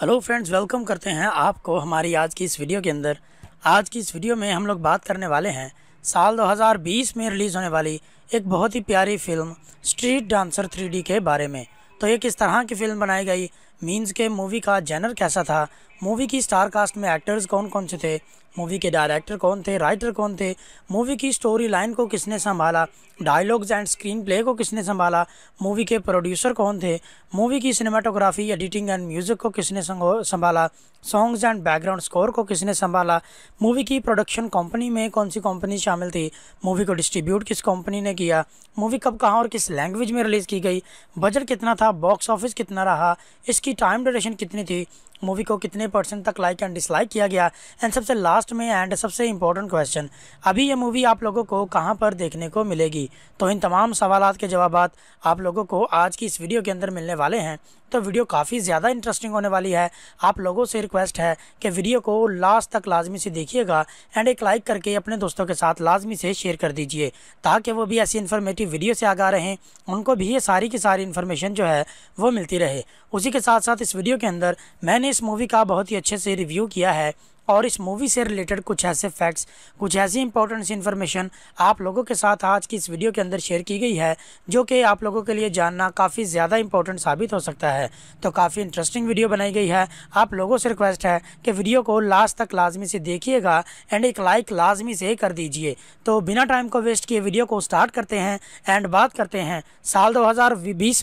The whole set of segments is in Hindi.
हेलो फ्रेंड्स वेलकम करते हैं आपको हमारी आज की इस वीडियो के अंदर आज की इस वीडियो में हम लोग बात करने वाले हैं साल 2020 में रिलीज़ होने वाली एक बहुत ही प्यारी फिल्म स्ट्रीट डांसर थ्री के बारे में तो ये किस तरह की फ़िल्म बनाई गई मीन्स के मूवी का जेनर कैसा था मूवी की स्टार कास्ट में एक्टर्स कौन कौन से थे मूवी के डायरेक्टर कौन थे राइटर कौन थे मूवी की स्टोरी लाइन को किसने संभाला डायलॉग्स एंड स्क्रीन प्ले को किसने संभाला मूवी के प्रोड्यूसर कौन थे मूवी की सिनेमाटोग्राफी एडिटिंग एंड म्यूज़िक को किसने संभाला सॉन्ग्स एंड बैकग्राउंड स्कोर को किसने संभाला मूवी की प्रोडक्शन कंपनी में कौन सी कंपनी शामिल थी मूवी को डिस्ट्रीब्यूट किस कंपनी ने किया मूवी कब कहाँ और किस लैंग्वेज में रिलीज़ की गई बजट कितना था बॉक्स ऑफिस कितना रहा इसकी टाइम ड्यूरेशन कितनी थी मूवी को कितने परसेंट तक लाइक एंड डिसलाइक किया गया एंड सबसे लास्ट में एंड सबसे इंपॉर्टेंट क्वेश्चन अभी ये मूवी आप लोगों को कहाँ पर देखने को मिलेगी तो इन तमाम सवाल के जवाब आप लोगों को आज की इस वीडियो के अंदर मिलने वाले हैं तो वीडियो काफ़ी ज़्यादा इंटरेस्टिंग होने वाली है आप लोगों से रिक्वेस्ट है कि वीडियो को लास्ट तक लाजमी से देखिएगा एंड एक लाइक करके अपने दोस्तों के साथ लाजमी से शेयर कर दीजिए ताकि वो भी ऐसी इन्फॉर्मेटिव वीडियो से आगा रहें उनको भी ये सारी की सारी इन्फॉर्मेशन जो है वो मिलती रहे उसी के साथ साथ इस वीडियो के अंदर मैंने इस मूवी का बहुत ही अच्छे से रिव्यू किया है और इस मूवी से रिलेटेड कुछ ऐसे फैक्ट्स कुछ ऐसी इंपॉर्टेंट इन्फॉर्मेशन आप लोगों के साथ आज की इस वीडियो के अंदर शेयर की गई है जो कि आप लोगों के लिए जानना काफ़ी ज़्यादा इंपॉर्टेंट साबित हो सकता है तो काफ़ी इंटरेस्टिंग वीडियो बनाई गई है आप लोगों से रिक्वेस्ट है कि वीडियो को लास्ट तक लाजमी से देखिएगा एंड एक लाइक लाजमी से कर दीजिए तो बिना टाइम को वेस्ट किए वीडियो को स्टार्ट करते हैं एंड बात करते हैं साल दो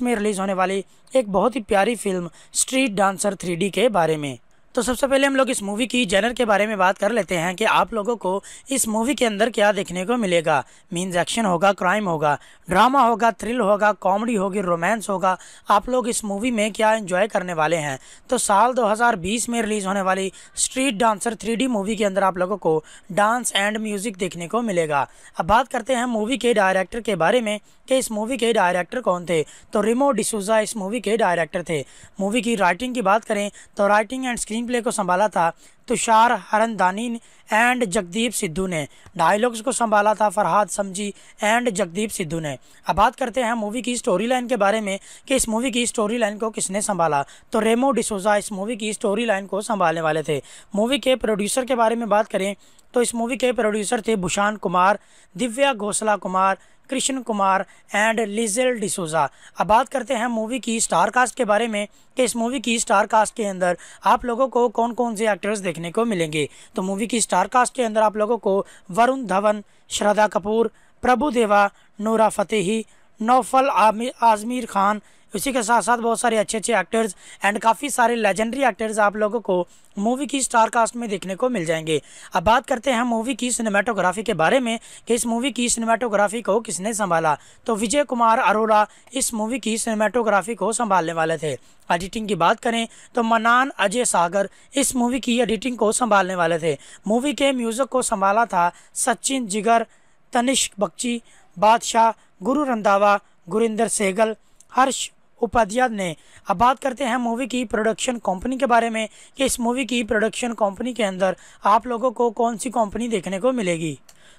में रिलीज़ होने वाली एक बहुत ही प्यारी फिल्म स्ट्रीट डांसर थ्री के बारे में तो सबसे पहले हम लोग इस मूवी की जेनर के बारे में बात कर लेते हैं कि आप लोगों को इस मूवी के अंदर क्या देखने को मिलेगा मीन्स एक्शन होगा क्राइम होगा ड्रामा होगा थ्रिल होगा कॉमेडी होगी रोमांस होगा आप लोग इस मूवी में क्या एंजॉय करने वाले हैं तो साल 2020 में रिलीज़ होने वाली स्ट्रीट डांसर थ्री मूवी के अंदर आप लोगों को डांस एंड म्यूज़िक देखने को मिलेगा अब बात करते हैं मूवी के डायरेक्टर के बारे में कि इस मूवी के डायरेक्टर कौन थे तो रिमो डिसूजा इस मूवी के डायरेक्टर थे मूवी की राइटिंग की बात करें तो writing and screen team play को संभाला था तुषार तो दानी एंड जगदीप सिद्धू ने डायलॉग्स को संभाला था फरहाद समझी एंड जगदीप सिद्धू ने अब बात करते हैं मूवी की स्टोरी लाइन के बारे में कि इस मूवी की स्टोरी लाइन को किसने संभाला तो रेमो डिसोजा इस मूवी की स्टोरी लाइन को संभालने वाले थे मूवी के प्रोड्यूसर के बारे में बात करें तो इस मूवी के प्रोड्यूसर थे भूषान कुमार दिव्या घोसला कुमार कृष्ण कुमार एंड लिजल डिसोजा अब बात करते हैं मूवी की स्टार कास्ट के बारे में कि इस मूवी की स्टार कास्ट के अंदर आप लोगों को कौन कौन से एक्टर्स देखने को मिलेंगे तो मूवी की स्टार कास्ट के अंदर आप लोगों को वरुण धवन श्रद्धा कपूर प्रभु देवा नूरा फतेही नौफल आजमीर खान उसी के साथ साथ बहुत सारे अच्छे अच्छे एक्टर्स एंड काफ़ी सारे लेजेंडरी एक्टर्स आप लोगों को मूवी की स्टार कास्ट में देखने को मिल जाएंगे अब बात करते हैं मूवी की सिनेमाटोग्राफी के बारे में कि इस मूवी की सिनेमाटोग्राफी को किसने संभाला तो विजय कुमार अरोड़ा इस मूवी की सिनेमाटोग्राफी को संभालने वाले थे एडिटिंग की बात करें तो मनान अजय सागर इस मूवी की एडिटिंग को संभालने वाले थे मूवी के म्यूज़िक को संभाला था सचिन जिगर तनिष्क बख्ची बादशाह गुरु रंधावा गुरिंदर सहगल हर्ष उपाध्याय ने अब बात करते हैं मूवी की प्रोडक्शन कंपनी के बारे में कि इस मूवी की प्रोडक्शन कंपनी के अंदर आप लोगों को कौन सी कंपनी देखने को मिलेगी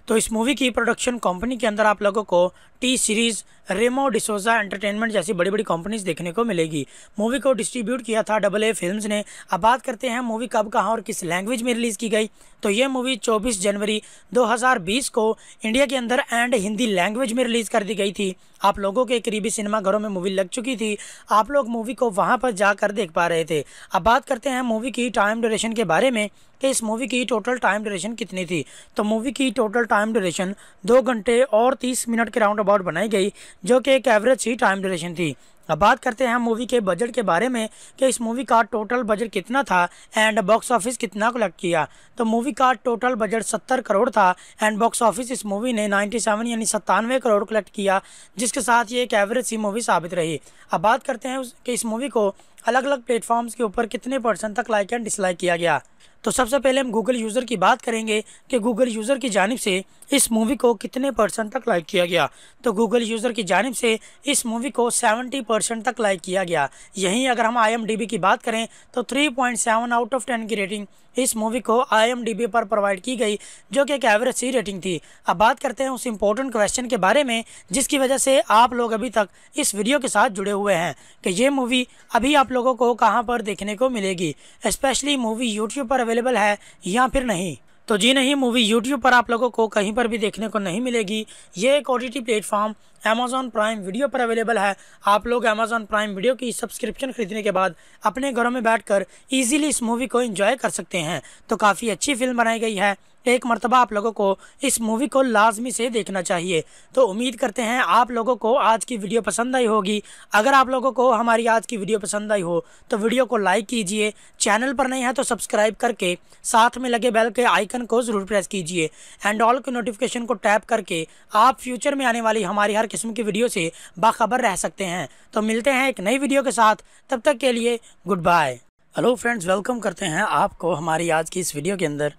तो इस मूवी की प्रोडक्शन कंपनी के अंदर आप लोगों को T series Remo D'Souza entertainment जैसी बड़ी बड़ी कंपनीज देखने को मिलेगी मूवी को डिस्ट्रीब्यूट किया था डबल ए फिल्म ने अब बात करते हैं मूवी कब कहाँ और किस लैंग्वेज में रिलीज़ की गई तो ये मूवी 24 जनवरी 2020 को इंडिया के अंदर एंड हिंदी लैंग्वेज में रिलीज़ कर दी गई थी आप लोगों के करीबी सिनेमाघरों में मूवी लग चुकी थी आप लोग मूवी को वहाँ पर जाकर देख पा रहे थे अब बात करते हैं मूवी की टाइम ड्यूरेशन के बारे में कि इस मूवी की टोटल टाइम ड्यूरेशन कितनी थी तो मूवी की टोटल टाइम ड्यूरेशन दो घंटे और तीस मिनट के राउंड अबाउट बनाई गई जो कि एक एवरेज सी टाइम ड्यूरेशन थी अब बात करते हैं मूवी के बजट के बारे में कि इस मूवी का टोटल बजट कितना था एंड बॉक्स ऑफिस कितना कलेक्ट किया तो मूवी का टोटल बजट सत्तर करोड़ था एंड बॉक्स ऑफिस इस मूवी ने सेवन यानी सत्तानवे करोड़ कलेक्ट किया जिसके साथ ये एक एवरेज सी मूवी साबित रही अब बात करते हैं कि इस मूवी को अलग अलग प्लेटफॉर्म्स के ऊपर कितने परसेंट तक लाइक एंड डिसलाइक किया गया तो सबसे पहले हम गूगल यूज़र की बात करेंगे कि गूगल यूज़र की जानब से इस मूवी को कितने परसेंट तक लाइक किया गया तो गूगल यूज़र की जानब से इस मूवी को 70 परसेंट तक लाइक किया गया यहीं अगर हम आई की बात करें तो 3.7 आउट ऑफ 10 की रेटिंग इस मूवी को आई पर प्रोवाइड की गई जो कि एक एवरेज सी रेटिंग थी अब बात करते हैं उस इम्पोर्टेंट क्वेश्चन के बारे में जिसकी वजह से आप लोग अभी तक इस वीडियो के साथ जुड़े हुए हैं कि ये मूवी अभी आप लोगों को कहां पर देखने को मिलेगी स्पेशली मूवी यूट्यूब पर अवेलेबल है या फिर नहीं तो जी नहीं मूवी यूट्यूब पर आप लोगों को कहीं पर भी देखने को नहीं मिलेगी ये एक ओ प्लेटफॉर्म अमेज़ॉन प्राइम वीडियो पर अवेलेबल है आप लोग अमेज़ॉन प्राइम वीडियो की सब्सक्रिप्शन खरीदने के बाद अपने घरों में बैठकर इजीली इस मूवी को एंजॉय कर सकते हैं तो काफ़ी अच्छी फिल्म बनाई गई है एक मरतबा आप लोगों को इस मूवी को लाजमी से देखना चाहिए तो उम्मीद करते हैं आप लोगों को आज की वीडियो पसंद आई होगी अगर आप लोगों को हमारी आज की वीडियो पसंद आई हो तो वीडियो को लाइक कीजिए चैनल पर नहीं है तो सब्सक्राइब करके साथ में लगे बेल के आइकन को ज़रूर प्रेस कीजिए एंड ऑल के नोटिफिकेशन को टैप करके आप फ्यूचर में आने वाली हमारी हर किस्म की वीडियो से बाखबर रह सकते हैं तो मिलते हैं एक नई वीडियो के साथ तब तक के लिए good bye hello friends welcome करते हैं आपको हमारी आज की इस वीडियो के अंदर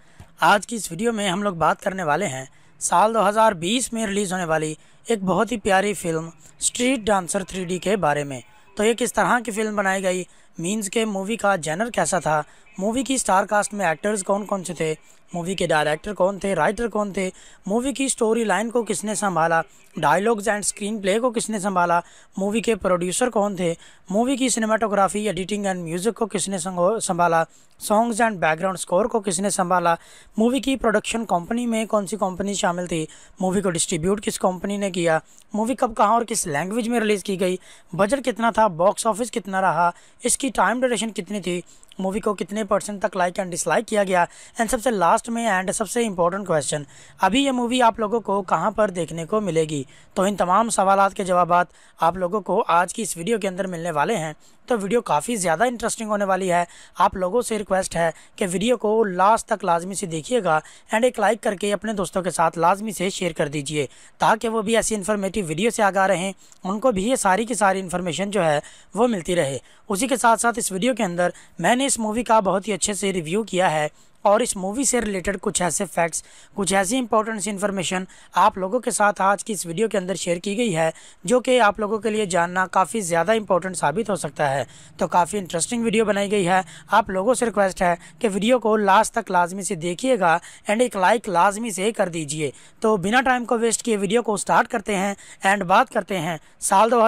आज की इस वीडियो में हम लोग बात करने वाले हैं साल 2020 में रिलीज़ होने वाली एक बहुत ही प्यारी फिल्म स्ट्रीट डांसर 3D के बारे में तो ये किस तरह की फ़िल्म बनाई गई मीन्स के मूवी का जेनर कैसा था मूवी की स्टार कास्ट में एक्टर्स कौन कौन से थे मूवी के डायरेक्टर कौन थे राइटर कौन थे मूवी की स्टोरी लाइन को किसने संभाला डायलॉग्स एंड स्क्रीन प्ले को किसने संभाला मूवी के प्रोड्यूसर कौन थे मूवी की सिनेमाटोग्राफी एडिटिंग एंड म्यूज़िक को किसने संभाला सॉन्ग्स एंड बैकग्राउंड स्कोर को किसने संभाला मूवी की प्रोडक्शन कंपनी में कौन सी कंपनी शामिल थी मूवी को डिस्ट्रीब्यूट किस कंपनी ने किया मूवी कब कहाँ और किस लैंग्वेज में रिलीज़ की गई बजट कितना था बॉक्स ऑफिस कितना रहा इसकी टाइम ड्यूरेशन कितनी थी मूवी को कितने परसेंट तक लाइक एंड डिसलाइक किया गया एंड सबसे लास्ट लास्ट में एंड सबसे इम्पोर्टेंट क्वेश्चन अभी ये मूवी आप लोगों को कहाँ पर देखने को मिलेगी तो इन तमाम सवाल के जवाब आप लोगों को आज की इस वीडियो के अंदर मिलने वाले हैं तो वीडियो काफ़ी ज़्यादा इंटरेस्टिंग होने वाली है आप लोगों से रिक्वेस्ट है कि वीडियो को लास्ट तक लाजमी से देखिएगा एंड एक लाइक करके अपने दोस्तों के साथ लाजमी से शेयर कर दीजिए ताकि वो भी ऐसी इन्फॉर्मेटिव वीडियो से आगा रहें उनको भी ये सारी की सारी इन्फॉर्मेशन जो है वो मिलती रहे उसी के साथ साथ इस वीडियो के अंदर मैंने इस मूवी का बहुत ही अच्छे से रिव्यू किया है और इस मूवी से रिलेटेड कुछ ऐसे फैक्ट्स कुछ ऐसी इंपॉर्टेंट इन्फॉर्मेशन आप लोगों के साथ आज की इस वीडियो के अंदर शेयर की गई है जो कि आप लोगों के लिए जानना काफ़ी ज़्यादा इंपॉर्टेंट साबित हो सकता है तो काफ़ी इंटरेस्टिंग वीडियो बनाई गई है आप लोगों से रिक्वेस्ट है कि वीडियो को लास्ट तक लाजमी से देखिएगा एंड एक लाइक लाजमी से कर दीजिए तो बिना टाइम को वेस्ट किए वीडियो को स्टार्ट करते हैं एंड बात करते हैं साल दो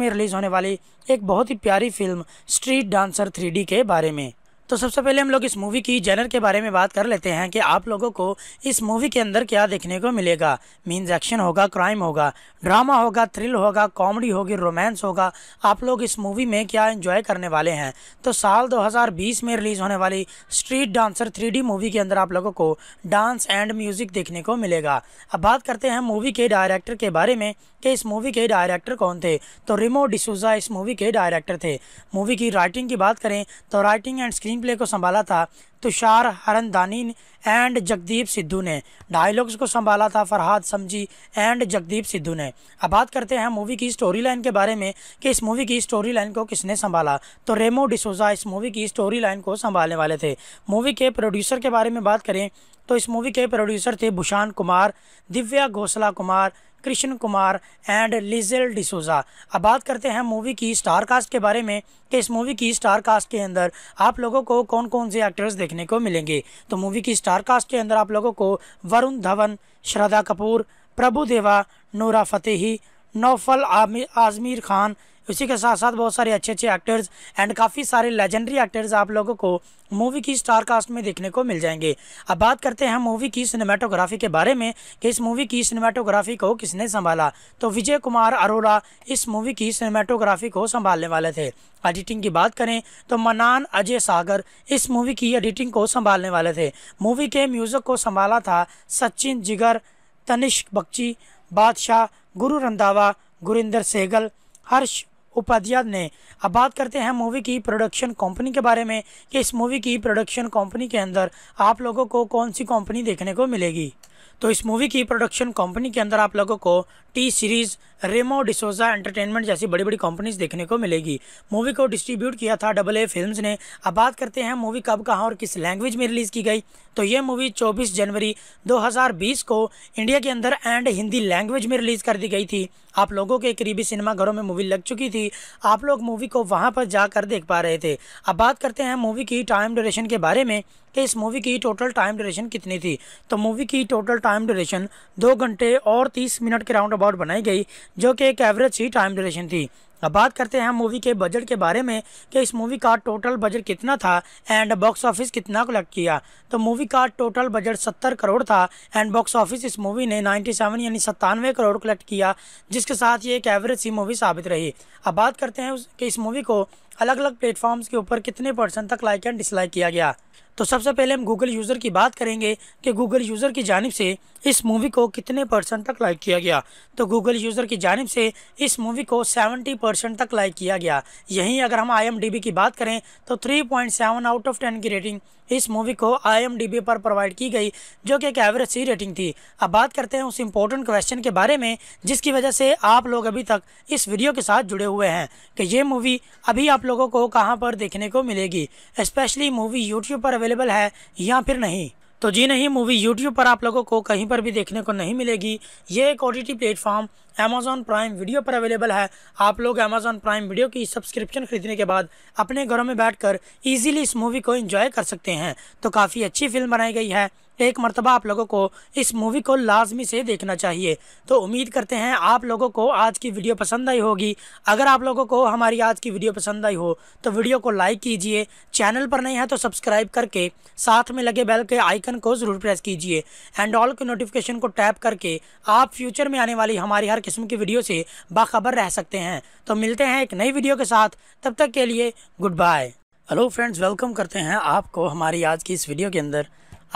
में रिलीज़ होने वाली एक बहुत ही प्यारी फिल्म स्ट्रीट डांसर थ्री के बारे में तो सबसे पहले हम लोग इस मूवी की जेनर के बारे में बात कर लेते हैं कि आप लोगों को इस मूवी के अंदर क्या देखने को मिलेगा मीन्स एक्शन होगा क्राइम होगा ड्रामा होगा थ्रिल होगा कॉमेडी होगी रोमांस होगा आप लोग इस मूवी में क्या इंजॉय करने वाले हैं तो साल 2020 में रिलीज़ होने वाली स्ट्रीट डांसर थ्री मूवी के अंदर आप लोगों को डांस एंड म्यूज़िक देखने को मिलेगा अब बात करते हैं मूवी के डायरेक्टर के बारे में कि इस मूवी के डायरेक्टर कौन थे तो रिमो डिसूजा इस मूवी के डायरेक्टर थे मूवी की राइटिंग की बात करें तो राइटिंग एंड स्क्रीन प्ले को संभाला था तुषार हरनदानी एंड जगदीप सिद्धू ने डायलॉग्स को संभाला था फरहाद समझी एंड जगदीप सिद्धू ने अब बात करते हैं मूवी की स्टोरी लाइन के बारे में कि इस मूवी की स्टोरी लाइन को किसने संभाला तो रेमो डिसोजा इस मूवी की स्टोरी लाइन को संभालने वाले थे मूवी के प्रोड्यूसर के बारे में बात करें तो इस मूवी के प्रोड्यूसर थे भूषान कुमार दिव्या घोसला कुमार कृष्ण कुमार एंड लिजल डिसोजा अब बात करते हैं मूवी की स्टार कास्ट के बारे में कि इस मूवी की स्टार कास्ट के अंदर आप लोगों को कौन कौन से एक्टर्स देखने को मिलेंगे तो मूवी की स्टार कास्ट के अंदर आप लोगों को वरुण धवन श्रद्धा कपूर प्रभु देवा नूरा फतेही नौफल आजमीर खान उसी के साथ साथ बहुत सारे अच्छे अच्छे एक्टर्स एंड काफ़ी सारे लेजेंडरी एक्टर्स आप लोगों को मूवी की स्टार कास्ट में देखने को मिल जाएंगे अब बात करते हैं मूवी की सिनेमाटोग्राफी के बारे में कि इस मूवी की सिनेमाटोग्राफी को किसने संभाला तो विजय कुमार अरोड़ा इस मूवी की सिनेमाटोग्राफी को संभालने वाले थे एडिटिंग की बात करें तो मनान अजय सागर इस मूवी की एडिटिंग को संभालने वाले थे मूवी के म्यूज़िक को संभाला था सचिन जिगर तनिष्क बख्ची बादशाह गुरु रंधावा गुरिंदर सहगल हर्ष उपाध्याय ने अब बात करते हैं मूवी की प्रोडक्शन कंपनी के बारे में कि इस मूवी की प्रोडक्शन कंपनी के अंदर आप लोगों को कौन सी कंपनी देखने को मिलेगी तो इस मूवी की प्रोडक्शन कंपनी के अंदर आप लोगों को T series Remo D'Souza entertainment जैसी बड़ी बड़ी कंपनीज देखने को मिलेगी मूवी को डिस्ट्रीब्यूट किया था डबल ए फिल्म ने अब बात करते हैं मूवी कब कहाँ और किस लैंग्वेज में रिलीज़ की गई तो ये मूवी चौबीस जनवरी 2020 को इंडिया के अंदर एंड हिंदी लैंग्वेज में रिलीज़ कर दी गई थी आप लोगों के करीबी सिनेमा घरों में मूवी लग चुकी थी आप लोग मूवी को वहाँ पर जाकर देख पा रहे थे अब बात करते हैं मूवी की टाइम ड्यूरेशन के बारे में कि इस मूवी की टोटल टाइम ड्यूरेशन कितनी थी तो मूवी की टोटल टाइम ड्यूरेशन दो घंटे और तीस मिनट के राउंड अबाउट बनाई गई जो कि एक एवरेज सी टाइम ड्यूरेशन थी अब बात करते हैं मूवी के बजट के बारे में कि इस मूवी का टोटल बजट कितना था एंड बॉक्स ऑफिस कितना कलेक्ट किया तो मूवी का टोटल बजट सत्तर करोड़ था एंड बॉक्स ऑफिस इस मूवी ने सेवन यानी सत्तानवे करोड़ कलेक्ट किया जिसके साथ ये एक एवरेज सी मूवी साबित रही अब बात करते हैं कि इस मूवी को अलग अलग प्लेटफॉर्म्स के ऊपर कितने परसेंट तक लाइक एंड डिसलाइक किया गया तो सबसे पहले हम गूगल यूज़र की बात करेंगे कि गूगल यूज़र की जानब से इस मूवी को कितने परसेंट तक लाइक किया गया तो गूगल यूज़र की जानब से इस मूवी को 70 परसेंट तक लाइक किया गया यहीं अगर हम आई की बात करें तो 3.7 आउट ऑफ 10 की रेटिंग इस मूवी को आई पर प्रोवाइड की गई जो कि एक एवरेज सी रेटिंग थी अब बात करते हैं उस इम्पोर्टेंट क्वेश्चन के बारे में जिसकी वजह से आप लोग अभी तक इस वीडियो के साथ जुड़े हुए हैं कि ये मूवी अभी आप लोगों को कहां पर देखने को मिलेगी स्पेशली मूवी यूट्यूब पर अवेलेबल है या फिर नहीं तो जी नहीं मूवी यूट्यूब पर आप लोगों को कहीं पर भी देखने को नहीं मिलेगी ये एक O T platform Amazon Prime video पर अवेलेबल है आप लोग अमेज़ॉन प्राइम वीडियो की सब्सक्रिप्शन खरीदने के बाद अपने घरों में बैठकर इजीली इस मूवी को एंजॉय कर सकते हैं तो काफ़ी अच्छी फिल्म बनाई गई है एक मरतबा आप लोगों को इस मूवी को लाजमी से देखना चाहिए तो उम्मीद करते हैं आप लोगों को आज की वीडियो पसंद आई होगी अगर आप लोगों को हमारी आज की वीडियो पसंद आई हो तो वीडियो को लाइक कीजिए चैनल पर नहीं है तो सब्सक्राइब करके साथ में लगे बेल के आइकन को ज़रूर प्रेस कीजिए एंड ऑल के नोटिफिकेशन को टैप करके आप फ्यूचर में आने वाली हमारी हर किस्म की वीडियो से बाखबर रह सकते हैं तो मिलते हैं एक नई वीडियो के साथ तब तक के लिए good bye hello friends welcome करते हैं आपको हमारी आज की इस वीडियो के अंदर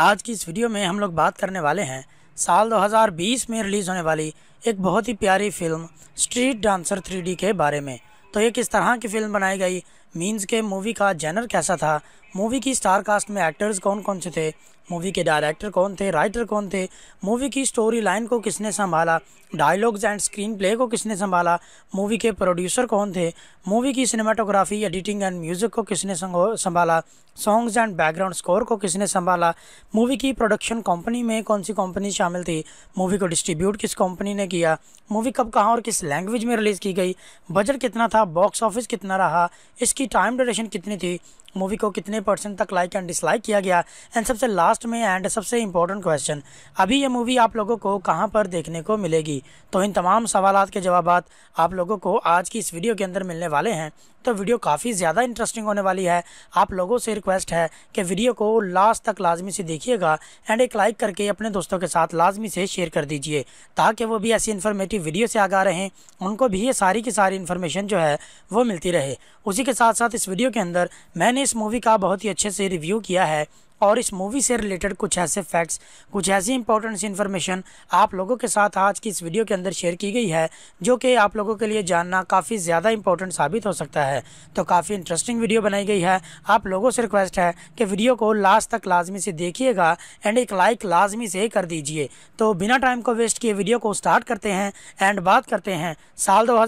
आज की इस वीडियो में हम लोग बात करने वाले हैं साल 2020 में रिलीज़ होने वाली एक बहुत ही प्यारी फिल्म स्ट्रीट डांसर थ्री के बारे में तो ये किस तरह की फ़िल्म बनाई गई मीन्स के मूवी का जेनर कैसा था मूवी की स्टार कास्ट में एक्टर्स कौन कौन से थे मूवी के डायरेक्टर कौन थे राइटर कौन थे मूवी की स्टोरी लाइन को किसने संभाला डायलॉग्स एंड स्क्रीन प्ले को किसने संभाला मूवी के प्रोड्यूसर कौन थे मूवी की सिनेमाटोग्राफी एडिटिंग एंड म्यूज़िक को किसने संभाला सॉन्ग्स एंड बैकग्राउंड स्कोर को किसने संभाला मूवी की प्रोडक्शन कंपनी में कौन सी कंपनी शामिल थी मूवी को डिस्ट्रीब्यूट किस कंपनी ने किया मूवी कब कहाँ और किस लैंग्वेज में रिलीज़ की गई बजट कितना था बॉक्स ऑफिस कितना रहा इसकी टाइम ड्यूरेशन कितनी थी मूवी को कितने परसेंट तक लाइक एंड डिसलाइक किया गया एंड सबसे लास्ट में एंड सबसे इम्पोर्टेंट क्वेश्चन अभी ये मूवी आप लोगों को कहाँ पर देखने को मिलेगी तो इन तमाम सवाल के जवाब आप लोगों को आज की इस वीडियो के अंदर मिलने वाले हैं तो वीडियो काफ़ी ज़्यादा इंटरेस्टिंग होने वाली है आप लोगों से रिक्वेस्ट है कि वीडियो को लास्ट तक लाजमी से देखिएगा एंड एक लाइक करके अपने दोस्तों के साथ लाजमी से शेयर कर दीजिए ताकि वो भी ऐसी इन्फॉर्मेटिव वीडियो से आगा रहें उनको भी ये सारी की सारी इन्फॉर्मेशन जो है वो मिलती रहे उसी के साथ साथ इस वीडियो के अंदर मैंने इस मूवी का बहुत ही अच्छे से रिव्यू किया है और इस मूवी से रिलेटेड कुछ ऐसे फैक्ट्स कुछ ऐसी इंपॉर्टेंट इन्फॉर्मेशन आप लोगों के साथ आज की इस वीडियो के अंदर शेयर की गई है जो कि आप लोगों के लिए जानना काफ़ी ज़्यादा इंपॉर्टेंट साबित हो सकता है तो काफ़ी इंटरेस्टिंग वीडियो बनाई गई है आप लोगों से रिक्वेस्ट है कि वीडियो को लास्ट तक लाजमी से देखिएगा एंड एक लाइक लाजमी से कर दीजिए तो बिना टाइम को वेस्ट किए वीडियो को स्टार्ट करते हैं एंड बात करते हैं साल दो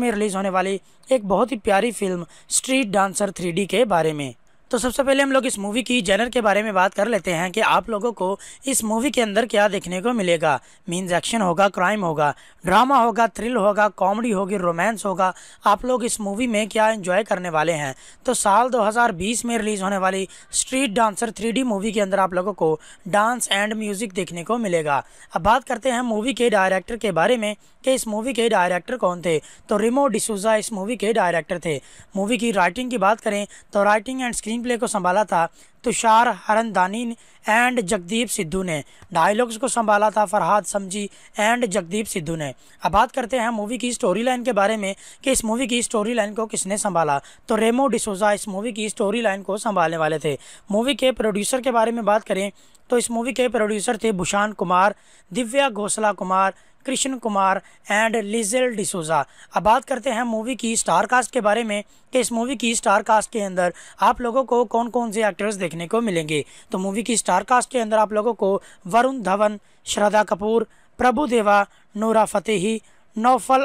में रिलीज़ होने वाली एक बहुत ही प्यारी फिल्म स्ट्रीट डांसर थ्री के बारे में तो सबसे पहले हम लोग इस मूवी की जनर के बारे में बात कर लेते हैं कि आप लोगों को इस मूवी के अंदर क्या देखने को मिलेगा मीन्स एक्शन होगा क्राइम होगा ड्रामा होगा थ्रिल होगा कॉमेडी होगी रोमांस होगा आप लोग इस मूवी में क्या एंजॉय करने वाले हैं तो साल 2020 में रिलीज़ होने वाली स्ट्रीट डांसर थ्री मूवी के अंदर आप लोगों को डांस एंड म्यूज़िक देखने को मिलेगा अब बात करते हैं मूवी के डायरेक्टर के बारे में कि इस मूवी के डायरेक्टर कौन थे तो रिमो डिसूजा इस मूवी के डायरेक्टर थे मूवी की राइटिंग की बात करें तो writing and screen screen play को संभाला था तुषार हरन दानी एंड जगदीप सिद्धू ने डायलॉग्स को संभाला था फरहाद समझी एंड जगदीप सिद्धू ने अब बात करते हैं मूवी की स्टोरी लाइन के बारे में कि इस मूवी की स्टोरी लाइन को किसने संभाला तो रेमो डिसोजा इस मूवी की स्टोरी लाइन को संभालने वाले थे मूवी के प्रोड्यूसर के बारे में बात करें तो इस मूवी के प्रोड्यूसर थे भूषान कुमार दिव्या घोसला कुमार कृष्ण कुमार एंड लिजल डिसोजा अब बात करते हैं मूवी की स्टार कास्ट के बारे में कि इस मूवी की स्टार कास्ट के अंदर आप लोगों को कौन कौन से एक्टर्स देखने को मिलेंगे तो मूवी की स्टार कास्ट के अंदर आप लोगों को वरुण धवन श्रद्धा कपूर प्रभु देवा नूरा फतेही नौफल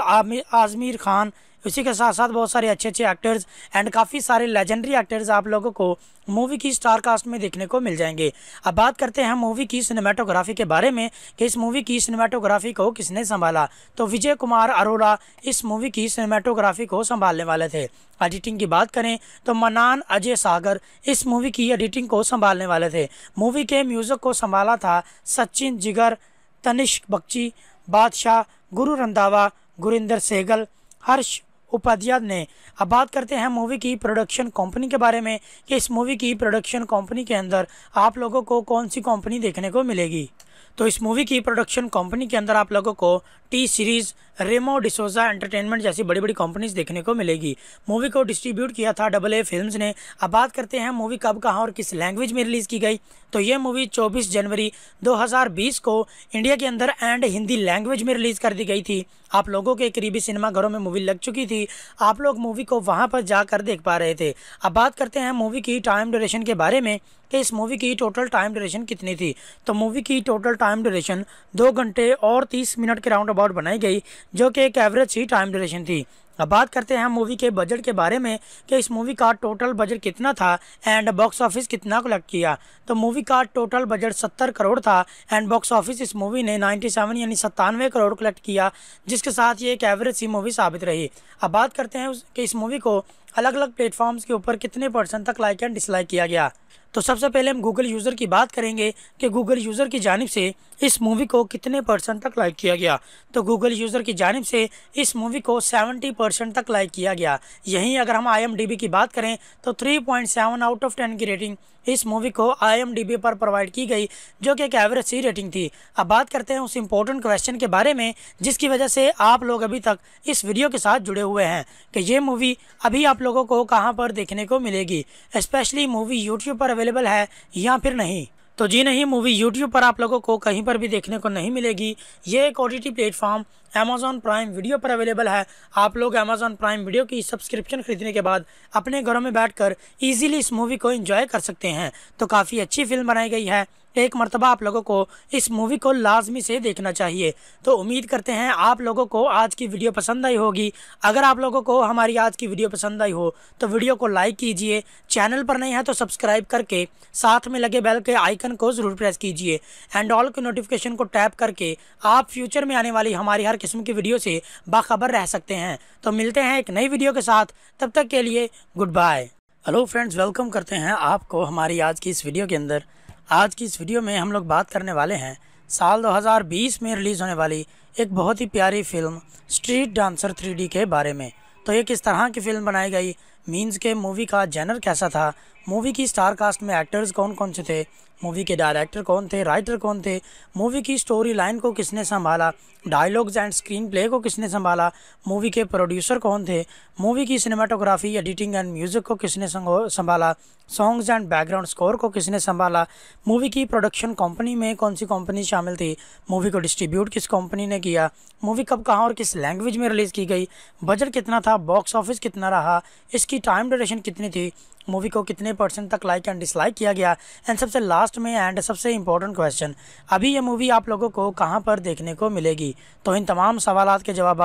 आजमीर खान उसी के साथ साथ बहुत सारे अच्छे अच्छे एक्टर्स एंड काफ़ी सारे लेजेंडरी एक्टर्स आप लोगों को मूवी की स्टार कास्ट में देखने को मिल जाएंगे अब बात करते हैं मूवी की सिनेमाटोग्राफी के बारे में कि इस मूवी की सिनेमाटोग्राफी को किसने संभाला तो विजय कुमार अरोड़ा इस मूवी की सिनेमाटोग्राफी को संभालने वाले थे एडिटिंग की बात करें तो मनान अजय सागर इस मूवी की एडिटिंग को संभालने वाले थे मूवी के म्यूज़िक को संभाला था सचिन जिगर तनिष्क बख्ची बादशाह गुरु रंधावा गुरिंदर सहगल हर्ष उपाध्याय ने अब बात करते हैं मूवी की प्रोडक्शन कंपनी के बारे में कि इस मूवी की प्रोडक्शन कंपनी के अंदर आप लोगों को कौन सी कंपनी देखने को मिलेगी तो इस मूवी की प्रोडक्शन कंपनी के अंदर आप लोगों को T series Remo D'Souza entertainment जैसी बड़ी बड़ी कंपनीज देखने को मिलेगी मूवी को डिस्ट्रीब्यूट किया था डबल ए फिल्म ने अब बात करते हैं मूवी कब कहाँ और किस लैंग्वेज में रिलीज़ की गई तो ये मूवी 24 जनवरी 2020 को इंडिया के अंदर एंड हिंदी लैंग्वेज में रिलीज़ कर दी गई थी आप लोगों के करीबी सिनेमाघरों में मूवी लग चुकी थी आप लोग मूवी को वहाँ पर जाकर देख पा रहे थे अब बात करते हैं मूवी की टाइम ड्यूरेशन के बारे में कि इस मूवी की टोटल टाइम ड्यूरेशन कितनी थी तो मूवी की टोटल टाइम ड्यूरेशन दो घंटे और तीस मिनट के राउंड अबाउट बनाई गई जो कि एक एवरेज सी टाइम ड्यूरेशन थी अब बात करते हैं मूवी के बजट के बारे में कि इस मूवी का टोटल बजट कितना था एंड बॉक्स ऑफिस कितना कलेक्ट किया तो मूवी का टोटल बजट सत्तर करोड़ था एंड बॉक्स ऑफिस इस मूवी ने सेवन यानी सत्तानवे करोड़ कलेक्ट किया जिसके साथ ये एक एवरेज सी मूवी साबित रही अब बात करते हैं कि इस मूवी को अलग अलग प्लेटफॉर्म्स के ऊपर कितने परसेंट तक लाइक एंड डिसलाइक किया गया तो सबसे पहले हम गूगल यूज़र की बात करेंगे कि गूगल यूज़र की जानब से इस मूवी को कितने परसेंट तक लाइक किया गया तो गूगल यूज़र की जानब से इस मूवी को 70 परसेंट तक लाइक किया गया यहीं अगर हम आई की बात करें तो 3.7 आउट ऑफ 10 की रेटिंग इस मूवी को आई पर प्रोवाइड की गई जो कि एक एवरेज सी रेटिंग थी अब बात करते हैं उस इम्पोर्टेंट क्वेश्चन के बारे में जिसकी वजह से आप लोग अभी तक इस वीडियो के साथ जुड़े हुए हैं कि ये मूवी अभी आप लोगों को कहाँ पर देखने को मिलेगी स्पेशली मूवी यूट्यूब पर अवेलेबल है या फिर नहीं तो जी नहीं मूवी यूट्यूब पर आप लोगों को कहीं पर भी देखने को नहीं मिलेगी ये एक O T platform Amazon Prime video पर अवेलेबल है आप लोग अमेजोन प्राइम वीडियो की सब्सक्रिप्शन खरीदने के बाद अपने घरों में बैठकर इजीली इस मूवी को एंजॉय कर सकते हैं तो काफ़ी अच्छी फिल्म बनाई गई है एक मरतबा आप लोगों को इस मूवी को लाजमी से देखना चाहिए तो उम्मीद करते हैं आप लोगों को आज की वीडियो पसंद आई होगी अगर आप लोगों को हमारी आज की वीडियो पसंद आई हो तो वीडियो को लाइक कीजिए चैनल पर नहीं है तो सब्सक्राइब करके साथ में लगे बेल के आइकन को ज़रूर प्रेस कीजिए एंड ऑल के नोटिफिकेशन को टैप करके आप फ्यूचर में आने वाली हमारी हर किस्म की वीडियो से बाखबर रह सकते हैं तो मिलते हैं एक नई वीडियो के साथ तब तक के लिए good bye hello friends welcome करते हैं आपको हमारी आज की इस वीडियो के अंदर आज की इस वीडियो में हम लोग बात करने वाले हैं साल 2020 में रिलीज़ होने वाली एक बहुत ही प्यारी फिल्म स्ट्रीट डांसर 3D के बारे में तो ये किस तरह की फिल्म बनाई गई मीन्स के मूवी का जेनर कैसा था मूवी की स्टार कास्ट में एक्टर्स कौन कौन से थे मूवी के डायरेक्टर कौन थे राइटर कौन थे मूवी की स्टोरी लाइन को किसने संभाला डायलॉग्स एंड स्क्रीन प्ले को किसने संभाला मूवी के प्रोड्यूसर कौन थे मूवी की सिनेमाटोग्राफी एडिटिंग एंड म्यूज़िक को किसने संभाला सॉन्ग्स एंड बैकग्राउंड स्कोर को किसने संभाला मूवी की प्रोडक्शन कंपनी में कौन सी कंपनी शामिल थी मूवी को डिस्ट्रीब्यूट किस कंपनी ने किया मूवी कब कहाँ और किस लैंग्वेज में रिलीज़ की गई बजट कितना था बॉक्स ऑफिस कितना रहा इसकी टाइम ड्यूरेशन कितनी थी मूवी को कितने परसेंट तक लाइक एंड डिसलाइक किया गया एंड सबसे लास्ट में एंड सबसे इंपॉर्टेंट क्वेश्चन अभी यह मूवी आप लोगों को कहाँ पर देखने को मिलेगी होगी तो इन तमाम सवाल के जवाब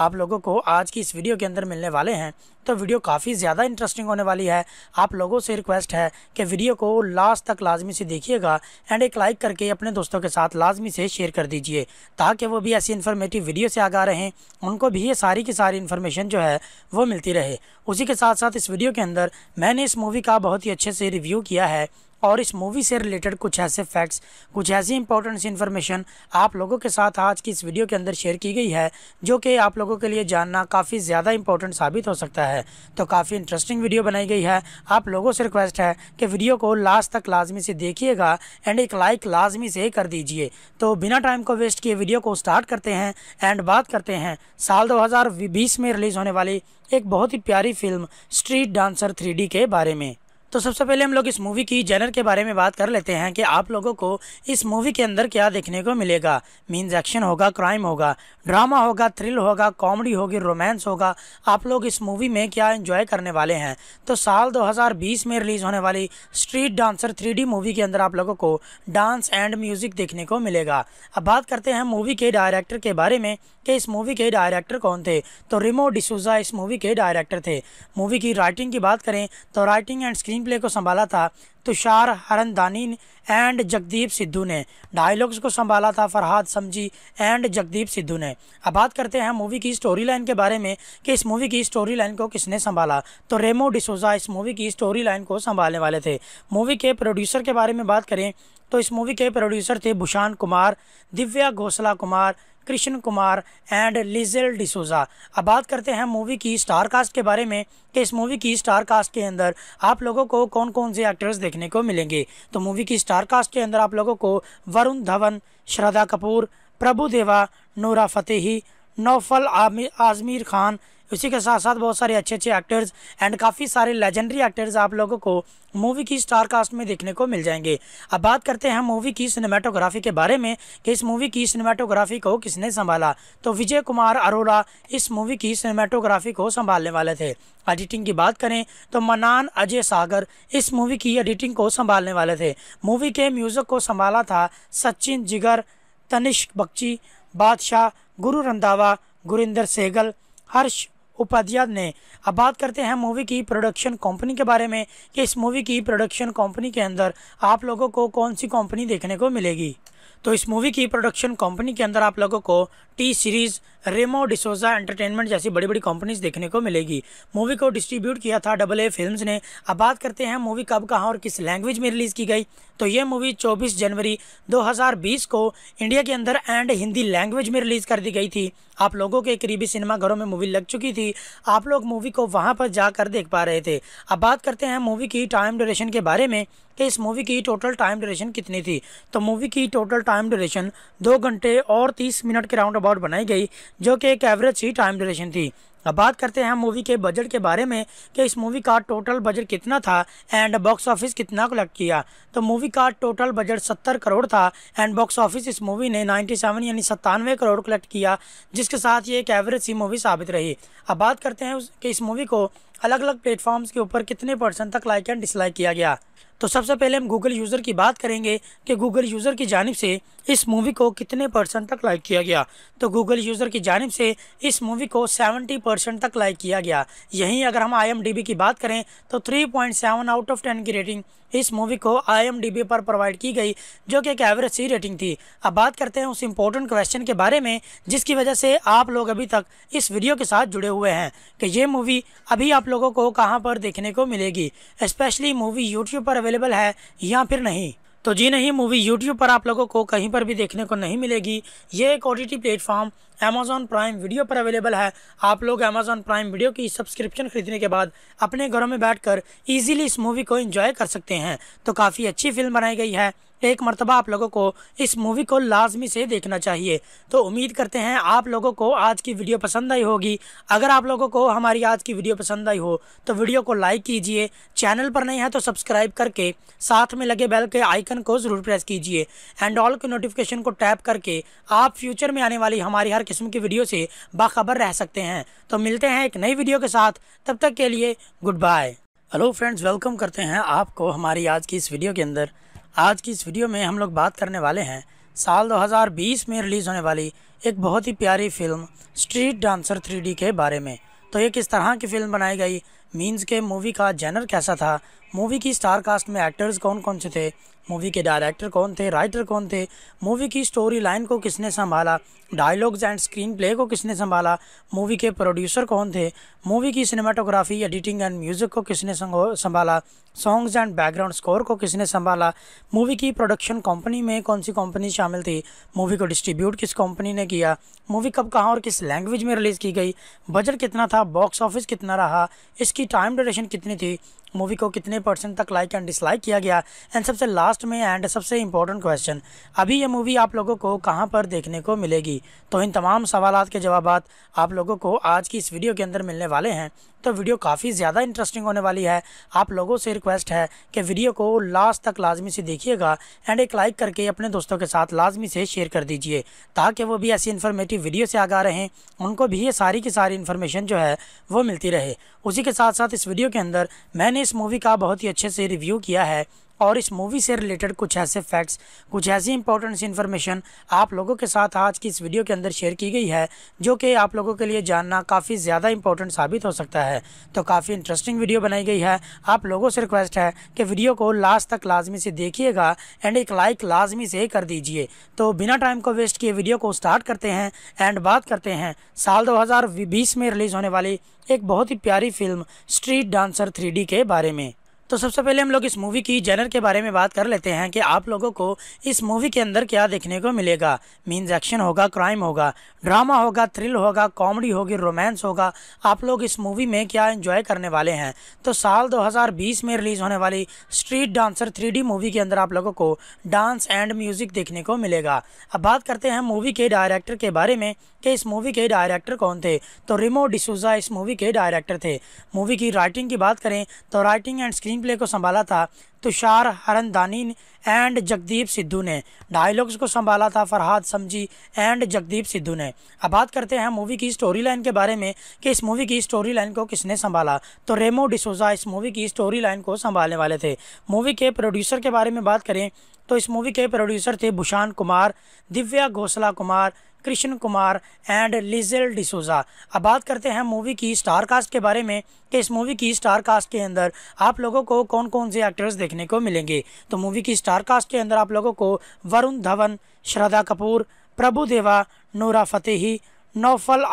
आप लोगों को आज की इस वीडियो के अंदर मिलने वाले हैं तो वीडियो काफ़ी ज़्यादा इंटरेस्टिंग होने वाली है आप लोगों से रिक्वेस्ट है कि वीडियो को लास्ट तक लाजमी से देखिएगा एंड एक लाइक करके अपने दोस्तों के साथ लाजमी से शेयर कर दीजिए ताकि वो भी ऐसी इन्फॉर्मेटिव वीडियो से आगा रहें उनको भी ये सारी की सारी इन्फॉर्मेशन जो है वो मिलती रहे उसी के साथ साथ इस वीडियो के अंदर मैंने इस मूवी का बहुत ही अच्छे से रिव्यू किया है और इस मूवी से रिलेटेड कुछ ऐसे फैक्ट्स कुछ ऐसी इंपॉर्टेंट इन्फॉर्मेशन आप लोगों के साथ आज की इस वीडियो के अंदर शेयर की गई है जो कि आप लोगों के लिए जानना काफ़ी ज़्यादा इंपॉर्टेंट साबित हो सकता है तो काफ़ी इंटरेस्टिंग वीडियो बनाई गई है आप लोगों से रिक्वेस्ट है कि वीडियो को लास्ट तक लाजमी से देखिएगा एंड एक लाइक लाजमी से कर दीजिए तो बिना टाइम को वेस्ट किए वीडियो को स्टार्ट करते हैं एंड बात करते हैं साल दो में रिलीज़ होने वाली एक बहुत ही प्यारी फिल्म स्ट्रीट डांसर थ्री के बारे में तो सबसे पहले हम लोग इस मूवी की जनर के बारे में बात कर लेते हैं कि आप लोगों को इस मूवी के अंदर क्या देखने को मिलेगा मीन्स एक्शन होगा क्राइम होगा ड्रामा होगा थ्रिल होगा कॉमेडी होगी रोमांस होगा आप लोग इस मूवी में क्या एंजॉय करने वाले हैं तो साल 2020 में रिलीज़ होने वाली स्ट्रीट डांसर थ्री मूवी के अंदर आप लोगों को डांस एंड म्यूज़िक देखने को मिलेगा अब बात करते हैं मूवी के डायरेक्टर के बारे में कि इस मूवी के डायरेक्टर कौन थे तो रिमो डिसूजा इस मूवी के डायरेक्टर थे मूवी की राइटिंग की बात करें तो writing and screen team play को संभाला था तुषार हरन दानी एंड जगदीप सिद्धू ने डायलॉग्स को संभाला था फरहाद समझी एंड जगदीप सिद्धू ने अब बात करते हैं मूवी की स्टोरी लाइन के बारे में कि इस मूवी की स्टोरी लाइन को किसने संभाला तो रेमो डिसोजा इस मूवी की स्टोरी लाइन को संभालने वाले थे मूवी के प्रोड्यूसर के बारे में बात करें तो इस मूवी के प्रोड्यूसर थे भूषान कुमार दिव्या घोसला कुमार कृष्ण कुमार एंड लिजल डिसोजा अब बात करते हैं मूवी की स्टार कास्ट के बारे में कि इस मूवी की स्टार कास्ट के अंदर आप लोगों को कौन कौन से एक्टर्स देखने को मिलेंगे तो मूवी की स्टार कास्ट के अंदर आप लोगों को वरुण धवन श्रद्धा कपूर प्रभु देवा नूरा फतेही नौफल आजमीर खान उसी के साथ साथ बहुत सारे अच्छे अच्छे एक्टर्स एंड काफ़ी सारे लेजेंडरी एक्टर्स आप लोगों को मूवी की स्टार कास्ट में देखने को मिल जाएंगे अब बात करते हैं मूवी की सिनेमाटोग्राफी के बारे में कि इस मूवी की सिनेमाटोग्राफी को किसने संभाला तो विजय कुमार अरोड़ा इस मूवी की सिनेमाटोग्राफी को संभालने वाले थे एडिटिंग की बात करें तो मनान अजय सागर इस मूवी की एडिटिंग को संभालने वाले थे मूवी के म्यूज़िक को संभाला था सचिन जिगर तनिष्क बख्ची बादशाह गुरु रंधावा गुरिंदर सहगल हर्ष उपाध्याय ने अब बात करते हैं मूवी की प्रोडक्शन कंपनी के बारे में कि इस मूवी की प्रोडक्शन कंपनी के अंदर आप लोगों को कौन सी कंपनी देखने को मिलेगी तो इस मूवी की प्रोडक्शन कंपनी के अंदर आप लोगों को T series Remo D'Souza entertainment जैसी बड़ी बड़ी कंपनीज देखने को मिलेगी मूवी को डिस्ट्रीब्यूट किया था डबल ए फिल्म ने अब बात करते हैं मूवी कब कहाँ और किस लैंग्वेज में रिलीज़ की गई तो ये मूवी 24 जनवरी 2020 को इंडिया के अंदर एंड हिंदी लैंग्वेज में रिलीज़ कर दी गई थी आप लोगों के करीबी सिनेमाघरों में मूवी लग चुकी थी आप लोग मूवी को वहाँ पर जाकर देख पा रहे थे अब बात करते हैं मूवी की टाइम ड्यूरेशन के बारे में कि इस मूवी की टोटल टाइम ड्यूरेशन कितनी थी तो मूवी की टोटल टाइम ड्यूरेशन दो घंटे और तीस मिनट के राउंड अबाउट अबाउट बनाई गई जो कि एक एवरेज सी टाइम ड्यूरेशन थी अब बात करते हैं मूवी के बजट के बारे में कि इस मूवी का टोटल बजट कितना था एंड बॉक्स ऑफिस कितना कलेक्ट किया तो मूवी का टोटल बजट सत्तर करोड़ था एंड बॉक्स ऑफिस इस मूवी ने नाइन्टी सेवन यानी सत्तानवे करोड़ कलेक्ट किया जिसके साथ ये एक एवरेज सी मूवी साबित रही अब बात करते हैं कि इस मूवी को अलग अलग प्लेटफॉर्म्स के ऊपर कितने परसेंट तक लाइक एंड डिसलाइक किया गया तो सबसे पहले हम गूगल यूज़र की बात करेंगे कि गूगल यूज़र की जानब से इस मूवी को कितने परसेंट तक लाइक किया गया तो गूगल यूज़र की जानब से इस मूवी को 70 परसेंट तक लाइक किया गया यहीं अगर हम आई की बात करें तो 3.7 आउट ऑफ 10 की रेटिंग इस मूवी को आई पर प्रोवाइड की गई जो कि एक एवरेज सी रेटिंग थी अब बात करते हैं उस इम्पोर्टेंट क्वेश्चन के बारे में जिसकी वजह से आप लोग अभी तक इस वीडियो के साथ जुड़े हुए हैं कि ये मूवी अभी आप लोगों को कहाँ पर देखने को मिलेगी स्पेशली मूवी यूट्यूब पर अवेलेबल है या फिर नहीं तो जी नहीं मूवी यूट्यूब पर आप लोगों को कहीं पर भी देखने को नहीं मिलेगी ये एक O T platform Amazon Prime video पर अवेलेबल है आप लोग अमेजोन प्राइम वीडियो की सब्सक्रिप्शन खरीदने के बाद अपने घरों में बैठकर इजीली इस मूवी को एंजॉय कर सकते हैं तो काफ़ी अच्छी फिल्म बनाई गई है एक मरतबा आप लोगों को इस मूवी को लाजमी से देखना चाहिए तो उम्मीद करते हैं आप लोगों को आज की वीडियो पसंद आई होगी अगर आप लोगों को हमारी आज की वीडियो पसंद आई हो तो वीडियो को लाइक कीजिए चैनल पर नहीं है तो सब्सक्राइब करके साथ में लगे बेल के आइकन को ज़रूर प्रेस कीजिए एंड ऑल के नोटिफिकेशन को टैप करके आप फ्यूचर में आने वाली हमारी हर किस्म की वीडियो से बाखबर रह सकते हैं तो मिलते हैं एक नई वीडियो के साथ तब तक के लिए good bye hello friends welcome करते हैं आपको हमारी आज की इस वीडियो के अंदर आज की इस वीडियो में हम लोग बात करने वाले हैं साल 2020 में रिलीज़ होने वाली एक बहुत ही प्यारी फिल्म स्ट्रीट डांसर थ्री के बारे में तो ये किस तरह की फिल्म बनाई गई मीन्स के मूवी का जेनर कैसा था मूवी की स्टार कास्ट में एक्टर्स कौन कौन से थे मूवी के डायरेक्टर कौन थे राइटर कौन थे मूवी की स्टोरी लाइन को किसने संभाला डायलॉग्स एंड स्क्रीन प्ले को किसने संभाला मूवी के प्रोड्यूसर कौन थे मूवी की सिनेमाटोग्राफी एडिटिंग एंड म्यूज़िक को किसने संभाला सॉन्ग्स एंड बैकग्राउंड स्कोर को किसने संभाला मूवी की प्रोडक्शन कंपनी में कौन सी कंपनी शामिल थी मूवी को डिस्ट्रीब्यूट किस कंपनी ने किया मूवी कब कहाँ और किस लैंग्वेज में रिलीज़ की गई बजट कितना था बॉक्स ऑफिस कितना रहा इसकी टाइम ड्यूरेशन कितनी थी मूवी को कितने परसेंट तक लाइक एंड डिसलाइक किया गया एंड सबसे लास्ट में एंड सबसे इम्पोर्टेंट क्वेश्चन अभी ये मूवी आप लोगों को कहाँ पर देखने को मिलेगी तो इन तमाम सवाल के जवाब आप लोगों को आज की इस वीडियो के अंदर मिलने वाले हैं तो वीडियो काफ़ी ज़्यादा इंटरेस्टिंग होने वाली है आप लोगों से रिक्वेस्ट रिक्वेस्ट है कि वीडियो को लास्ट तक लाजमी से देखिएगा एंड एक लाइक करके अपने दोस्तों के साथ लाजमी से शेयर कर दीजिए ताकि वो भी ऐसी इन्फॉर्मेटिव वीडियो से आगा रहें उनको भी ये सारी की सारी इन्फॉर्मेशन जो है वो मिलती रहे उसी के साथ साथ इस वीडियो के अंदर मैंने इस मूवी का बहुत ही अच्छे से रिव्यू किया है और इस मूवी से रिलेटेड कुछ ऐसे फैक्ट्स कुछ ऐसी इंपॉर्टेंट इन्फॉर्मेशन आप लोगों के साथ आज की इस वीडियो के अंदर शेयर की गई है जो कि आप लोगों के लिए जानना काफ़ी ज़्यादा इंपॉर्टेंट साबित हो सकता है तो काफ़ी इंटरेस्टिंग वीडियो बनाई गई है आप लोगों से रिक्वेस्ट है कि वीडियो को लास्ट तक लाजमी से देखिएगा एंड एक लाइक लाजमी से कर दीजिए तो बिना टाइम को वेस्ट किए वीडियो को स्टार्ट करते हैं एंड बात करते हैं साल दो में रिलीज़ होने वाली एक बहुत ही प्यारी फिल्म स्ट्रीट डांसर थ्री के बारे में तो सबसे पहले हम लोग इस मूवी की जेनर के बारे में बात कर लेते हैं कि आप लोगों को इस मूवी के अंदर क्या देखने को मिलेगा मीन्स एक्शन होगा क्राइम होगा ड्रामा होगा थ्रिल होगा कॉमेडी होगी रोमांस होगा आप लोग इस मूवी में क्या एंजॉय करने वाले हैं तो साल 2020 में रिलीज़ होने वाली स्ट्रीट डांसर थ्री मूवी के अंदर आप लोगों को डांस एंड म्यूज़िक देखने को मिलेगा अब बात करते हैं मूवी के डायरेक्टर के बारे में कि इस मूवी के डायरेक्टर कौन थे तो रिमो डिसूजा इस मूवी के डायरेक्टर थे मूवी की राइटिंग की बात करें तो writing and screen team play को संभाला था तुषार तो दानी एंड जगदीप सिद्धू ने डायलॉग्स को संभाला था फरहाद समझी एंड जगदीप सिद्धू ने अब बात करते हैं मूवी की स्टोरी लाइन के बारे में कि इस मूवी की स्टोरी लाइन को किसने संभाला तो रेमो डिसोजा इस मूवी की स्टोरी लाइन को संभालने वाले थे मूवी के प्रोड्यूसर के बारे में बात करें तो इस मूवी के प्रोड्यूसर थे भूषान कुमार दिव्या घोसला कुमार कृष्ण कुमार एंड लिजल डिसोजा अब बात करते हैं मूवी की स्टार कास्ट के बारे में कि इस मूवी की स्टार कास्ट के अंदर आप लोगों को कौन कौन से एक्टर्स देखने को मिलेंगे तो मूवी की स्टार कास्ट के अंदर आप लोगों को वरुण धवन श्रद्धा कपूर प्रभु देवा नूरा फतेही नौफल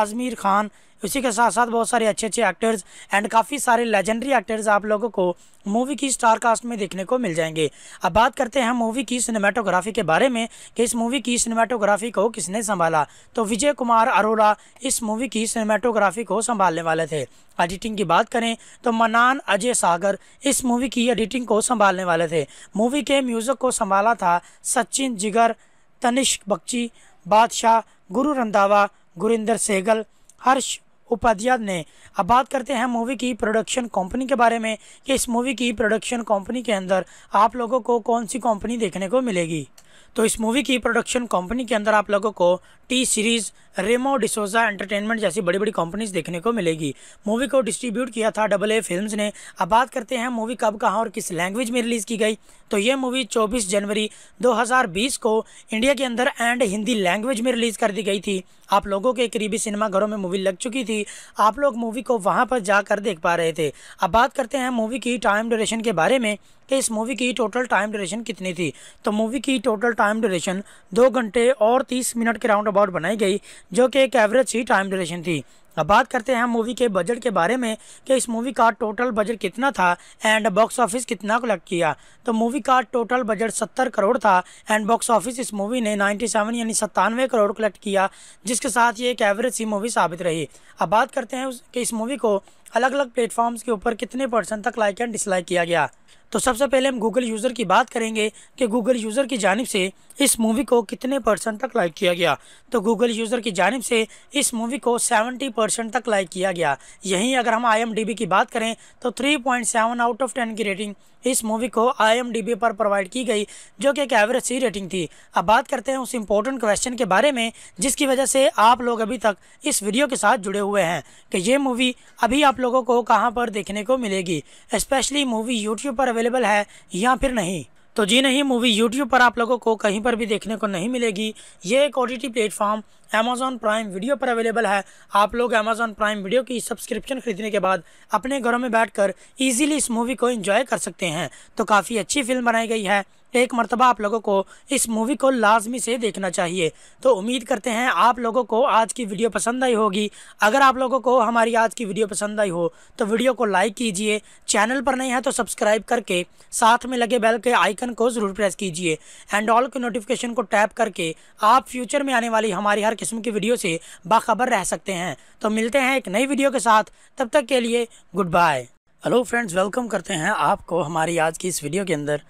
आजमीर खान उसी के साथ साथ बहुत सारे अच्छे अच्छे एक्टर्स एंड काफ़ी सारे लेजेंडरी एक्टर्स आप लोगों को मूवी की स्टार कास्ट में देखने को मिल जाएंगे अब बात करते हैं मूवी की सिनेमाटोग्राफी के बारे में कि इस मूवी की सिनेमाटोग्राफी को किसने संभाला तो विजय कुमार अरोड़ा इस मूवी की सिनेमाटोग्राफी को संभालने वाले थे एडिटिंग की बात करें तो मनान अजय सागर इस मूवी की एडिटिंग को संभालने वाले थे मूवी के म्यूज़िक को संभाला था सचिन जिगर तनिष्क बख्ची बादशाह गुरु रंधावा गुरिंदर सहगल हर्ष उपाध्याय ने अब बात करते हैं मूवी की प्रोडक्शन कंपनी के बारे में कि इस मूवी की प्रोडक्शन कंपनी के अंदर आप लोगों को कौन सी कंपनी देखने को मिलेगी तो इस मूवी की प्रोडक्शन कंपनी के अंदर आप लोगों को T series Remo D'Souza entertainment जैसी बड़ी बड़ी कंपनीज देखने को मिलेगी मूवी को डिस्ट्रीब्यूट किया था डबल ए फिल्म्स ने अब बात करते हैं मूवी कब कहाँ और किस लैंग्वेज में रिलीज़ की गई तो ये मूवी 24 जनवरी 2020 को इंडिया के अंदर एंड हिंदी लैंग्वेज में रिलीज़ कर दी गई थी आप लोगों के करीबी सिनेमाघरों में मूवी लग चुकी थी आप लोग मूवी को वहाँ पर जाकर देख पा रहे थे अब बात करते हैं मूवी की टाइम ड्यूरेशन के बारे में कि इस मूवी की टोटल टाइम ड्यूरेशन कितनी थी तो मूवी की टोटल टाइम ड्यूरेशन दो घंटे और तीस मिनट के राउंड अबाउट बनाई गई जो कि एक एवरेज ही टाइम ड्यूरेशन थी अब बात करते हैं मूवी के बजट के बारे में कि इस मूवी का टोटल बजट कितना था एंड बॉक्स ऑफिस कितना कलेक्ट किया तो मूवी का टोटल बजट सत्तर करोड़ था एंड बॉक्स ऑफिस इस मूवी ने नाइन्टी सेवन यानी सत्तानवे करोड़ कलेक्ट किया जिसके साथ ये एक एवरेज सी मूवी साबित रही अब बात करते हैं कि इस मूवी को अलग अलग प्लेटफॉर्म्स के ऊपर कितने परसेंट तक लाइक एंड डिसलाइक किया गया तो सबसे पहले हम गूगल यूज़र की बात करेंगे कि गूगल यूज़र की जानब से इस मूवी को कितने परसेंट तक लाइक किया गया तो गूगल यूज़र की जानब से इस मूवी को 70 परसेंट तक लाइक किया गया यहीं अगर हम आई की बात करें तो 3.7 आउट ऑफ 10 की रेटिंग इस मूवी को आई पर प्रोवाइड की गई जो कि एक एवरेज सी रेटिंग थी अब बात करते हैं उस इम्पोर्टेंट क्वेश्चन के बारे में जिसकी वजह से आप लोग अभी तक इस वीडियो के साथ जुड़े हुए हैं कि ये मूवी अभी आप लोगों को कहां पर देखने को मिलेगी स्पेशली मूवी यूट्यूब पर अवेलेबल है या फिर नहीं तो जी नहीं मूवी यूट्यूब पर आप लोगों को कहीं पर भी देखने को नहीं मिलेगी ये एक ओ प्लेटफॉर्म अमेज़ॉन प्राइम वीडियो पर अवेलेबल है आप लोग अमेज़ॉन प्राइम वीडियो की सब्सक्रिप्शन खरीदने के बाद अपने घरों में बैठकर इजीली इस मूवी को एंजॉय कर सकते हैं तो काफ़ी अच्छी फिल्म बनाई गई है एक मरतबा आप लोगों को इस मूवी को लाजमी से देखना चाहिए तो उम्मीद करते हैं आप लोगों को आज की वीडियो पसंद आई होगी अगर आप लोगों को हमारी आज की वीडियो पसंद आई हो तो वीडियो को लाइक कीजिए चैनल पर नहीं है तो सब्सक्राइब करके साथ में लगे बेल के आइकन को ज़रूर प्रेस कीजिए एंड ऑल के नोटिफिकेशन को टैप करके आप फ्यूचर में आने वाली हमारी हर किस्म की वीडियो से बाखबर रह सकते हैं तो मिलते हैं एक नई वीडियो के साथ तब तक के लिए good bye hello friends welcome करते हैं आपको हमारी आज की इस वीडियो के अंदर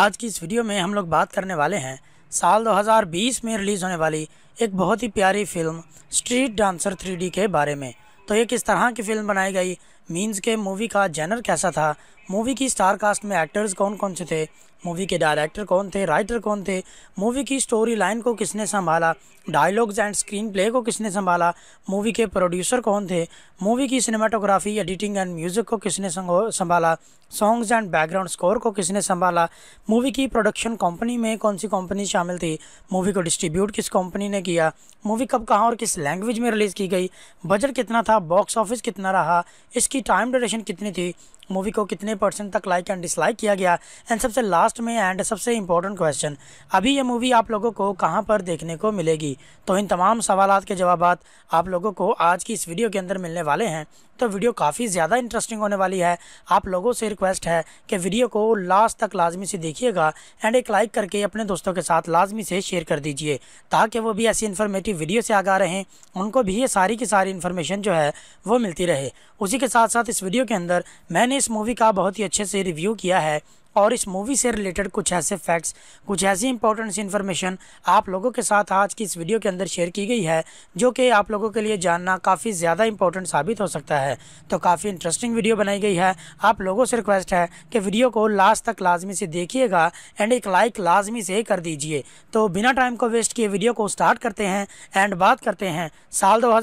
आज की इस वीडियो में हम लोग बात करने वाले हैं साल 2020 में रिलीज़ होने वाली एक बहुत ही प्यारी फिल्म स्ट्रीट डांसर 3D के बारे में तो ये किस तरह की फ़िल्म बनाई गई मीन्स के मूवी का जेनर कैसा था मूवी की स्टार कास्ट में एक्टर्स कौन कौन से थे मूवी के डायरेक्टर कौन थे राइटर कौन थे मूवी की स्टोरी लाइन को किसने संभाला डायलॉग्स एंड स्क्रीन प्ले को किसने संभाला मूवी के प्रोड्यूसर कौन थे मूवी की सिनेमाटोग्राफी एडिटिंग एंड म्यूज़िक को किसने संभाला सॉन्ग्स एंड बैकग्राउंड स्कोर को किसने संभाला मूवी की प्रोडक्शन कंपनी में कौन सी कंपनी शामिल थी मूवी को डिस्ट्रीब्यूट किस कंपनी ने किया मूवी कब कहाँ और किस लैंग्वेज में रिलीज़ की गई बजट कितना था बॉक्स ऑफिस कितना रहा इसकी टाइम ड्यूरेशन कितनी थी मूवी को कितने परसेंट तक लाइक एंड डिसलाइक किया गया एंड सबसे लास्ट में एंड सबसे इम्पोर्टेंट क्वेश्चन अभी ये मूवी आप लोगों को कहाँ पर देखने को मिलेगी तो इन तमाम सवाल के जवाब आप लोगों को आज की इस वीडियो के अंदर मिलने वाले हैं तो वीडियो काफ़ी ज़्यादा इंटरेस्टिंग होने वाली है आप लोगों से रिक्वेस्ट है कि वीडियो को लास्ट तक लाजमी से देखिएगा एंड एक लाइक करके अपने दोस्तों के साथ लाजमी से शेयर कर दीजिए ताकि वो भी ऐसी इन्फॉर्मेटिव वीडियो से आगा रहें उनको भी ये सारी की सारी इन्फॉर्मेशन जो है वो मिलती रहे उसी के साथ साथ इस वीडियो के अंदर मैंने इस मूवी का बहुत ही अच्छे से रिव्यू किया है और इस मूवी से रिलेटेड कुछ ऐसे फैक्ट्स कुछ ऐसी इंपॉर्टेंट इन्फॉर्मेशन आप लोगों के साथ आज की इस वीडियो के अंदर शेयर की गई है जो कि आप लोगों के लिए जानना काफ़ी ज़्यादा इंपॉर्टेंट साबित हो सकता है तो काफ़ी इंटरेस्टिंग वीडियो बनाई गई है आप लोगों से रिक्वेस्ट है कि वीडियो को लास्ट तक लाजमी से देखिएगा एंड एक लाइक लाजमी से कर दीजिए तो बिना टाइम को वेस्ट किए वीडियो को स्टार्ट करते हैं एंड बात करते हैं साल दो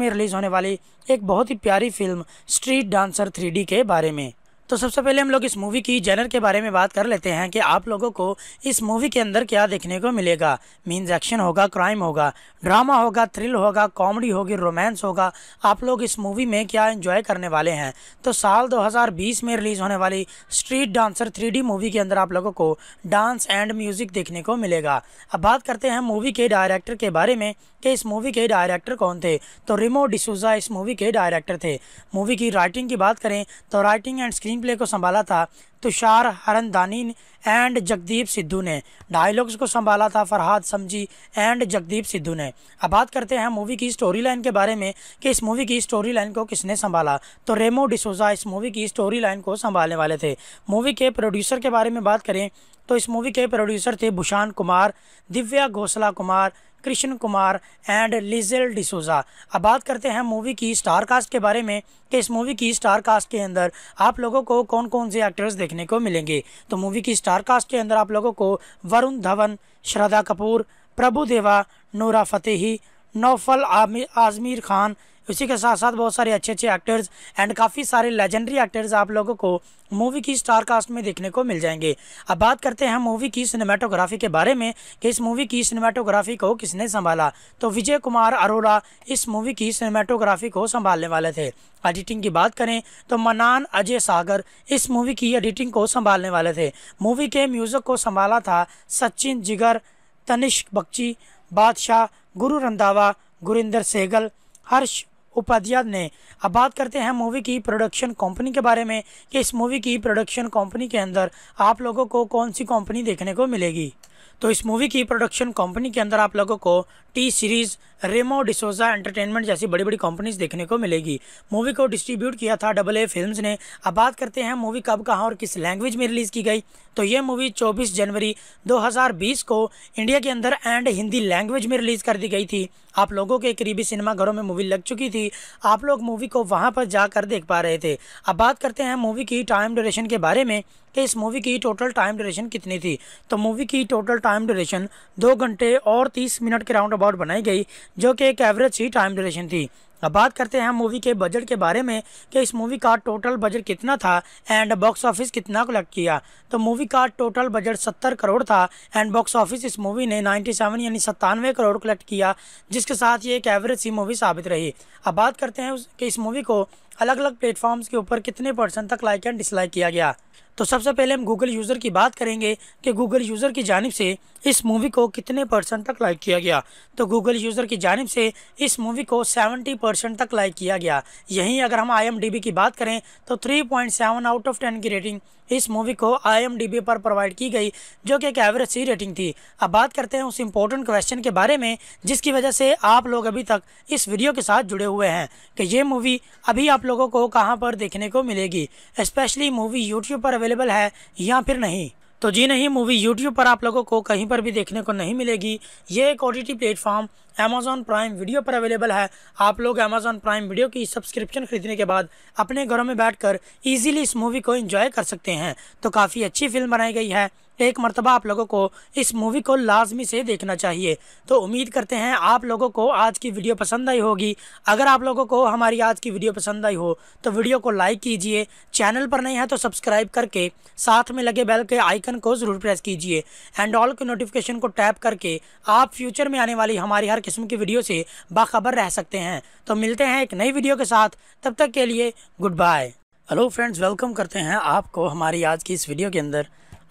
में रिलीज़ होने वाली एक बहुत ही प्यारी फिल्म स्ट्रीट डांसर थ्री के बारे में तो सबसे पहले हम लोग इस मूवी की जेनर के बारे में बात कर लेते हैं कि आप लोगों को इस मूवी के अंदर क्या देखने को मिलेगा मीन्स एक्शन होगा क्राइम होगा ड्रामा होगा थ्रिल होगा कॉमेडी होगी रोमांस होगा आप लोग इस मूवी में क्या इंजॉय करने वाले हैं तो साल 2020 में रिलीज़ होने वाली स्ट्रीट डांसर थ्री मूवी के अंदर आप लोगों को डांस एंड म्यूज़िक देखने को मिलेगा अब बात करते हैं मूवी के डायरेक्टर के बारे में कि इस मूवी के डायरेक्टर कौन थे तो रिमो डिसूजा इस मूवी के डायरेक्टर थे मूवी की राइटिंग की बात करें तो राइटिंग एंड स्क्रीन प्ले को संभाला था तुषार हरनदानी एंड जगदीप सिद्धू ने डायलॉग्स को संभाला था फरहाद समझी एंड जगदीप सिद्धू ने अब बात करते हैं मूवी की स्टोरी लाइन के बारे में कि इस मूवी की स्टोरी लाइन को किसने संभाला तो रेमो डिसोजा इस मूवी की स्टोरी लाइन को संभालने वाले थे मूवी के प्रोड्यूसर के बारे में बात करें तो इस मूवी के प्रोड्यूसर थे भूषान कुमार दिव्या घोसला कुमार कृष्ण कुमार एंड लिजल डिसोजा अब बात करते हैं मूवी की स्टार कास्ट के बारे में कि इस मूवी की स्टार कास्ट के अंदर आप लोगों को कौन कौन से एक्टर्स देखने को मिलेंगे तो मूवी की स्टार कास्ट के अंदर आप लोगों को वरुण धवन श्रद्धा कपूर प्रभु देवा नूरा फतेही नौफल आजमीर खान उसी के साथ साथ बहुत सारे अच्छे अच्छे एक्टर्स एंड काफ़ी सारे लेजेंडरी एक्टर्स आप लोगों को मूवी की स्टार कास्ट में देखने को मिल जाएंगे अब बात करते हैं मूवी की सिनेमाटोग्राफी के बारे में कि इस मूवी की सिनेमाटोग्राफी को किसने संभाला तो विजय कुमार अरोड़ा इस मूवी की सिनेमाटोग्राफी को संभालने वाले थे एडिटिंग की बात करें तो मनान अजय सागर इस मूवी की एडिटिंग को संभालने वाले थे मूवी के म्यूज़िक को संभाला था सचिन जिगर तनिष्क बख्ची बादशाह गुरु रंधावा गुरिंदर सहगल हर्ष उपाध्याय ने अब बात करते हैं मूवी की प्रोडक्शन कंपनी के बारे में कि इस मूवी की प्रोडक्शन कंपनी के अंदर आप लोगों को कौन सी कंपनी देखने को मिलेगी तो इस मूवी की प्रोडक्शन कंपनी के अंदर आप लोगों को T series Remo D'Souza entertainment जैसी बड़ी बड़ी कंपनीज देखने को मिलेगी मूवी को डिस्ट्रीब्यूट किया था डबल ए फिल्म ने अब बात करते हैं मूवी कब कहाँ और किस लैंग्वेज में रिलीज़ की गई तो ये मूवी चौबीस जनवरी 2020 को इंडिया के अंदर एंड हिंदी लैंग्वेज में रिलीज़ कर दी गई थी आप लोगों के करीबी सिनेमा घरों में मूवी लग चुकी थी आप लोग मूवी को वहाँ पर जाकर देख पा रहे थे अब बात करते हैं मूवी की टाइम ड्यूरेशन के बारे में कि इस मूवी की टोटल टाइम ड्यूरेशन कितनी थी तो मूवी की टोटल टाइम ड्यूरेशन दो घंटे और तीस मिनट के राउंड अबाउट बनाई गई जो कि एक एवरेज सी टाइम ड्यूरेशन थी अब बात करते हैं मूवी के बजट के बारे में कि इस मूवी का टोटल बजट कितना था एंड बॉक्स ऑफिस कितना कलेक्ट किया तो मूवी का टोटल बजट सत्तर करोड़ था एंड बॉक्स ऑफिस इस मूवी ने सेवन यानी सत्तानवे करोड़ कलेक्ट किया जिसके साथ ये एक एवरेज सी मूवी साबित रही अब बात करते हैं कि इस मूवी को अलग अलग प्लेटफॉर्म्स के ऊपर कितने परसेंट तक लाइक एंड डिसलाइक किया गया तो सबसे पहले हम गूगल यूज़र की बात करेंगे कि गूगल यूज़र की जानब से इस मूवी को कितने परसेंट तक लाइक किया गया तो गूगल यूज़र की जानब से इस मूवी को 70 परसेंट तक लाइक किया गया यहीं अगर हम आई की बात करें तो 3.7 आउट ऑफ 10 की रेटिंग इस मूवी को आई पर प्रोवाइड की गई जो कि एक एवरेज सी रेटिंग थी अब बात करते हैं उस इम्पोर्टेंट क्वेश्चन के बारे में जिसकी वजह से आप लोग अभी तक इस वीडियो के साथ जुड़े हुए हैं कि ये मूवी अभी आप लोगों को कहाँ पर देखने को मिलेगी स्पेशली मूवी यूट्यूब पर अवेलेबल है या फिर नहीं तो जी नहीं मूवी यूट्यूब पर आप लोगों को कहीं पर भी देखने को नहीं मिलेगी ये एक O T platform Amazon Prime video पर अवेलेबल है आप लोग अमेजोन प्राइम वीडियो की सब्सक्रिप्शन खरीदने के बाद अपने घरों में बैठकर इजीली इस मूवी को एंजॉय कर सकते हैं तो काफ़ी अच्छी फिल्म बनाई गई है एक मरतबा आप लोगों को इस मूवी को लाजमी से देखना चाहिए तो उम्मीद करते हैं आप लोगों को आज की वीडियो पसंद आई होगी अगर आप लोगों को हमारी आज की वीडियो पसंद आई हो तो वीडियो को लाइक कीजिए चैनल पर नहीं है तो सब्सक्राइब करके साथ में लगे बेल के आइकन को ज़रूर प्रेस कीजिए एंड ऑल के नोटिफिकेशन को टैप करके आप फ्यूचर में आने वाली हमारी हर किस्म की वीडियो से बाखबर रह सकते हैं तो मिलते हैं एक नई वीडियो के साथ तब तक के लिए good bye hello friends welcome करते हैं आपको हमारी आज की इस वीडियो के अंदर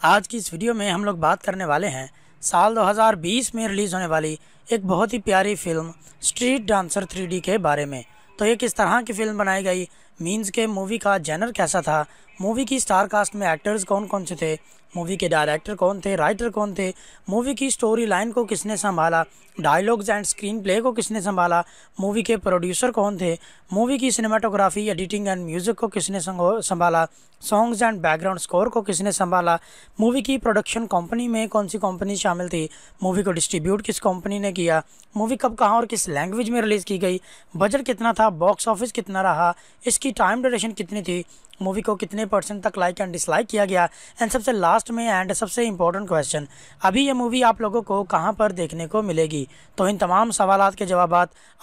आज की इस वीडियो में हम लोग बात करने वाले हैं साल 2020 में रिलीज़ होने वाली एक बहुत ही प्यारी फिल्म स्ट्रीट डांसर 3D के बारे में तो ये किस तरह की फिल्म बनाई गई मीन्स के मूवी का जेनर कैसा था मूवी की स्टार कास्ट में एक्टर्स कौन कौन से थे मूवी के डायरेक्टर कौन थे राइटर कौन थे मूवी की स्टोरी लाइन को किसने संभाला डायलॉग्स एंड स्क्रीन प्ले को किसने संभाला मूवी के प्रोड्यूसर कौन थे मूवी की सिनेमाटोग्राफी एडिटिंग एंड म्यूज़िक को किसने संभाला सॉन्ग्स एंड बैकग्राउंड स्कोर को किसने संभाला मूवी की प्रोडक्शन कंपनी में कौन सी कंपनी शामिल थी मूवी को डिस्ट्रीब्यूट किस कंपनी ने किया मूवी कब कहाँ और किस लैंग्वेज में रिलीज़ की गई बजट कितना था बॉक्स ऑफिस कितना रहा इसकी टाइम ड्यूरेशन कितनी थी मूवी को कितने परसेंट तक लाइक एंड डिसलाइक किया गया एंड सबसे लास्ट में एंड सबसे इम्पोर्टेंट क्वेश्चन अभी ये मूवी आप लोगों को कहाँ पर देखने को मिलेगी तो इन तमाम सवाल के जवाब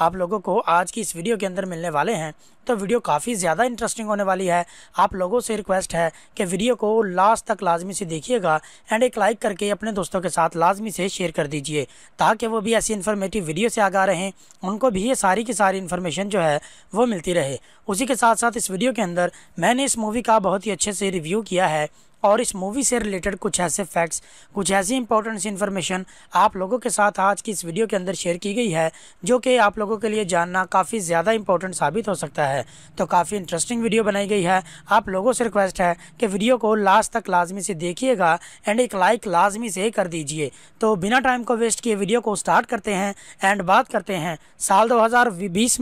आप लोगों को आज की इस वीडियो के अंदर मिलने वाले हैं तो वीडियो काफ़ी ज़्यादा इंटरेस्टिंग होने वाली है आप लोगों से रिक्वेस्ट है कि वीडियो को लास्ट तक लाजमी से देखिएगा एंड एक लाइक करके अपने दोस्तों के साथ लाजमी से शेयर कर दीजिए ताकि वो भी ऐसी इन्फॉर्मेटिव वीडियो से आगा रहें उनको भी ये सारी की सारी इन्फॉर्मेशन जो है वो मिलती रहे उसी के साथ साथ इस वीडियो के अंदर मैंने इस मूवी का बहुत ही अच्छे से रिव्यू किया है और इस मूवी से रिलेटेड कुछ ऐसे फैक्ट्स कुछ ऐसी इंपॉर्टेंट इन्फॉर्मेशन आप लोगों के साथ आज की इस वीडियो के अंदर शेयर की गई है जो कि आप लोगों के लिए जानना काफ़ी ज़्यादा इंपॉर्टेंट साबित हो सकता है तो काफ़ी इंटरेस्टिंग वीडियो बनाई गई है आप लोगों से रिक्वेस्ट है कि वीडियो को लास्ट तक लाजमी से देखिएगा एंड एक लाइक लाजमी से कर दीजिए तो बिना टाइम को वेस्ट किए वीडियो को स्टार्ट करते हैं एंड बात करते हैं साल दो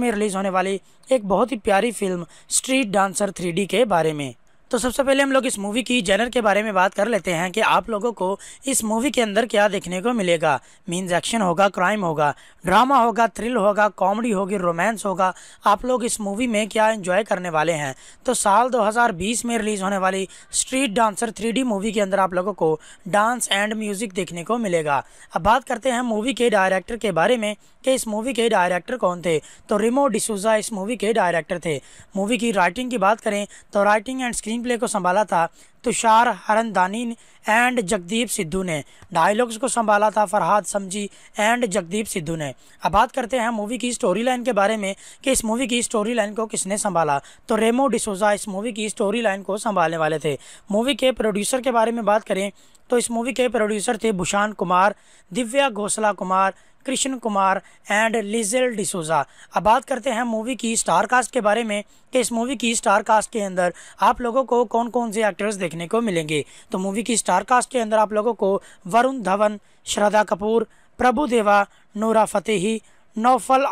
में रिलीज़ होने वाली एक बहुत ही प्यारी फिल्म स्ट्रीट डांसर थ्री के बारे में तो सबसे पहले हम लोग इस मूवी की जनर के बारे में बात कर लेते हैं कि आप लोगों को इस मूवी के अंदर क्या देखने को मिलेगा मीन्स एक्शन होगा क्राइम होगा ड्रामा होगा थ्रिल होगा कॉमेडी होगी रोमांस होगा आप लोग इस मूवी में क्या एंजॉय करने वाले हैं तो साल 2020 में रिलीज़ होने वाली स्ट्रीट डांसर थ्री मूवी के अंदर आप लोगों को डांस एंड म्यूज़िक देखने को मिलेगा अब बात करते हैं मूवी के डायरेक्टर के बारे में कि इस मूवी के डायरेक्टर कौन थे तो रिमो डिसूजा इस मूवी के डायरेक्टर थे मूवी की राइटिंग की बात करें तो राइटिंग एंड स्क्रीन प्ले को संभाला था तुषार हरन दानी एंड जगदीप सिद्धू ने डायलॉग्स को संभाला था फरहाद समझी एंड जगदीप सिद्धू ने अब बात करते हैं मूवी की स्टोरी लाइन के बारे में कि इस मूवी की स्टोरी लाइन को किसने संभाला तो रेमो डिसोजा इस मूवी की स्टोरी लाइन को संभालने वाले थे मूवी के प्रोड्यूसर के बारे में बात करें तो इस मूवी के प्रोड्यूसर थे भूषान कुमार दिव्या घोसला कुमार कृष्ण कुमार एंड लिजल डिसोजा अब बात करते हैं मूवी की स्टार कास्ट के बारे में कि इस मूवी की स्टार कास्ट के अंदर आप लोगों को कौन कौन से एक्टर्स देखने को मिलेंगे तो मूवी की स्टार कास्ट के अंदर आप लोगों को वरुण धवन श्रद्धा कपूर प्रभु देवा नूरा फतेही नौफल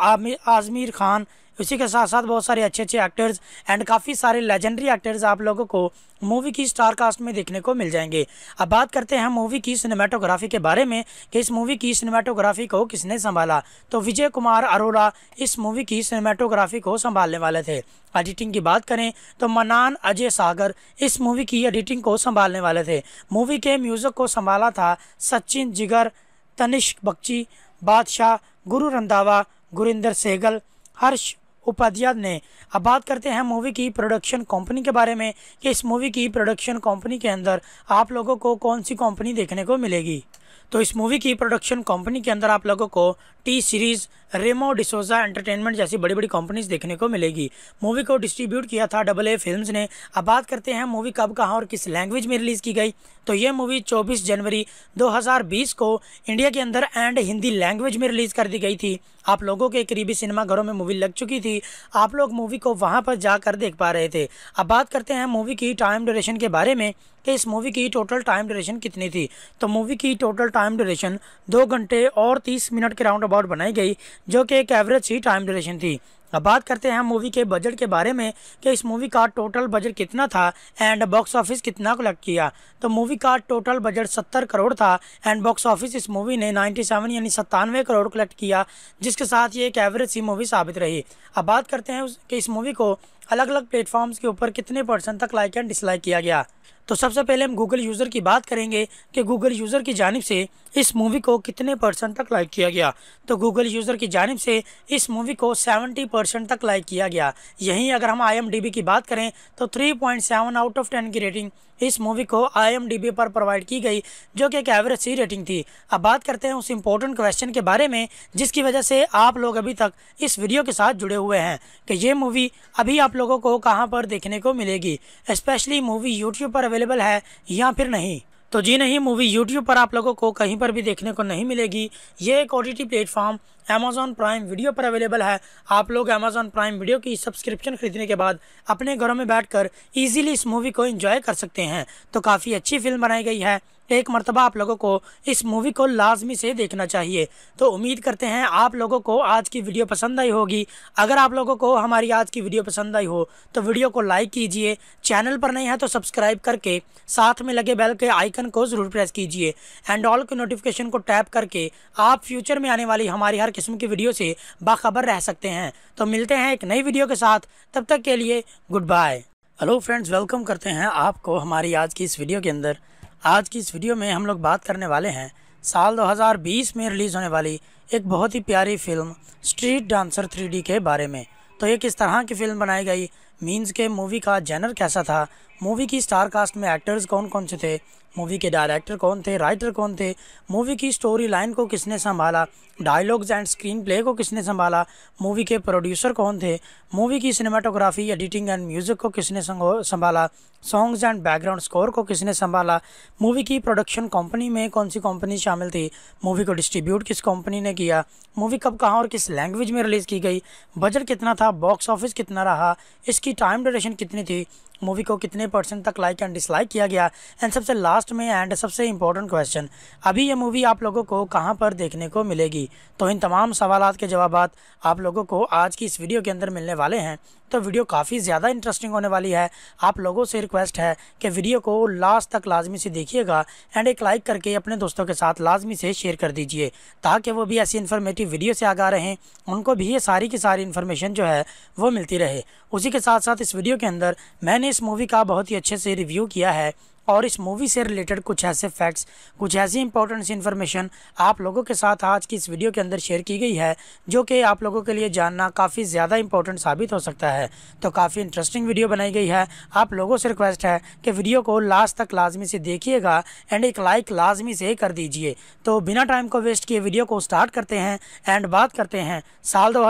आजमीर खान उसी के साथ साथ बहुत सारे अच्छे अच्छे एक्टर्स एंड काफ़ी सारे लेजेंडरी एक्टर्स आप लोगों को मूवी की स्टार कास्ट में देखने को मिल जाएंगे अब बात करते हैं मूवी की सिनेमाटोग्राफी के बारे में कि इस मूवी की सिनेमाटोग्राफी को किसने संभाला तो विजय कुमार अरोड़ा इस मूवी की सिनेमाटोग्राफी को संभालने वाले थे एडिटिंग की बात करें तो मनान अजय सागर इस मूवी की एडिटिंग को संभालने वाले थे मूवी के म्यूज़िक को संभाला था सचिन जिगर तनिष्क बख्ची बादशाह गुरु रंधावा गुरिंदर सहगल हर्ष उपाध्याय ने अब बात करते हैं मूवी की प्रोडक्शन कंपनी के बारे में कि इस मूवी की प्रोडक्शन कंपनी के अंदर आप लोगों को कौन सी कंपनी देखने को मिलेगी तो इस मूवी की प्रोडक्शन कंपनी के अंदर आप लोगों को T series Remo D'Souza entertainment जैसी बड़ी बड़ी कंपनीज देखने को मिलेगी मूवी को डिस्ट्रीब्यूट किया था डबल ए फिल्म ने अब बात करते हैं मूवी कब कहाँ और किस लैंग्वेज में रिलीज़ की गई तो ये मूवी चौबीस जनवरी 2020 को इंडिया के अंदर एंड हिंदी लैंग्वेज में रिलीज़ कर दी गई थी आप लोगों के करीबी सिनेमाघरों में मूवी लग चुकी थी आप लोग मूवी को वहाँ पर जाकर देख पा रहे थे अब बात करते हैं मूवी की टाइम ड्यूरेशन के बारे में कि इस मूवी की टोटल टाइम ड्यूरेशन कितनी थी तो मूवी की टोटल टाइम ड्यूरेशन दो घंटे और तीस मिनट के राउंड अबाउट बनाई गई जो कि एक एवरेज सी टाइम ड्यूरेशन थी अब बात करते हैं मूवी के बजट के बारे में कि इस मूवी का टोटल बजट कितना था एंड बॉक्स ऑफिस कितना कलेक्ट किया तो मूवी का टोटल बजट सत्तर करोड़ था एंड बॉक्स ऑफिस इस मूवी ने सेवन यानी सत्तानवे करोड़ कलेक्ट किया जिसके साथ ये एक एवरेज सी मूवी साबित रही अब बात करते हैं कि इस मूवी को अलग अलग प्लेटफॉर्म्स के ऊपर कितने परसेंट तक लाइक एंड डिसलाइक किया गया तो सबसे पहले हम गूगल यूज़र की बात करेंगे कि गूगल यूज़र की जानब से इस मूवी को कितने परसेंट तक लाइक किया गया तो गूगल यूज़र की जानब से इस मूवी को 70 परसेंट तक लाइक किया गया यहीं अगर हम आई की बात करें तो 3.7 आउट ऑफ 10 की रेटिंग इस मूवी को आई पर प्रोवाइड की गई जो कि एक एवरेज सी रेटिंग थी अब बात करते हैं उस इम्पोर्टेंट क्वेश्चन के बारे में जिसकी वजह से आप लोग अभी तक इस वीडियो के साथ जुड़े हुए हैं कि ये मूवी अभी आप लोगों को कहाँ पर देखने को मिलेगी स्पेशली मूवी यूट्यूब पर अवेलेबल है या फिर नहीं तो जी नहीं मूवी यूट्यूब पर आप लोगों को कहीं पर भी देखने को नहीं मिलेगी ये एक O T platform Amazon Prime video पर अवेलेबल है आप लोग अमेजॉन प्राइम वीडियो की सब्सक्रिप्शन खरीदने के बाद अपने घरों में बैठकर इजीली इस मूवी को एंजॉय कर सकते हैं तो काफ़ी अच्छी फिल्म बनाई गई है एक मरतबा आप लोगों को इस मूवी को लाजमी से देखना चाहिए तो उम्मीद करते हैं आप लोगों को आज की वीडियो पसंद आई होगी अगर आप लोगों को हमारी आज की वीडियो पसंद आई हो तो वीडियो को लाइक कीजिए चैनल पर नहीं है तो सब्सक्राइब करके साथ में लगे बेल के आइकन को ज़रूर प्रेस कीजिए एंड ऑल के नोटिफिकेशन को टैप करके आप फ्यूचर में आने वाली हमारी हर किस्म की वीडियो से बाखबर रह सकते हैं तो मिलते हैं एक नई वीडियो के साथ तब तक के लिए good bye hello friends welcome करते हैं आपको हमारी आज की इस वीडियो के अंदर आज की इस वीडियो में हम लोग बात करने वाले हैं साल 2020 में रिलीज़ होने वाली एक बहुत ही प्यारी फिल्म स्ट्रीट डांसर 3D के बारे में तो ये किस तरह की फिल्म बनाई गई मीन्स के मूवी का जेनर कैसा था मूवी की स्टार कास्ट में एक्टर्स कौन कौन से थे मूवी के डायरेक्टर कौन थे राइटर कौन थे मूवी की स्टोरी लाइन को किसने संभाला डायलॉग्स एंड स्क्रीन प्ले को किसने संभाला मूवी के प्रोड्यूसर कौन थे मूवी की सिनेमाटोग्राफी एडिटिंग एंड म्यूज़िक को किसने संभाला सॉन्ग्स एंड बैकग्राउंड स्कोर को किसने संभाला मूवी की प्रोडक्शन कंपनी में कौन सी कंपनी शामिल थी मूवी को डिस्ट्रीब्यूट किस कंपनी ने किया मूवी कब कहाँ और किस लैंग्वेज में रिलीज़ की गई बजट कितना था बॉक्स ऑफिस कितना रहा इसकी टाइम ड्यूरेशन कितनी थी मूवी को कितने परसेंट तक लाइक एंड डिसलाइक किया गया एंड सबसे लास्ट में एंड सबसे इम्पोर्टेंट क्वेश्चन अभी ये मूवी आप लोगों को कहाँ पर देखने को मिलेगी तो इन तमाम सवाल के जवाब आप लोगों को आज की इस वीडियो के अंदर मिलने वाले हैं तो वीडियो काफ़ी ज़्यादा इंटरेस्टिंग होने वाली है आप लोगों से रिक्वेस्ट है कि वीडियो को लास्ट तक लाजमी से देखिएगा एंड एक लाइक करके अपने दोस्तों के साथ लाजमी से शेयर कर दीजिए ताकि वो भी ऐसी इन्फॉर्मेटिव वीडियो से आगा रहें उनको भी ये सारी की सारी इन्फॉर्मेशन जो है वो मिलती रहे उसी के साथ साथ इस वीडियो के अंदर मैंने इस मूवी का बहुत ही अच्छे से रिव्यू किया है और इस मूवी से रिलेटेड कुछ ऐसे फैक्ट्स कुछ ऐसी इंपॉर्टेंट इन्फॉर्मेशन आप लोगों के साथ आज की इस वीडियो के अंदर शेयर की गई है जो कि आप लोगों के लिए जानना काफ़ी ज़्यादा इंपॉर्टेंट साबित हो सकता है तो काफ़ी इंटरेस्टिंग वीडियो बनाई गई है आप लोगों से रिक्वेस्ट है कि वीडियो को लास्ट तक लाजमी से देखिएगा एंड एक लाइक लाजमी से कर दीजिए तो बिना टाइम को वेस्ट किए वीडियो को स्टार्ट करते हैं एंड बात करते हैं साल दो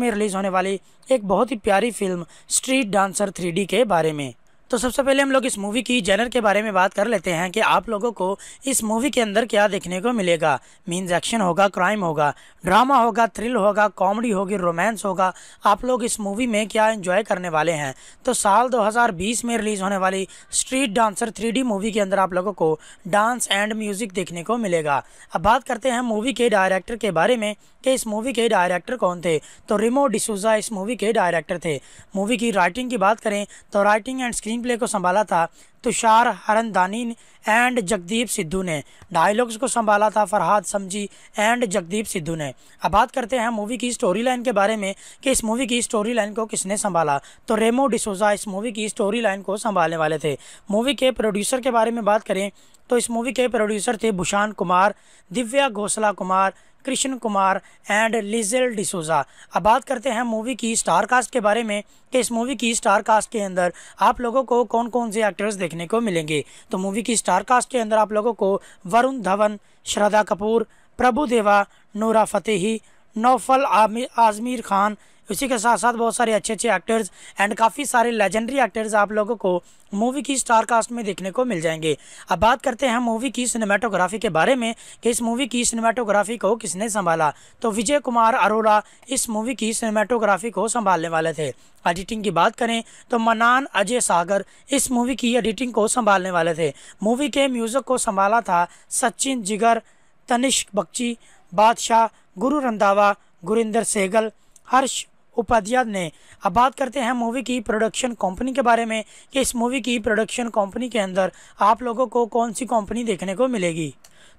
में रिलीज़ होने वाली एक बहुत ही प्यारी फिल्म स्ट्रीट डांसर थ्री के बारे में तो सबसे पहले हम लोग इस मूवी की जनर के बारे में बात कर लेते हैं कि आप लोगों को इस मूवी के अंदर क्या देखने को मिलेगा मीन्स एक्शन होगा क्राइम होगा ड्रामा होगा थ्रिल होगा कॉमेडी होगी रोमांस होगा आप लोग इस मूवी में क्या एंजॉय करने वाले हैं तो साल 2020 में रिलीज़ होने वाली स्ट्रीट डांसर थ्री मूवी के अंदर आप लोगों को डांस एंड म्यूज़िक देखने को मिलेगा अब बात करते हैं मूवी के डायरेक्टर के बारे में कि इस मूवी के डायरेक्टर कौन थे तो रिमो डिसूजा इस मूवी के डायरेक्टर थे मूवी की राइटिंग की बात करें तो writing and screen team play को संभाला था तुषार दानी एंड जगदीप सिद्धू ने डायलॉग्स को संभाला था फरहाद समझी एंड जगदीप सिद्धू ने अब बात करते हैं मूवी की स्टोरी लाइन के बारे में कि इस मूवी की स्टोरी लाइन को किसने संभाला तो रेमो डिसोजा इस मूवी की स्टोरी लाइन को संभालने वाले थे मूवी के प्रोड्यूसर के बारे में बात करें तो इस मूवी के प्रोड्यूसर थे भूषान कुमार दिव्या घोसला कुमार कृष्ण कुमार एंड लिजल डिसोजा अब बात करते हैं मूवी की स्टार कास्ट के बारे में कि इस मूवी की स्टार कास्ट के अंदर आप लोगों को कौन कौन से एक्टर्स देखने को मिलेंगे तो मूवी की स्टार कास्ट के अंदर आप लोगों को वरुण धवन श्रद्धा कपूर प्रभु देवा नूरा फतेही नौफल आजमीर खान उसी के साथ साथ बहुत सारे अच्छे अच्छे एक्टर्स एंड काफ़ी सारे लेजेंडरी एक्टर्स आप लोगों को मूवी की स्टार कास्ट में देखने को मिल जाएंगे अब बात करते हैं मूवी की सिनेमाटोग्राफी के बारे में कि इस मूवी की सिनेमाटोग्राफी को किसने संभाला तो विजय कुमार अरोड़ा इस मूवी की सिनेमाटोग्राफी को संभालने वाले थे एडिटिंग की बात करें तो मनान अजय सागर इस मूवी की एडिटिंग को संभालने वाले थे मूवी के म्यूज़िक को संभाला था सचिन जिगर तनिष्क बख्ची बादशाह गुरु रंधावा गुरिंदर सहगल हर्ष उपाध्याय ने अब बात करते हैं मूवी की प्रोडक्शन कंपनी के बारे में कि इस मूवी की प्रोडक्शन कंपनी के अंदर आप लोगों को कौन सी कंपनी देखने को मिलेगी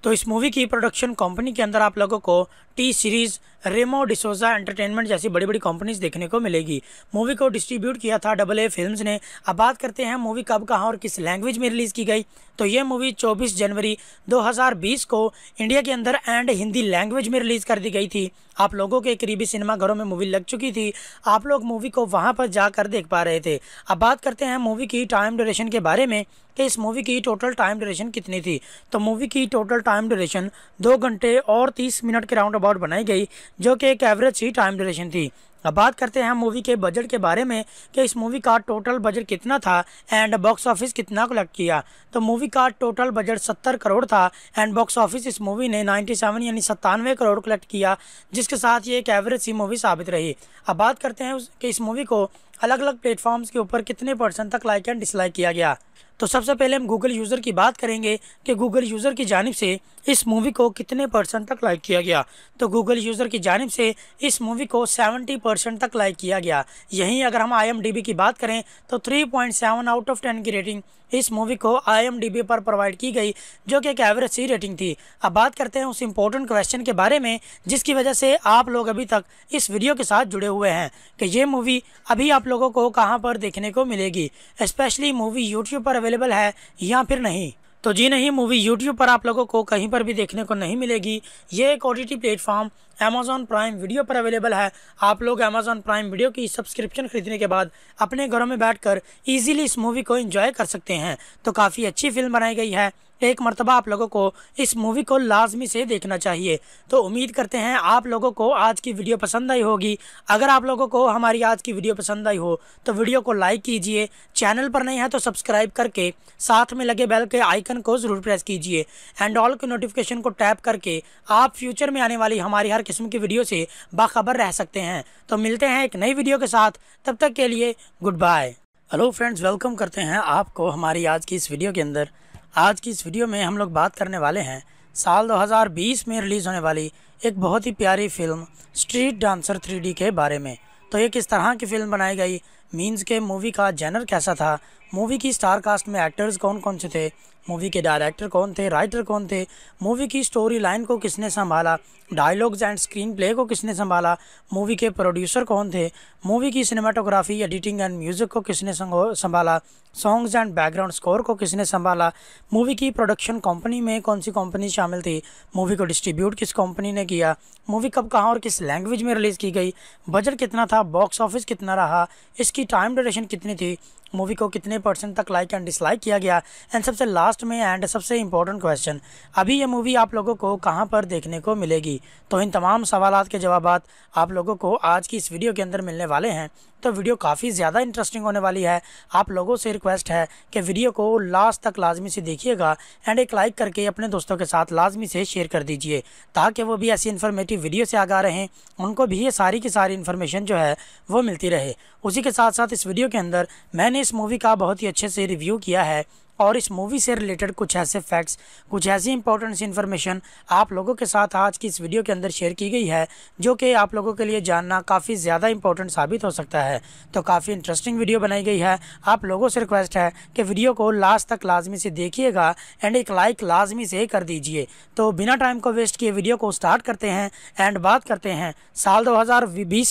तो इस मूवी की प्रोडक्शन कंपनी के अंदर आप लोगों को T series Remo D'Souza entertainment जैसी बड़ी बड़ी कंपनीज देखने को मिलेगी मूवी को डिस्ट्रीब्यूट किया था डबल ए फिल्म ने अब बात करते हैं मूवी कब कहाँ और किस लैंग्वेज में रिलीज़ की गई तो ये मूवी 24 जनवरी 2020 को इंडिया के अंदर एंड हिंदी लैंग्वेज में रिलीज़ कर दी गई थी आप लोगों के करीबी सिनेमाघरों में मूवी लग चुकी थी आप लोग मूवी को वहाँ पर जाकर देख पा रहे थे अब बात करते हैं मूवी की टाइम ड्यूरेशन के बारे में कि इस मूवी की टोटल टाइम ड्यूरेशन कितनी थी तो मूवी की टोटल टाइम ड्यूरेशन दो घंटे और तीस मिनट के राउंड अबाउट बनाई गई जो कि एक एवरेज सी टाइम ड्यूरेशन थी अब बात करते हैं मूवी के बजट के बारे में कि इस मूवी का टोटल बजट कितना था एंड बॉक्स ऑफिस कितना कलेक्ट किया तो मूवी का टोटल बजट सत्तर करोड़ था एंड बॉक्स ऑफिस इस मूवी ने नाइन्टी सेवन यानी सत्तानवे करोड़ कलेक्ट किया जिसके साथ ये एक एवरेज सी मूवी साबित रही अब बात करते हैं कि इस मूवी को अलग अलग प्लेटफॉर्म्स के ऊपर कितने परसेंट तक लाइक एंड डिसलाइक किया गया तो सबसे पहले हम गूगल यूज़र की बात करेंगे कि गूगल यूज़र की जानब से इस मूवी को कितने परसेंट तक लाइक किया गया तो गूगल यूज़र की जानब से इस मूवी को 70 परसेंट तक लाइक किया गया यहीं अगर हम आई की बात करें तो 3.7 आउट ऑफ 10 की रेटिंग इस मूवी को आई पर प्रोवाइड की गई जो कि एक एवरेज सी रेटिंग थी अब बात करते हैं उस इम्पोर्टेंट क्वेश्चन के बारे में जिसकी वजह से आप लोग अभी तक इस वीडियो के साथ जुड़े हुए हैं कि ये मूवी अभी आप लोगों को कहां पर देखने को मिलेगी स्पेशली मूवी यूट्यूब पर अवेलेबल है या फिर नहीं तो जी नहीं मूवी यूट्यूब पर आप लोगों को कहीं पर भी देखने को नहीं मिलेगी ये एक O T platform Amazon Prime video पर अवेलेबल है आप लोग अमेजोन प्राइम वीडियो की सब्सक्रिप्शन खरीदने के बाद अपने घरों में बैठकर इजीली इस मूवी को एंजॉय कर सकते हैं तो काफ़ी अच्छी फिल्म बनाई गई है एक मरतबा आप लोगों को इस मूवी को लाजमी से देखना चाहिए तो उम्मीद करते हैं आप लोगों को आज की वीडियो पसंद आई होगी अगर आप लोगों को हमारी आज की वीडियो पसंद आई हो तो वीडियो को लाइक कीजिए चैनल पर नहीं है तो सब्सक्राइब करके साथ में लगे बेल के आइकन को ज़रूर प्रेस कीजिए एंड ऑल के नोटिफिकेशन को टैप करके आप फ्यूचर में आने वाली हमारी हर किस्म की वीडियो से बाखबर रह सकते हैं तो मिलते हैं एक नई वीडियो के साथ तब तक के लिए good bye hello friends welcome करते हैं आपको हमारी आज की इस वीडियो के अंदर आज की इस वीडियो में हम लोग बात करने वाले हैं साल 2020 में रिलीज़ होने वाली एक बहुत ही प्यारी फिल्म स्ट्रीट डांसर 3D के बारे में तो ये किस तरह की फ़िल्म बनाई गई मीन्स के मूवी का जैनर कैसा था मूवी की स्टार कास्ट में एक्टर्स कौन कौन से थे मूवी के डायरेक्टर कौन थे राइटर कौन थे मूवी की स्टोरी लाइन को किसने संभाला डायलॉग्स एंड स्क्रीन प्ले को किसने संभाला मूवी के प्रोड्यूसर कौन थे मूवी की सिनेमाटोग्राफी एडिटिंग एंड म्यूज़िक को किसने संभाला सॉन्ग्स एंड बैकग्राउंड स्कोर को किसने संभाला मूवी की प्रोडक्शन कंपनी में कौन सी कंपनी शामिल थी मूवी को डिस्ट्रीब्यूट किस कंपनी ने किया मूवी कब कहाँ और किस लैंग्वेज में रिलीज़ की गई बजट कितना था बॉक्स ऑफिस कितना रहा इसकी इसकी टाइम ड्यूरेशन कितनी थी मूवी को कितने परसेंट तक लाइक एंड डिसलाइक किया गया एंड सबसे लास्ट में एंड सबसे इम्पोर्टेंट क्वेश्चन अभी ये मूवी आप लोगों को कहाँ पर देखने को मिलेगी तो इन तमाम सवाल के जवाब आप लोगों को आज की इस वीडियो के अंदर मिलने वाले हैं तो वीडियो काफ़ी ज़्यादा इंटरेस्टिंग होने वाली है आप लोगों से रिक्वेस्ट है कि वीडियो को लास्ट तक लाजमी से देखिएगा एंड एक लाइक करके अपने दोस्तों के साथ लाजमी से शेयर कर दीजिए ताकि वो भी ऐसी इन्फॉर्मेटिव वीडियो से आगा रहें उनको भी ये सारी की सारी इन्फॉर्मेशन जो है वो मिलती रहे उसी के साथ साथ इस वीडियो के अंदर मैंने मैंने इस मूवी का बहुत ही अच्छे से रिव्यू किया है और इस मूवी से रिलेटेड कुछ ऐसे फैक्ट्स कुछ ऐसी इंपॉर्टेंट इन्फॉर्मेशन आप लोगों के साथ आज की इस वीडियो के अंदर शेयर की गई है जो कि आप लोगों के लिए जानना काफ़ी ज़्यादा इंपॉर्टेंट साबित हो सकता है तो काफ़ी इंटरेस्टिंग वीडियो बनाई गई है आप लोगों से रिक्वेस्ट है कि वीडियो को लास्ट तक लाजमी से देखिएगा एंड एक लाइक लाजमी से कर दीजिए तो बिना टाइम को वेस्ट किए वीडियो को स्टार्ट करते हैं एंड बात करते हैं साल दो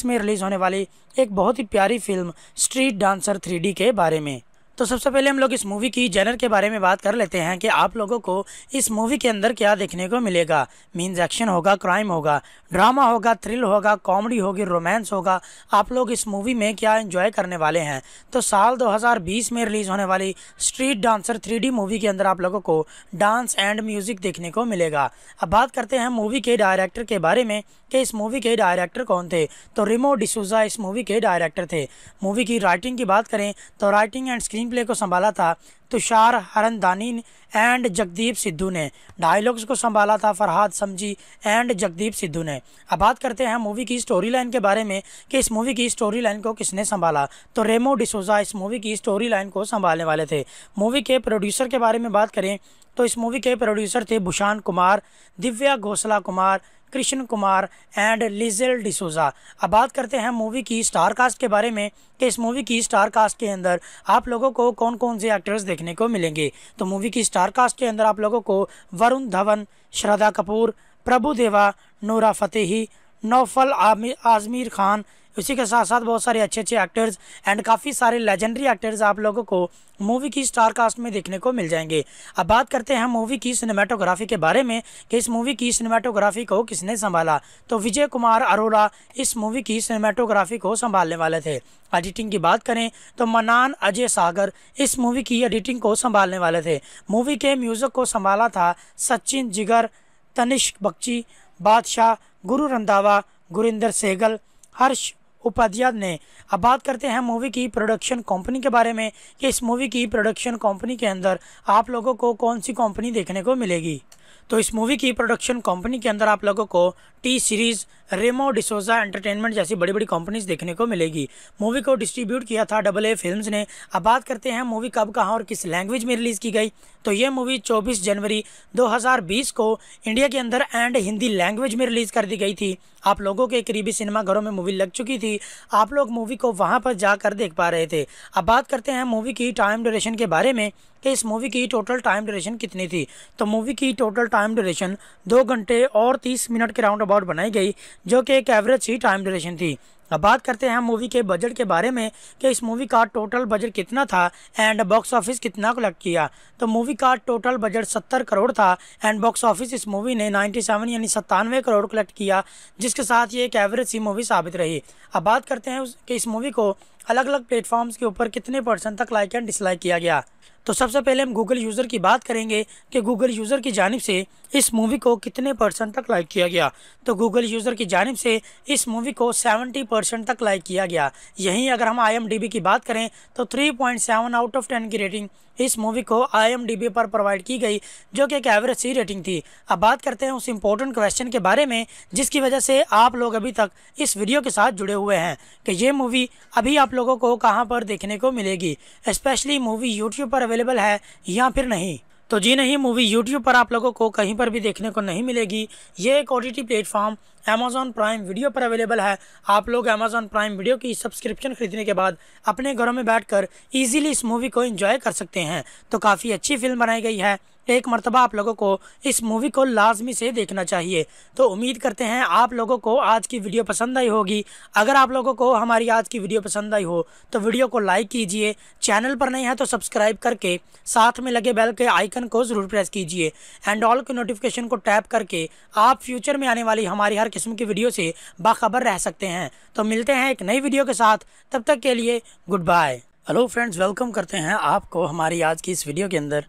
में रिलीज़ होने वाली एक बहुत ही प्यारी फिल्म स्ट्रीट डांसर थ्री के बारे में तो सबसे पहले हम लोग इस मूवी की जेनर के बारे में बात कर लेते हैं कि आप लोगों को इस मूवी के अंदर क्या देखने को मिलेगा मीन्स एक्शन होगा क्राइम होगा ड्रामा होगा थ्रिल होगा कॉमेडी होगी रोमांस होगा आप लोग इस मूवी में क्या एंजॉय करने वाले हैं तो साल 2020 में रिलीज़ होने वाली स्ट्रीट डांसर थ्री मूवी के अंदर आप लोगों को डांस एंड म्यूज़िक देखने को मिलेगा अब बात करते हैं मूवी के डायरेक्टर के बारे में कि इस मूवी के डायरेक्टर कौन थे तो रिमो डिसूजा इस मूवी के डायरेक्टर थे मूवी की राइटिंग की बात करें तो writing and screen team play को संभाला था तुषार हरन दानी एंड जगदीप सिद्धू ने डायलॉग्स को संभाला था फरहाद समझी एंड जगदीप सिद्धू ने अब बात करते हैं मूवी की स्टोरी लाइन के बारे में कि इस मूवी की स्टोरी लाइन को किसने संभाला तो रेमो डिसोजा इस मूवी की स्टोरी लाइन को संभालने वाले थे मूवी के प्रोड्यूसर के बारे में बात करें तो इस मूवी के प्रोड्यूसर थे भूषान कुमार दिव्या घोसला कुमार कृष्ण कुमार एंड लिजल डिसोजा अब बात करते हैं मूवी की स्टार कास्ट के बारे में कि इस मूवी की स्टार कास्ट के अंदर आप लोगों को कौन कौन से एक्टर्स देखने को मिलेंगे तो मूवी की स्टार कास्ट के अंदर आप लोगों को वरुण धवन श्रद्धा कपूर प्रभु देवा नूरा फतेही नौफल आजमीर खान उसी के साथ साथ बहुत सारे अच्छे अच्छे एक्टर्स एंड काफ़ी सारे लेजेंडरी एक्टर्स आप लोगों को मूवी की स्टार कास्ट में देखने को मिल जाएंगे अब बात करते हैं मूवी की सिनेमाटोग्राफी के बारे में कि इस मूवी की सिनेमाटोग्राफी को किसने संभाला तो विजय कुमार अरोड़ा इस मूवी की सिनेमाटोग्राफी को संभालने वाले थे एडिटिंग की बात करें तो मनान अजय सागर इस मूवी की एडिटिंग को संभालने वाले थे मूवी के म्यूज़िक को संभाला था सचिन जिगर तनिष्क बख्ची बादशाह गुरु रंधावा गुरिंदर सहगल हर्ष उपाध्याय ने अब बात करते हैं मूवी की प्रोडक्शन कंपनी के बारे में कि इस मूवी की प्रोडक्शन कंपनी के अंदर आप लोगों को कौन सी कंपनी देखने को मिलेगी तो इस मूवी की प्रोडक्शन कंपनी के अंदर आप लोगों को T series Remo D'Souza entertainment जैसी बड़ी बड़ी कंपनीज देखने को मिलेगी मूवी को डिस्ट्रीब्यूट किया था डबल ए फिल्म्स ने अब बात करते हैं मूवी कब कहाँ और किस लैंग्वेज में रिलीज़ की गई तो ये मूवी 24 जनवरी 2020 को इंडिया के अंदर एंड हिंदी लैंग्वेज में रिलीज़ कर दी गई थी आप लोगों के करीबी सिनेमाघरों में मूवी लग चुकी थी आप लोग मूवी को वहाँ पर जाकर देख पा रहे थे अब बात करते हैं मूवी की टाइम ड्यूरेशन के बारे में कि इस मूवी की टोटल टाइम ड्यूरेशन कितनी थी तो मूवी की टोटल टाइम ड्यूरेशन दो घंटे और तीस मिनट के राउंड अबाउट बनाई गई जो कि एक एवरेज सी टाइम ड्यूरेशन थी अब बात करते हैं मूवी के बजट के बारे में कि इस मूवी का टोटल बजट कितना था एंड बॉक्स ऑफिस कितना कलेक्ट किया तो मूवी का टोटल बजट सत्तर करोड़ था एंड बॉक्स ऑफिस इस मूवी ने सेवन यानी सत्तानवे करोड़ कलेक्ट किया जिसके साथ ये एक एवरेज सी मूवी साबित रही अब बात करते हैं कि इस मूवी को अलग अलग प्लेटफॉर्म्स के ऊपर कितने परसेंट तक लाइक एंड डिसलाइक किया गया तो सबसे पहले हम गूगल यूज़र की बात करेंगे कि गूगल यूज़र की जानब से इस मूवी को कितने परसेंट तक लाइक किया गया तो गूगल यूज़र की जानब से इस मूवी को सेवेंटी परसेंट तक लाइक किया गया यहीं अगर हम आई की बात करें तो three point seven out of ten की रेटिंग इस मूवी को आई पर प्रोवाइड की गई जो कि एक एवरेज सी रेटिंग थी अब बात करते हैं उस इम्पोर्टेंट क्वेश्चन के बारे में जिसकी वजह से आप लोग अभी तक इस वीडियो के साथ जुड़े हुए हैं कि ये मूवी अभी आप लोगों को कहाँ पर देखने को मिलेगी स्पेशली मूवी यूट्यूब पर अवेलेबल है या फिर नहीं तो जी नहीं मूवी यूट्यूब पर आप लोगों को कहीं पर भी देखने को नहीं मिलेगी ये एक O T platform Amazon Prime video पर अवेलेबल है आप लोग अमेज़ॉन प्राइम वीडियो की सब्सक्रिप्शन खरीदने के बाद अपने घरों में बैठकर इजीली इस मूवी को एंजॉय कर सकते हैं तो काफ़ी अच्छी फिल्म बनाई गई है एक मरतबा आप लोगों को इस मूवी को लाजमी से देखना चाहिए तो उम्मीद करते हैं आप लोगों को आज की वीडियो पसंद आई होगी अगर आप लोगों को हमारी आज की वीडियो पसंद आई हो तो वीडियो को लाइक कीजिए चैनल पर नहीं है तो सब्सक्राइब करके साथ में लगे बेल के आइकन को ज़रूर प्रेस कीजिए एंड ऑल के नोटिफिकेशन को टैप करके आप फ्यूचर में आने वाली हमारी हर किस्म की वीडियो से बाखबर रह सकते हैं तो मिलते हैं एक नई वीडियो के साथ तब तक के लिए good bye hello friends welcome करते हैं आपको हमारी आज की इस वीडियो के अंदर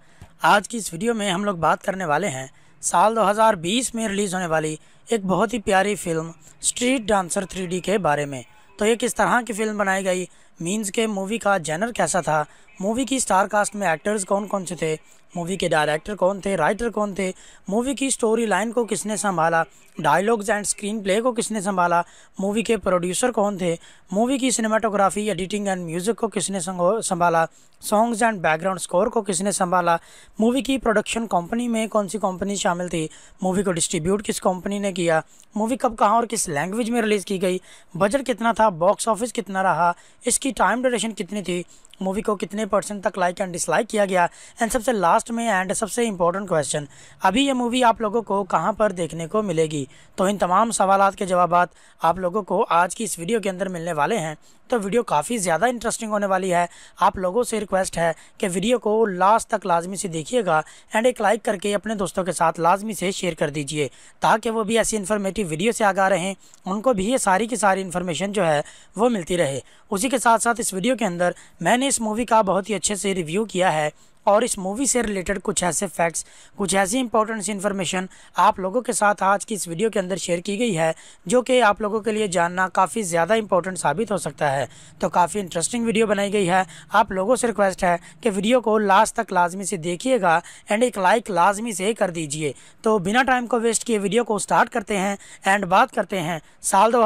आज की इस वीडियो में हम लोग बात करने वाले हैं साल 2020 में रिलीज़ होने वाली एक बहुत ही प्यारी फिल्म स्ट्रीट डांसर 3D के बारे में तो ये किस तरह की फ़िल्म बनाई गई मीन्स के मूवी का जेनर कैसा था मूवी की स्टार कास्ट में एक्टर्स कौन कौन से थे मूवी के डायरेक्टर कौन थे राइटर कौन थे मूवी की स्टोरी लाइन को किसने संभाला डायलॉग्स एंड स्क्रीन प्ले को किसने संभाला मूवी के प्रोड्यूसर कौन थे मूवी की सिनेमाटोग्राफी एडिटिंग एंड म्यूज़िक को किसने संभाला सॉन्ग्स एंड बैकग्राउंड स्कोर को किसने संभाला मूवी की प्रोडक्शन कंपनी में कौन सी कंपनी शामिल थी मूवी को डिस्ट्रीब्यूट किस कंपनी ने किया मूवी कब कहाँ और किस लैंग्वेज में रिलीज़ की गई बजट कितना था बॉक्स ऑफिस कितना रहा इसकी इसकी टाइम ड्यूरेशन कितनी थी मूवी को कितने परसेंट तक लाइक एंड डिसलाइक किया गया एंड सबसे लास्ट में एंड सबसे इम्पोर्टेंट क्वेश्चन अभी ये मूवी आप लोगों को कहाँ पर देखने को मिलेगी तो इन तमाम सवाल के जवाब आप लोगों को आज की इस वीडियो के अंदर मिलने वाले हैं तो वीडियो काफ़ी ज़्यादा इंटरेस्टिंग होने वाली है आप लोगों से रिक्वेस्ट है कि वीडियो को लास्ट तक लाजमी से देखिएगा एंड एक लाइक करके अपने दोस्तों के साथ लाजमी से शेयर कर दीजिए ताकि वो भी ऐसी इन्फॉर्मेटिव वीडियो से आगा रहें उनको भी ये सारी की सारी इन्फॉर्मेशन जो है वो मिलती रहे उसी के साथ साथ इस वीडियो के अंदर मैंने इस मूवी का बहुत ही अच्छे से रिव्यू किया है और इस मूवी से रिलेटेड कुछ ऐसे फैक्ट्स कुछ ऐसी इंपॉर्टेंट इन्फॉर्मेशन आप लोगों के साथ आज की इस वीडियो के अंदर शेयर की गई है जो कि आप लोगों के लिए जानना काफ़ी ज़्यादा इंपॉर्टेंट साबित हो सकता है तो काफ़ी इंटरेस्टिंग वीडियो बनाई गई है आप लोगों से रिक्वेस्ट है कि वीडियो को लास्ट तक लाजमी से देखिएगा एंड एक लाइक लाजमी से कर दीजिए तो बिना टाइम को वेस्ट किए वीडियो को स्टार्ट करते हैं एंड बात करते हैं साल दो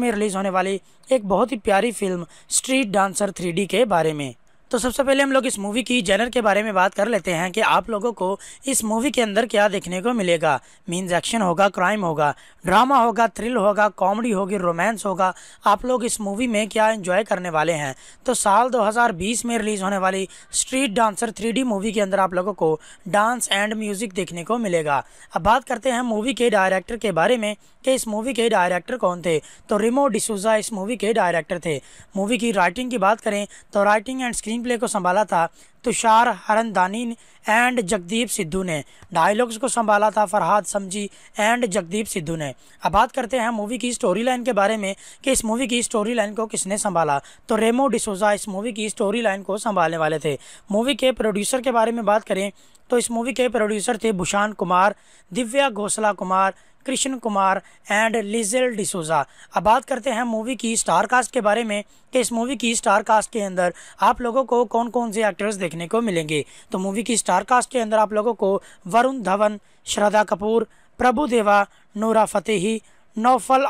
में रिलीज़ होने वाली एक बहुत ही प्यारी फिल्म स्ट्रीट डांसर थ्री के बारे में तो सबसे पहले हम लोग इस मूवी की जेनर के बारे में बात कर लेते हैं कि आप लोगों को इस मूवी के अंदर क्या देखने को मिलेगा मीन्स एक्शन होगा क्राइम होगा ड्रामा होगा थ्रिल होगा कॉमेडी होगी रोमांस होगा आप लोग इस मूवी में क्या इन्जॉय करने वाले हैं तो साल 2020 में रिलीज़ होने वाली स्ट्रीट डांसर थ्री मूवी के अंदर आप लोगों को डांस एंड म्यूज़िक देखने को मिलेगा अब बात करते हैं मूवी के डायरेक्टर के बारे में कि इस मूवी के डायरेक्टर कौन थे तो रिमो डिसूजा इस मूवी के डायरेक्टर थे मूवी की राइटिंग की बात करें तो राइटिंग एंड स्क्रीन प्ले को संभाला था तुषार हरनदानी एंड जगदीप सिद्धू ने डायलॉग्स को संभाला था फरहाद समझी एंड जगदीप सिद्धू ने अब बात करते हैं मूवी की स्टोरी लाइन के बारे में कि इस मूवी की स्टोरी लाइन को किसने संभाला तो रेमो डिसोजा इस मूवी की स्टोरी लाइन को संभालने वाले थे मूवी के प्रोड्यूसर के बारे में बात करें तो इस मूवी के प्रोड्यूसर थे भूषान कुमार दिव्या घोसला कुमार कृष्ण कुमार एंड लिजल डिसोजा अब बात करते हैं मूवी की स्टार कास्ट के बारे में कि इस मूवी की स्टार कास्ट के अंदर आप लोगों को कौन कौन से एक्टर्स देखने को मिलेंगे तो मूवी की स्टार कास्ट के अंदर आप लोगों को वरुण धवन श्रद्धा कपूर प्रभु देवा नूरा फतेही नौफल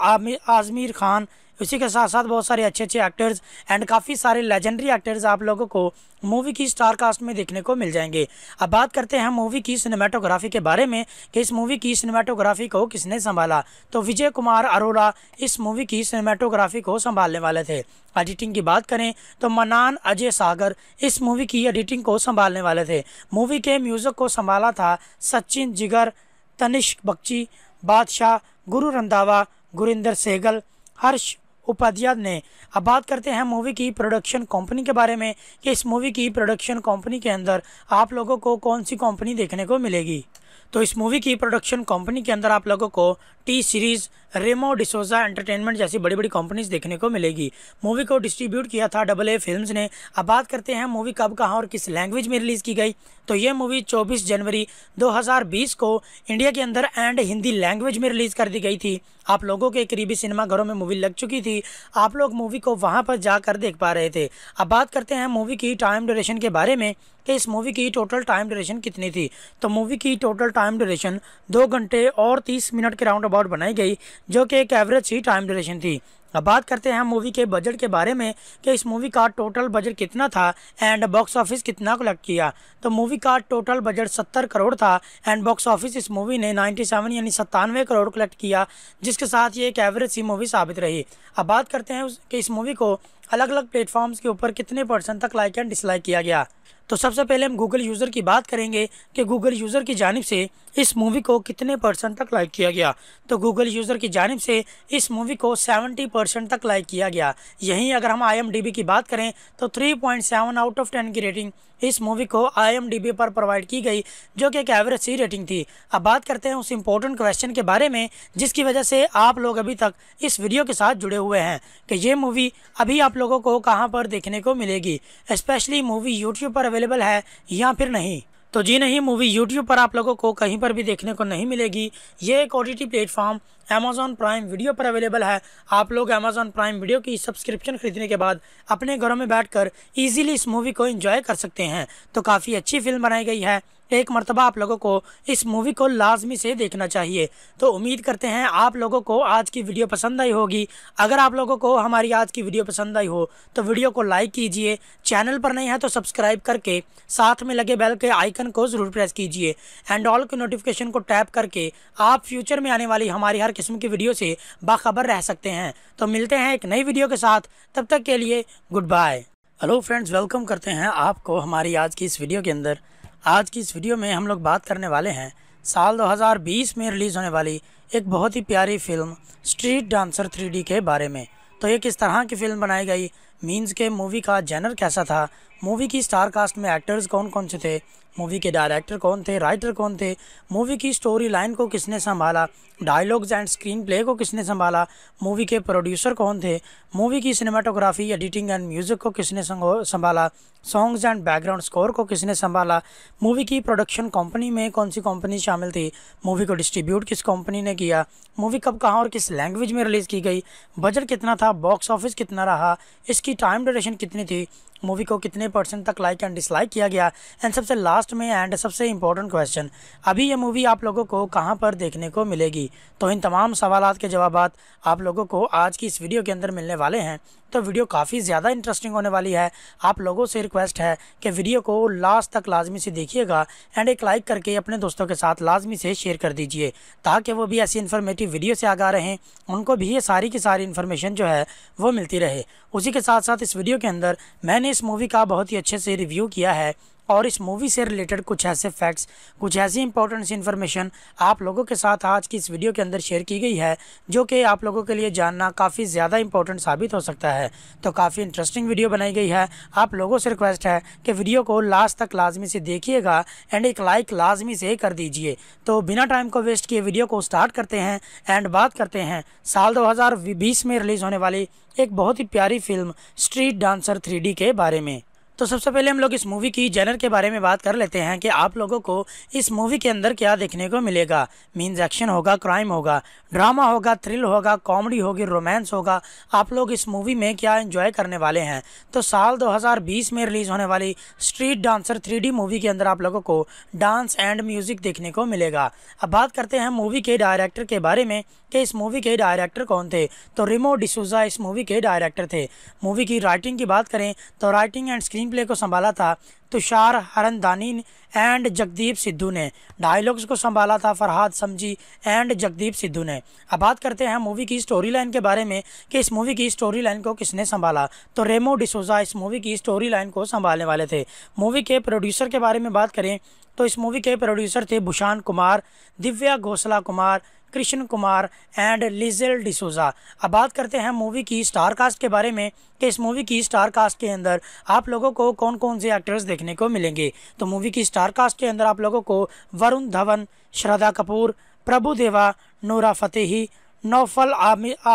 आजमीर खान इसी के साथ साथ बहुत सारे अच्छे अच्छे एक्टर्स एंड काफ़ी सारे लेजेंडरी एक्टर्स आप लोगों को मूवी की स्टार कास्ट में देखने को मिल जाएंगे अब बात करते हैं मूवी की सिनेमाटोग्राफी के बारे में कि इस मूवी की सिनेमाटोग्राफी को किसने संभाला तो विजय कुमार अरोड़ा इस मूवी की सिनेमाटोग्राफी को संभालने वाले थे एडिटिंग की बात करें तो मनान अजय सागर इस मूवी की एडिटिंग को संभालने वाले थे मूवी के म्यूज़िक को संभाला था सचिन जिगर तनिष्क बख्ची बादशाह गुरु रंधावा गुरिंदर सहगल हर्ष उपाध्याय ने अब बात करते हैं मूवी की प्रोडक्शन कंपनी के बारे में कि इस मूवी की प्रोडक्शन कंपनी के अंदर आप लोगों को कौन सी कंपनी देखने को मिलेगी तो इस मूवी की प्रोडक्शन कंपनी के अंदर आप लोगों को T series Remo D'Souza entertainment जैसी बड़ी बड़ी कंपनीज देखने को मिलेगी मूवी को डिस्ट्रीब्यूट किया था डबल ए फिल्म ने अब बात करते हैं मूवी कब कहाँ और किस लैंग्वेज में रिलीज़ की गई तो ये मूवी चौबीस जनवरी 2020 को इंडिया के अंदर एंड हिंदी लैंग्वेज में रिलीज़ कर दी गई थी आप लोगों के करीबी सिनेमाघरों में मूवी लग चुकी थी आप लोग मूवी को वहाँ पर जाकर देख पा रहे थे अब बात करते हैं मूवी की टाइम ड्यूरेशन के बारे में कि इस मूवी की टोटल टाइम ड्यूरेशन कितनी थी तो मूवी की टोटल टाइम ड्यूरेशन दो घंटे और तीस मिनट के राउंड अबाउट बनाई गई जो कि एक एवरेज सी टाइम ड्यूरेशन थी अब बात करते हैं मूवी के बजट के बारे में कि इस मूवी का टोटल बजट कितना था एंड बॉक्स ऑफिस कितना कलेक्ट किया तो मूवी का टोटल बजट सत्तर करोड़ था एंड बॉक्स ऑफिस इस मूवी ने सेवन यानी सत्तानवे करोड़ कलेक्ट किया जिसके साथ ये एक एवरेज सी मूवी साबित रही अब बात करते हैं कि इस मूवी को अलग अलग प्लेटफॉर्म्स के ऊपर कितने परसेंट तक लाइक एंड डिसलाइक किया गया तो सबसे पहले हम गूगल यूज़र की बात करेंगे कि गूगल यूज़र की जानब से इस मूवी को कितने परसेंट तक लाइक किया गया तो गूगल यूज़र की जानब से इस मूवी को 70 परसेंट तक लाइक किया गया यहीं अगर हम आई की बात करें तो 3.7 आउट ऑफ 10 की रेटिंग इस मूवी को आई पर प्रोवाइड की गई जो कि एक एवरेज सी रेटिंग थी अब बात करते हैं उस इम्पोर्टेंट क्वेश्चन के बारे में जिसकी वजह से आप लोग अभी तक इस वीडियो के साथ जुड़े हुए हैं कि ये मूवी अभी आप लोगों को कहाँ पर देखने को मिलेगी स्पेशली मूवी यूट्यूब पर अवेलेबल है या फिर नहीं तो जी नहीं मूवी यूट्यूब पर आप लोगों को कहीं पर भी देखने को नहीं मिलेगी ये एक O T platform Amazon Prime video पर अवेलेबल है आप लोग अमेजोन प्राइम वीडियो की सब्सक्रिप्शन खरीदने के बाद अपने घरों में बैठकर इजीली इस मूवी को एंजॉय कर सकते हैं तो काफ़ी अच्छी फिल्म बनाई गई है एक मरतबा आप लोगों को इस मूवी को लाजमी से देखना चाहिए तो उम्मीद करते हैं आप लोगों को आज की वीडियो पसंद आई होगी अगर आप लोगों को हमारी आज की वीडियो पसंद आई हो तो वीडियो को लाइक कीजिए चैनल पर नहीं है तो सब्सक्राइब करके साथ में लगे बेल के आइकन को ज़रूर प्रेस कीजिए एंड ऑल के नोटिफिकेशन को टैप करके आप फ्यूचर में आने वाली हमारी हर किस्म की वीडियो से बाखबर रह सकते हैं तो मिलते हैं एक नई वीडियो के साथ तब तक के लिए good bye hello friends welcome करते हैं आपको हमारी आज की इस वीडियो के अंदर आज की इस वीडियो में हम लोग बात करने वाले हैं साल 2020 में रिलीज़ होने वाली एक बहुत ही प्यारी फिल्म स्ट्रीट डांसर 3D के बारे में तो ये किस तरह की फिल्म बनाई गई मीन्स के मूवी का जेनर कैसा था मूवी की स्टार कास्ट में एक्टर्स कौन कौन से थे मूवी के डायरेक्टर कौन थे राइटर कौन थे मूवी की स्टोरी लाइन को किसने संभाला डायलॉग्स एंड स्क्रीन प्ले को किसने संभाला मूवी के प्रोड्यूसर कौन थे मूवी की सिनेमाटोग्राफी एडिटिंग एंड म्यूज़िक को किसने संभाला सॉन्ग्स एंड बैकग्राउंड स्कोर को किसने संभाला मूवी की प्रोडक्शन कंपनी में कौन सी कंपनी शामिल थी मूवी को डिस्ट्रीब्यूट किस कंपनी ने किया मूवी कब कहाँ और किस लैंग्वेज में रिलीज़ की गई बजट कितना था बॉक्स ऑफिस कितना रहा इसकी टाइम ड्यूरेशन कितनी थी मूवी को कितने परसेंट तक लाइक एंड डिसलाइक किया गया एंड सबसे लास्ट में एंड सबसे इंपॉर्टेंट क्वेश्चन अभी यह मूवी आप लोगों को कहाँ पर देखने को मिलेगी तो इन तमाम सवाल के जवाब आप लोगों को आज की इस वीडियो के अंदर मिलने वाले हैं तो वीडियो काफ़ी ज़्यादा इंटरेस्टिंग होने वाली है आप लोगों से रिक्वेस्ट है कि वीडियो को लास्ट तक लाजमी से देखिएगा एंड एक लाइक करके अपने दोस्तों के साथ लाजमी से शेयर कर दीजिए ताकि वो भी ऐसी इन्फॉर्मेटिव वीडियो से आगा रहें उनको भी ये सारी की सारी इन्फॉर्मेशन जो है वो मिलती रहे उसी के साथ साथ इस वीडियो के अंदर मैंने इस मूवी का बहुत ही अच्छे से रिव्यू किया है और इस मूवी से रिलेटेड कुछ ऐसे फैक्ट्स कुछ ऐसी इंपॉर्टेंट इन्फॉर्मेशन आप लोगों के साथ आज की इस वीडियो के अंदर शेयर की गई है जो कि आप लोगों के लिए जानना काफ़ी ज़्यादा इंपॉर्टेंट साबित हो सकता है तो काफ़ी इंटरेस्टिंग वीडियो बनाई गई है आप लोगों से रिक्वेस्ट है कि वीडियो को लास्ट तक लाजमी से देखिएगा एंड एक लाइक लाजमी से कर दीजिए तो बिना टाइम को वेस्ट किए वीडियो को स्टार्ट करते हैं एंड बात करते हैं साल दो में रिलीज़ होने वाली एक बहुत ही प्यारी फिल्म स्ट्रीट डांसर थ्री के बारे में तो सबसे पहले हम लोग इस मूवी की जेनर के बारे में बात कर लेते हैं कि आप लोगों को इस मूवी के अंदर क्या देखने को मिलेगा मीन्स एक्शन होगा क्राइम होगा ड्रामा होगा थ्रिल होगा कॉमेडी होगी रोमांस होगा आप लोग इस मूवी में क्या एंजॉय करने वाले हैं तो साल 2020 में रिलीज़ होने वाली स्ट्रीट डांसर थ्री मूवी के अंदर आप लोगों को डांस एंड म्यूज़िक देखने को मिलेगा अब बात करते हैं मूवी के डायरेक्टर के बारे में कि इस मूवी के डायरेक्टर कौन थे तो रिमो डिसूजा इस मूवी के डायरेक्टर थे मूवी की राइटिंग की बात करें तो writing and screen screen play को संभाला था तुषार हरन दानी एंड जगदीप सिद्धू ने डायलॉग्स को संभाला था फरहाद समझी एंड जगदीप सिद्धू ने अब बात करते हैं मूवी की स्टोरी लाइन के बारे में कि इस मूवी की स्टोरी लाइन को किसने संभाला तो रेमो डिसोजा इस मूवी की स्टोरी लाइन को संभालने वाले थे मूवी के प्रोड्यूसर के बारे में बात करें तो इस मूवी के प्रोड्यूसर थे भूषान कुमार दिव्या घोसला कुमार कृष्ण कुमार एंड लिजल डिसोजा अब बात करते हैं मूवी की स्टार कास्ट के बारे में कि इस मूवी की स्टार कास्ट के अंदर आप लोगों को कौन कौन से एक्टर्स देखने को मिलेंगे तो मूवी की स्टार कास्ट के अंदर आप लोगों को वरुण धवन श्रद्धा कपूर प्रभु देवा नूरा फतेही नौफल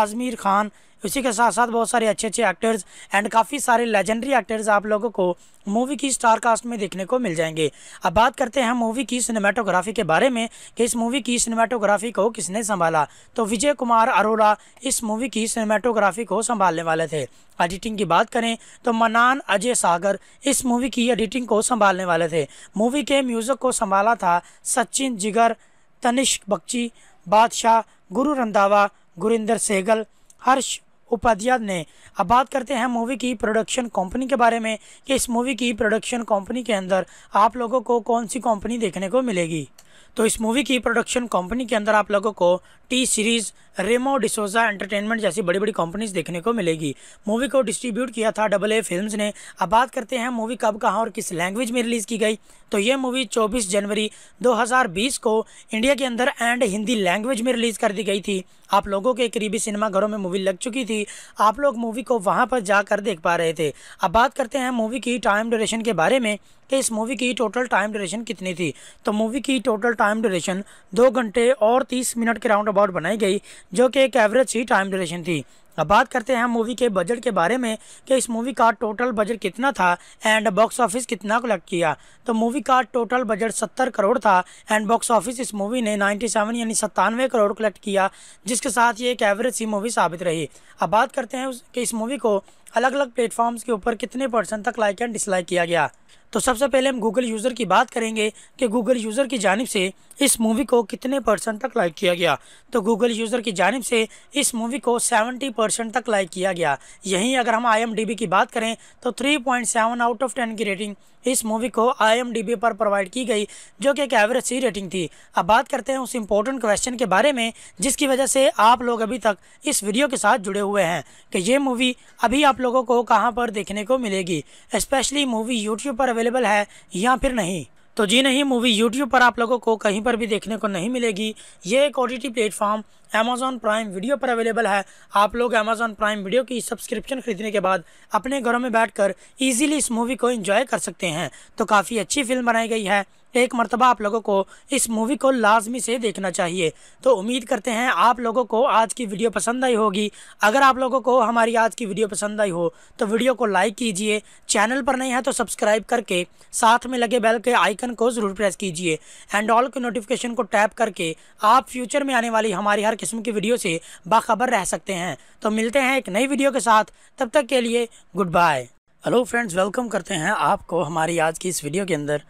आजमीर खान उसी के साथ साथ बहुत सारे अच्छे अच्छे एक्टर्स एंड काफ़ी सारे लेजेंडरी एक्टर्स आप लोगों को मूवी की स्टार कास्ट में देखने को मिल जाएंगे अब बात करते हैं मूवी की सिनेमाटोग्राफी के बारे में कि इस मूवी की सिनेमाटोग्राफी को किसने संभाला तो विजय कुमार अरोड़ा इस मूवी की सिनेमाटोग्राफी को संभालने वाले थे एडिटिंग की बात करें तो मनान अजय सागर इस मूवी की एडिटिंग को संभालने वाले थे मूवी के म्यूज़िक को संभाला था सचिन जिगर तनिष्क बख्ची बादशाह गुरु रंधावा गुरिंदर सहगल हर्ष उपाध्याय ने अब बात करते हैं मूवी की प्रोडक्शन कंपनी के बारे में कि इस मूवी की प्रोडक्शन कंपनी के अंदर आप लोगों को कौन सी कंपनी देखने को मिलेगी तो इस मूवी की प्रोडक्शन कंपनी के अंदर आप लोगों को T series Remo D'Souza entertainment जैसी बड़ी बड़ी कंपनीज देखने को मिलेगी मूवी को डिस्ट्रीब्यूट किया था डबल ए फिल्म ने अब बात करते हैं मूवी कब कहाँ और किस लैंग्वेज में रिलीज़ की गई तो ये मूवी चौबीस जनवरी 2020 को इंडिया के अंदर एंड हिंदी लैंग्वेज में रिलीज़ कर दी गई थी आप लोगों के करीबी सिनेमाघरों में मूवी लग चुकी थी आप लोग मूवी को वहाँ पर जाकर देख पा रहे थे अब बात करते हैं मूवी की टाइम ड्यूरेशन के बारे में कि इस मूवी की टोटल टाइम ड्यूरेशन कितनी थी तो मूवी की टोटल टाइम ड्यूरेशन दो घंटे और तीस मिनट के राउंड अबाउट बनाई गई जो कि एक एवरेज सी टाइम ड्यूरेशन थी अब बात करते हैं मूवी के बजट के बारे में कि इस मूवी का टोटल बजट कितना था एंड बॉक्स ऑफिस कितना कलेक्ट किया तो मूवी का टोटल बजट सत्तर करोड़ था एंड बॉक्स ऑफिस इस मूवी ने सेवन यानी सत्तानवे करोड़ कलेक्ट किया जिसके साथ ये एक एवरेज सी मूवी साबित रही अब बात करते हैं कि इस मूवी को अलग अलग प्लेटफॉर्म्स के ऊपर कितने परसेंट तक लाइक एंड डिसलाइक किया गया तो सबसे पहले हम गूगल यूज़र की बात करेंगे कि गूगल यूज़र की जानब से इस मूवी को कितने परसेंट तक लाइक किया गया तो गूगल यूज़र की जानब से इस मूवी को 70 परसेंट तक लाइक किया गया यहीं अगर हम आई की बात करें तो 3.7 आउट ऑफ 10 की रेटिंग इस मूवी को आई पर प्रोवाइड की गई जो कि एक एवरेज सी रेटिंग थी अब बात करते हैं उस इम्पोर्टेंट क्वेश्चन के बारे में जिसकी वजह से आप लोग अभी तक इस वीडियो के साथ जुड़े हुए हैं कि ये मूवी अभी आप लोगों को कहां पर देखने को मिलेगी स्पेशली मूवी यूट्यूब पर अवेलेबल है या फिर नहीं तो जी नहीं मूवी यूट्यूब पर आप लोगों को कहीं पर भी देखने को नहीं मिलेगी ये एक ओ प्लेटफॉर्म अमेज़ॉन प्राइम वीडियो पर अवेलेबल है आप लोग अमेज़ॉन प्राइम वीडियो की सब्सक्रिप्शन खरीदने के बाद अपने घरों में बैठकर इजीली इस मूवी को एंजॉय कर सकते हैं तो काफ़ी अच्छी फिल्म बनाई गई है एक मरतबा आप लोगों को इस मूवी को लाजमी से देखना चाहिए तो उम्मीद करते हैं आप लोगों को आज की वीडियो पसंद आई होगी अगर आप लोगों को हमारी आज की वीडियो पसंद आई हो तो वीडियो को लाइक कीजिए चैनल पर नहीं है तो सब्सक्राइब करके साथ में लगे बेल के आइकन को ज़रूर प्रेस कीजिए एंड ऑल के नोटिफिकेशन को टैप करके आप फ्यूचर में आने वाली हमारी हर किस्म की वीडियो से बाखबर रह सकते हैं तो मिलते हैं एक नई वीडियो के साथ तब तक के लिए good bye hello friends welcome करते हैं आपको हमारी आज की इस वीडियो के अंदर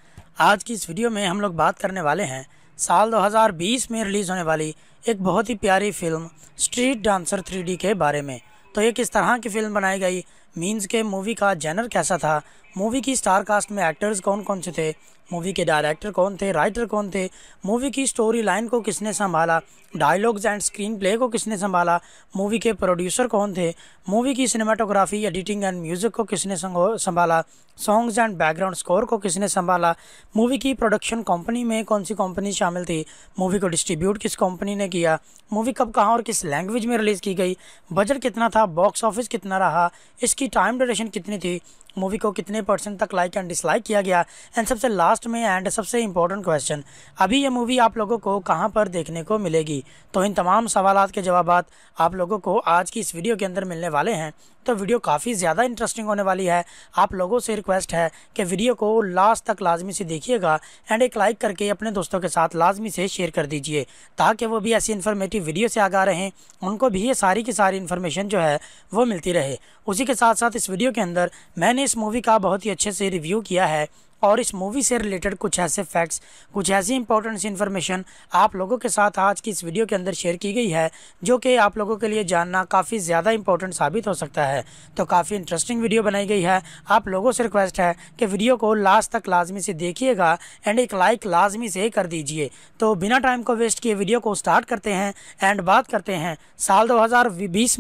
आज की इस वीडियो में हम लोग बात करने वाले हैं साल 2020 में रिलीज़ होने वाली एक बहुत ही प्यारी फिल्म स्ट्रीट डांसर 3D के बारे में तो ये किस तरह की फ़िल्म बनाई गई मीन्स के मूवी का जैनर कैसा था मूवी की स्टार कास्ट में एक्टर्स कौन कौन से थे मूवी के डायरेक्टर कौन थे राइटर कौन थे मूवी की स्टोरी लाइन को किसने संभाला डायलॉग्स एंड स्क्रीन प्ले को किसने संभाला मूवी के प्रोड्यूसर कौन थे मूवी की सिनेमाटोग्राफी एडिटिंग एंड म्यूज़िक को किसने संभाला सॉन्ग्स एंड बैकग्राउंड स्कोर को किसने संभाला मूवी की प्रोडक्शन कंपनी में कौन सी कंपनी शामिल थी मूवी को डिस्ट्रीब्यूट किस कंपनी ने किया मूवी कब कहाँ और किस लैंग्वेज में रिलीज़ की गई बजट कितना था बॉक्स ऑफिस कितना रहा इसकी टाइम ड्यूरेशन कितनी थी मूवी को कितने परसेंट तक लाइक एंड डिसलाइक किया गया एंड सबसे लास्ट में एंड सबसे इंपॉर्टेंट क्वेश्चन अभी ये मूवी आप लोगों को कहाँ पर देखने को मिलेगी तो इन तमाम सवाल के जवाब आप लोगों को आज की इस वीडियो के अंदर मिलने वाले हैं तो वीडियो काफ़ी ज़्यादा इंटरेस्टिंग होने वाली है आप लोगों से रिक्वेस्ट है कि वीडियो को लास्ट तक लाजमी से देखिएगा एंड एक लाइक करके अपने दोस्तों के साथ लाजमी से शेयर कर दीजिए ताकि वो भी ऐसी इन्फॉर्मेटिव वीडियो से आगा रहें उनको भी ये सारी की सारी इन्फॉर्मेशन जो है वो मिलती रहे उसी के साथ साथ इस वीडियो के अंदर मैंने इस मूवी का बहुत ही अच्छे से रिव्यू किया है और इस मूवी से रिलेटेड कुछ ऐसे फैक्ट्स कुछ ऐसी इंपॉर्टेंट इन्फॉर्मेशन आप लोगों के साथ आज की इस वीडियो के अंदर शेयर की गई है जो कि आप लोगों के लिए जानना काफ़ी ज़्यादा इंपॉर्टेंट साबित हो सकता है तो काफ़ी इंटरेस्टिंग वीडियो बनाई गई है आप लोगों से रिक्वेस्ट है कि वीडियो को लास्ट तक लाजमी से देखिएगा एंड एक लाइक लाजमी से कर दीजिए तो बिना टाइम को वेस्ट किए वीडियो को स्टार्ट करते हैं एंड बात करते हैं साल दो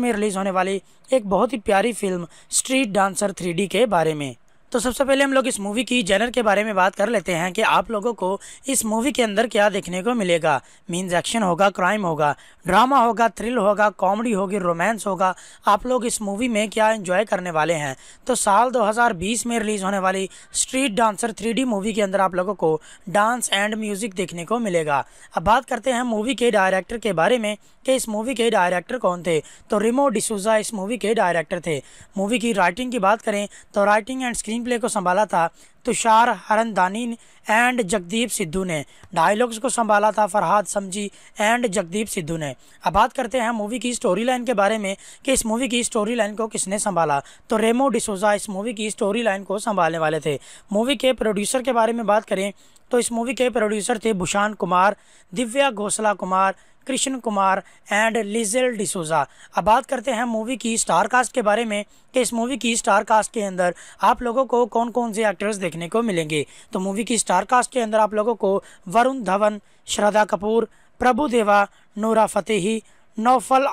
में रिलीज़ होने वाली एक बहुत ही प्यारी फिल्म स्ट्रीट डांसर थ्री के बारे में तो सबसे पहले हम लोग इस मूवी की जेनर के बारे में बात कर लेते हैं कि आप लोगों को इस मूवी के अंदर क्या देखने को मिलेगा मीन्स एक्शन होगा क्राइम होगा ड्रामा होगा थ्रिल होगा कॉमेडी होगी रोमांस होगा आप लोग इस मूवी में क्या एंजॉय करने वाले हैं तो साल 2020 में रिलीज़ होने वाली स्ट्रीट डांसर थ्री मूवी के अंदर आप लोगों को डांस एंड म्यूज़िक देखने को मिलेगा अब बात करते हैं मूवी के डायरेक्टर के बारे में कि इस मूवी के डायरेक्टर कौन थे तो रिमो डिसूजा इस मूवी के डायरेक्टर थे मूवी की राइटिंग की बात करें तो writing and screen team play को संभाला था तुषार हरन दानी एंड जगदीप सिद्धू ने डायलॉग्स को संभाला था फरहाद समझी एंड जगदीप सिद्धू ने अब बात करते हैं मूवी की स्टोरी लाइन के बारे में कि इस मूवी की स्टोरी लाइन को किसने संभाला तो रेमो डिसोजा इस मूवी की स्टोरी लाइन को संभालने वाले थे मूवी के प्रोड्यूसर के बारे में बात करें तो इस मूवी के प्रोड्यूसर थे भूषान कुमार दिव्या घोसला कुमार कृष्ण कुमार एंड लिजल डिसोजा अब बात करते हैं मूवी की स्टार कास्ट के बारे में कि इस मूवी की स्टार कास्ट के अंदर आप लोगों को कौन कौन से एक्टर्स देखने को मिलेंगे तो मूवी की स्टार कास्ट के अंदर आप लोगों को वरुण धवन श्रद्धा कपूर प्रभु देवा नूरा फतेही नौफल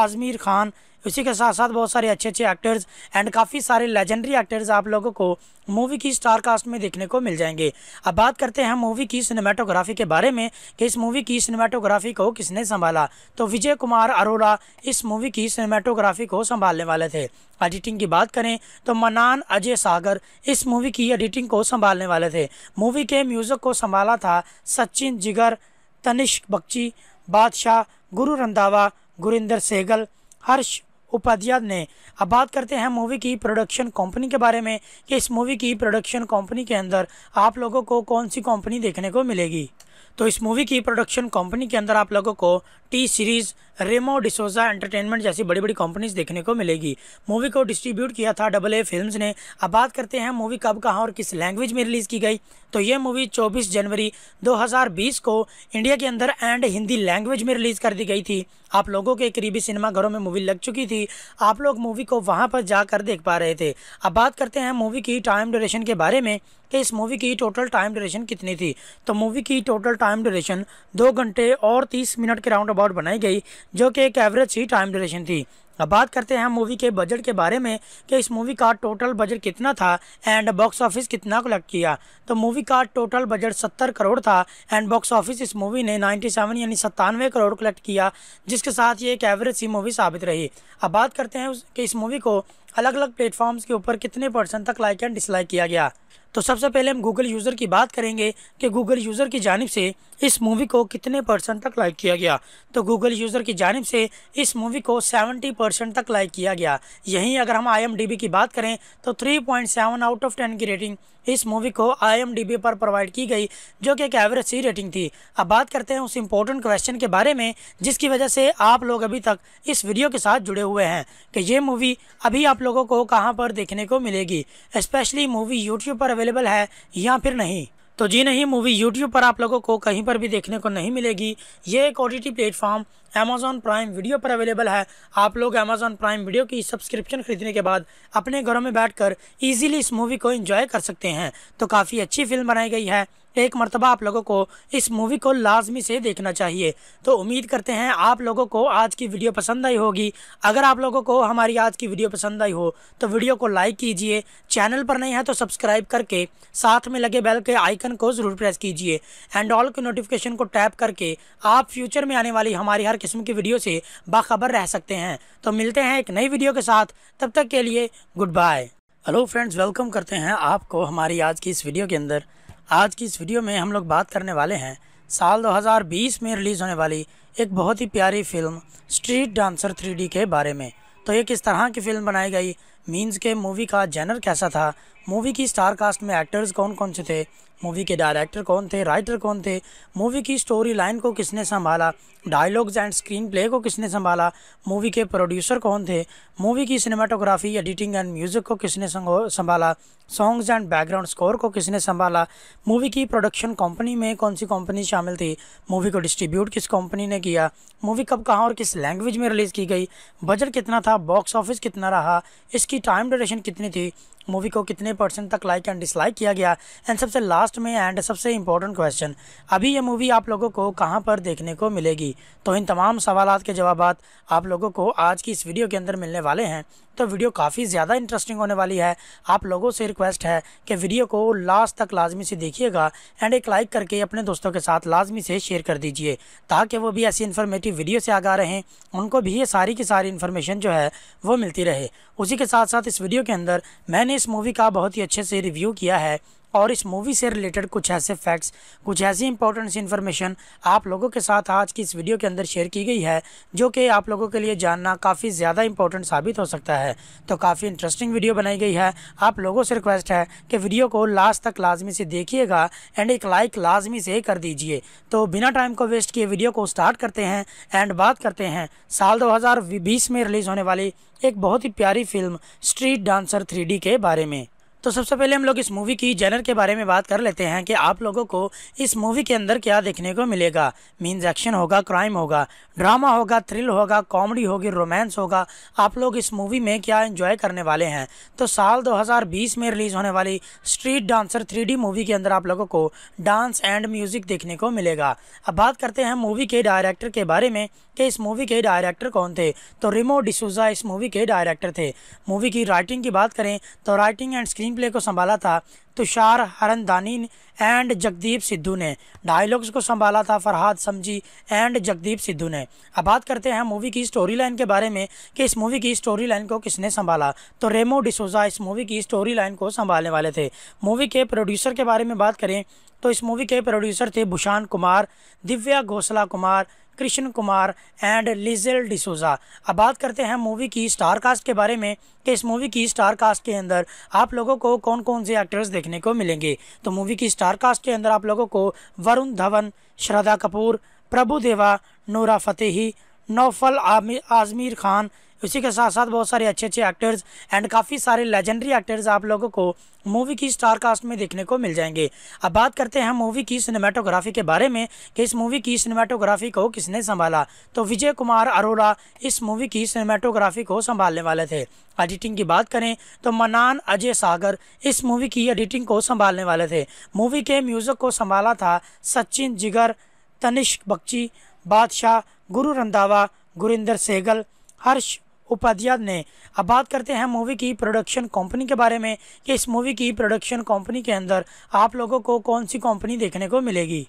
आजमीर खान उसी के साथ साथ बहुत सारे अच्छे अच्छे एक्टर्स एंड काफ़ी सारे लेजेंडरी एक्टर्स आप लोगों को मूवी की स्टार कास्ट में देखने को मिल जाएंगे अब बात करते हैं मूवी की सिनेमाटोग्राफी के बारे में कि इस मूवी की सिनेमाटोग्राफी को किसने संभाला तो विजय कुमार अरोड़ा इस मूवी की सिनेमाटोग्राफी को संभालने वाले थे एडिटिंग की बात करें तो मनान अजय सागर इस मूवी की एडिटिंग को संभालने वाले थे मूवी के म्यूज़िक को संभाला था सचिन जिगर तनिष्क बख्ची बादशाह गुरु रंधावा गुरिंदर सहगल हर्ष उपाध्याय ने अब बात करते हैं मूवी की प्रोडक्शन कंपनी के बारे में कि इस मूवी की प्रोडक्शन कंपनी के अंदर आप लोगों को कौन सी कंपनी देखने को मिलेगी तो इस मूवी की प्रोडक्शन कंपनी के अंदर आप लोगों को T series Remo D'Souza entertainment जैसी बड़ी बड़ी कंपनीज देखने को मिलेगी मूवी को डिस्ट्रीब्यूट किया था डबल ए फिल्म ने अब बात करते हैं मूवी कब कहाँ और किस लैंग्वेज में रिलीज़ की गई तो ये मूवी 24 जनवरी 2020 को इंडिया के अंदर एंड हिंदी लैंग्वेज में रिलीज़ कर दी गई थी आप लोगों के करीबी सिनेमाघरों में मूवी लग चुकी थी आप लोग मूवी को वहाँ पर जाकर देख पा रहे थे अब बात करते हैं मूवी की टाइम ड्यूरेशन के बारे में कि इस मूवी की टोटल टाइम ड्यूरेशन कितनी थी तो मूवी की टोटल टाइम ड्यूरेशन दो घंटे और तीस मिनट के राउंड अबाउट बनाई गई जो कि एक एवरेज ही टाइम ड्यूरेशन थी अब बात करते हैं मूवी के बजट के बारे में कि इस मूवी का टोटल बजट कितना था एंड बॉक्स ऑफिस कितना कलेक्ट किया तो मूवी का टोटल बजट सत्तर करोड़ था एंड बॉक्स ऑफिस इस मूवी ने नाइन्टी सेवन यानी सत्तानवे करोड़ कलेक्ट किया जिसके साथ ये एक एवरेज सी मूवी साबित रही अब बात करते हैं कि इस मूवी को अलग अलग प्लेटफॉर्म्स के ऊपर कितने परसेंट तक लाइक एंड डिसलाइक किया गया तो सबसे पहले हम गूगल यूज़र की बात करेंगे कि गूगल यूज़र की जानब से इस मूवी को कितने परसेंट तक लाइक किया गया तो गूगल यूज़र की जानब से इस मूवी को 70 परसेंट तक लाइक किया गया यहीं अगर हम आई की बात करें तो 3.7 आउट ऑफ 10 की रेटिंग इस मूवी को आई पर प्रोवाइड की गई जो कि एक एवरेज सी रेटिंग थी अब बात करते हैं उस इम्पोर्टेंट क्वेश्चन के बारे में जिसकी वजह से आप लोग अभी तक इस वीडियो के साथ जुड़े हुए हैं कि ये मूवी अभी आप लोगों को कहाँ पर देखने को मिलेगी स्पेशली मूवी यूट्यूब पर अवेलेबल है या फिर नहीं तो जी नहीं मूवी YouTube पर आप लोगों को कहीं पर भी देखने को नहीं मिलेगी ये एक O T platform Amazon Prime video पर अवेलेबल है आप लोग अमेजोन प्राइम वीडियो की सब्सक्रिप्शन खरीदने के बाद अपने घरों में बैठकर इजीली इस मूवी को एंजॉय कर सकते हैं तो काफ़ी अच्छी फिल्म बनाई गई है एक मरतबा आप लोगों को इस मूवी को लाजमी से देखना चाहिए तो उम्मीद करते हैं आप लोगों को आज की वीडियो पसंद आई होगी अगर आप लोगों को हमारी आज की वीडियो पसंद आई हो तो वीडियो को लाइक कीजिए चैनल पर नहीं है तो सब्सक्राइब करके साथ में लगे बेल के आइकन को ज़रूर प्रेस कीजिए एंड ऑल के नोटिफिकेशन को टैप करके आप फ्यूचर में आने वाली हमारी हर किस्म की वीडियो से बाखबर रह सकते हैं तो मिलते हैं एक नई वीडियो के साथ तब तक के लिए good bye hello friends welcome करते हैं आपको हमारी आज की इस वीडियो के अंदर आज की इस वीडियो में हम लोग बात करने वाले हैं साल 2020 में रिलीज़ होने वाली एक बहुत ही प्यारी फिल्म स्ट्रीट डांसर थ्री के बारे में तो ये किस तरह की फिल्म बनाई गई मीन्स के मूवी का जैनर कैसा था मूवी की स्टार कास्ट में एक्टर्स कौन कौन से थे मूवी के डायरेक्टर कौन थे राइटर कौन थे मूवी की स्टोरी लाइन को किसने संभाला डायलॉग्स एंड स्क्रीन प्ले को किसने संभाला मूवी के प्रोड्यूसर कौन थे मूवी की सिनेमाटोग्राफी एडिटिंग एंड म्यूज़िक को किसने संभाला सॉन्ग्स एंड बैकग्राउंड स्कोर को किसने संभाला मूवी की प्रोडक्शन कंपनी में कौन सी कंपनी शामिल थी मूवी को डिस्ट्रीब्यूट किस कंपनी ने किया मूवी कब कहाँ और किस लैंग्वेज में रिलीज़ की गई बजट कितना था बॉक्स ऑफिस कितना रहा इसकी टाइम ड्यूरेशन कितनी थी मूवी को कितने परसेंट तक लाइक एंड डिसलाइक किया गया एंड सबसे लास्ट में एंड सबसे इम्पोर्टेंट क्वेश्चन अभी ये मूवी आप लोगों को कहाँ पर देखने को मिलेगी तो इन तमाम सवाल के जवाब आप लोगों को आज की इस वीडियो के अंदर मिलने वाले हैं तो वीडियो काफ़ी ज़्यादा इंटरेस्टिंग होने वाली है आप लोगों से रिक्वेस्ट है कि वीडियो को लास्ट तक लाजमी से देखिएगा एंड एक लाइक करके अपने दोस्तों के साथ लाजमी से शेयर कर दीजिए ताकि वो भी ऐसी इन्फॉर्मेटिव वीडियो से आगा रहें उनको भी ये सारी की सारी इन्फॉर्मेशन जो है वो मिलती रहे उसी के साथ साथ इस वीडियो के अंदर मैंने इस मूवी का बहुत ही अच्छे से रिव्यू किया है और इस मूवी से रिलेटेड कुछ ऐसे फैक्ट्स कुछ ऐसी इंपॉर्टेंट इन्फॉर्मेशन आप लोगों के साथ आज की इस वीडियो के अंदर शेयर की गई है जो कि आप लोगों के लिए जानना काफ़ी ज़्यादा इंपॉर्टेंट साबित हो सकता है तो काफ़ी इंटरेस्टिंग वीडियो बनाई गई है आप लोगों से रिक्वेस्ट है कि वीडियो को लास्ट तक लाजमी से देखिएगा एंड एक लाइक लाजमी से कर दीजिए तो बिना टाइम को वेस्ट किए वीडियो को स्टार्ट करते हैं एंड बात करते हैं साल दो में रिलीज़ होने वाली एक बहुत ही प्यारी फिल्म स्ट्रीट डांसर थ्री के बारे में तो सबसे पहले हम लोग इस मूवी की जेनर के बारे में बात कर लेते हैं कि आप लोगों को इस मूवी के अंदर क्या देखने को मिलेगा मीन्स एक्शन होगा क्राइम होगा ड्रामा होगा थ्रिल होगा कॉमेडी होगी रोमांस होगा आप लोग इस मूवी में क्या एंजॉय करने वाले हैं तो साल 2020 में रिलीज़ होने वाली स्ट्रीट डांसर थ्री मूवी के अंदर आप लोगों को डांस एंड म्यूज़िक देखने को मिलेगा अब बात करते हैं मूवी के डायरेक्टर के बारे में कि इस मूवी के डायरेक्टर कौन थे तो रिमो डिसूजा इस मूवी के डायरेक्टर थे मूवी की राइटिंग की बात करें तो राइटिंग एंड स्क्रीन प्ले को संभाला था तुषार तो दानी एंड जगदीप सिद्धू ने डायलॉग्स को संभाला था फरहाद समझी एंड जगदीप सिद्धू ने अब बात करते हैं मूवी की स्टोरी लाइन के बारे में कि इस मूवी की स्टोरी लाइन को किसने संभाला तो रेमो डिसोजा इस मूवी की स्टोरी लाइन को संभालने वाले थे मूवी के प्रोड्यूसर के बारे में बात करें तो इस मूवी के प्रोड्यूसर थे भूषान कुमार दिव्या घोसला कुमार कृष्ण कुमार एंड लिजल डिसोजा अब बात करते हैं मूवी की स्टार कास्ट के बारे में कि इस मूवी की स्टार कास्ट के अंदर आप लोगों को कौन कौन से एक्टर्स देखने को मिलेंगे तो मूवी की स्टार कास्ट के अंदर आप लोगों को वरुण धवन श्रद्धा कपूर प्रभु देवा नूरा फतेही नौफल आजमीर खान उसी के साथ साथ बहुत सारे अच्छे अच्छे एक्टर्स एंड काफ़ी सारे लेजेंडरी एक्टर्स आप लोगों को मूवी की स्टार कास्ट में देखने को मिल जाएंगे अब बात करते हैं मूवी की सिनेमाटोग्राफी के बारे में कि इस मूवी की सिनेमाटोग्राफी को किसने संभाला तो विजय कुमार अरोड़ा इस मूवी की सिनेमाटोग्राफी को संभालने वाले थे एडिटिंग की बात करें तो मनान अजय सागर इस मूवी की एडिटिंग को संभालने वाले थे मूवी के म्यूज़िक को संभाला था सचिन जिगर तनिष्क बख्ची बादशाह गुरु रंधावा गुरिंदर सहगल हर्ष उपाध्याय ने अब बात करते हैं मूवी की प्रोडक्शन कंपनी के बारे में कि इस मूवी की प्रोडक्शन कंपनी के अंदर आप लोगों को कौन सी कंपनी देखने को मिलेगी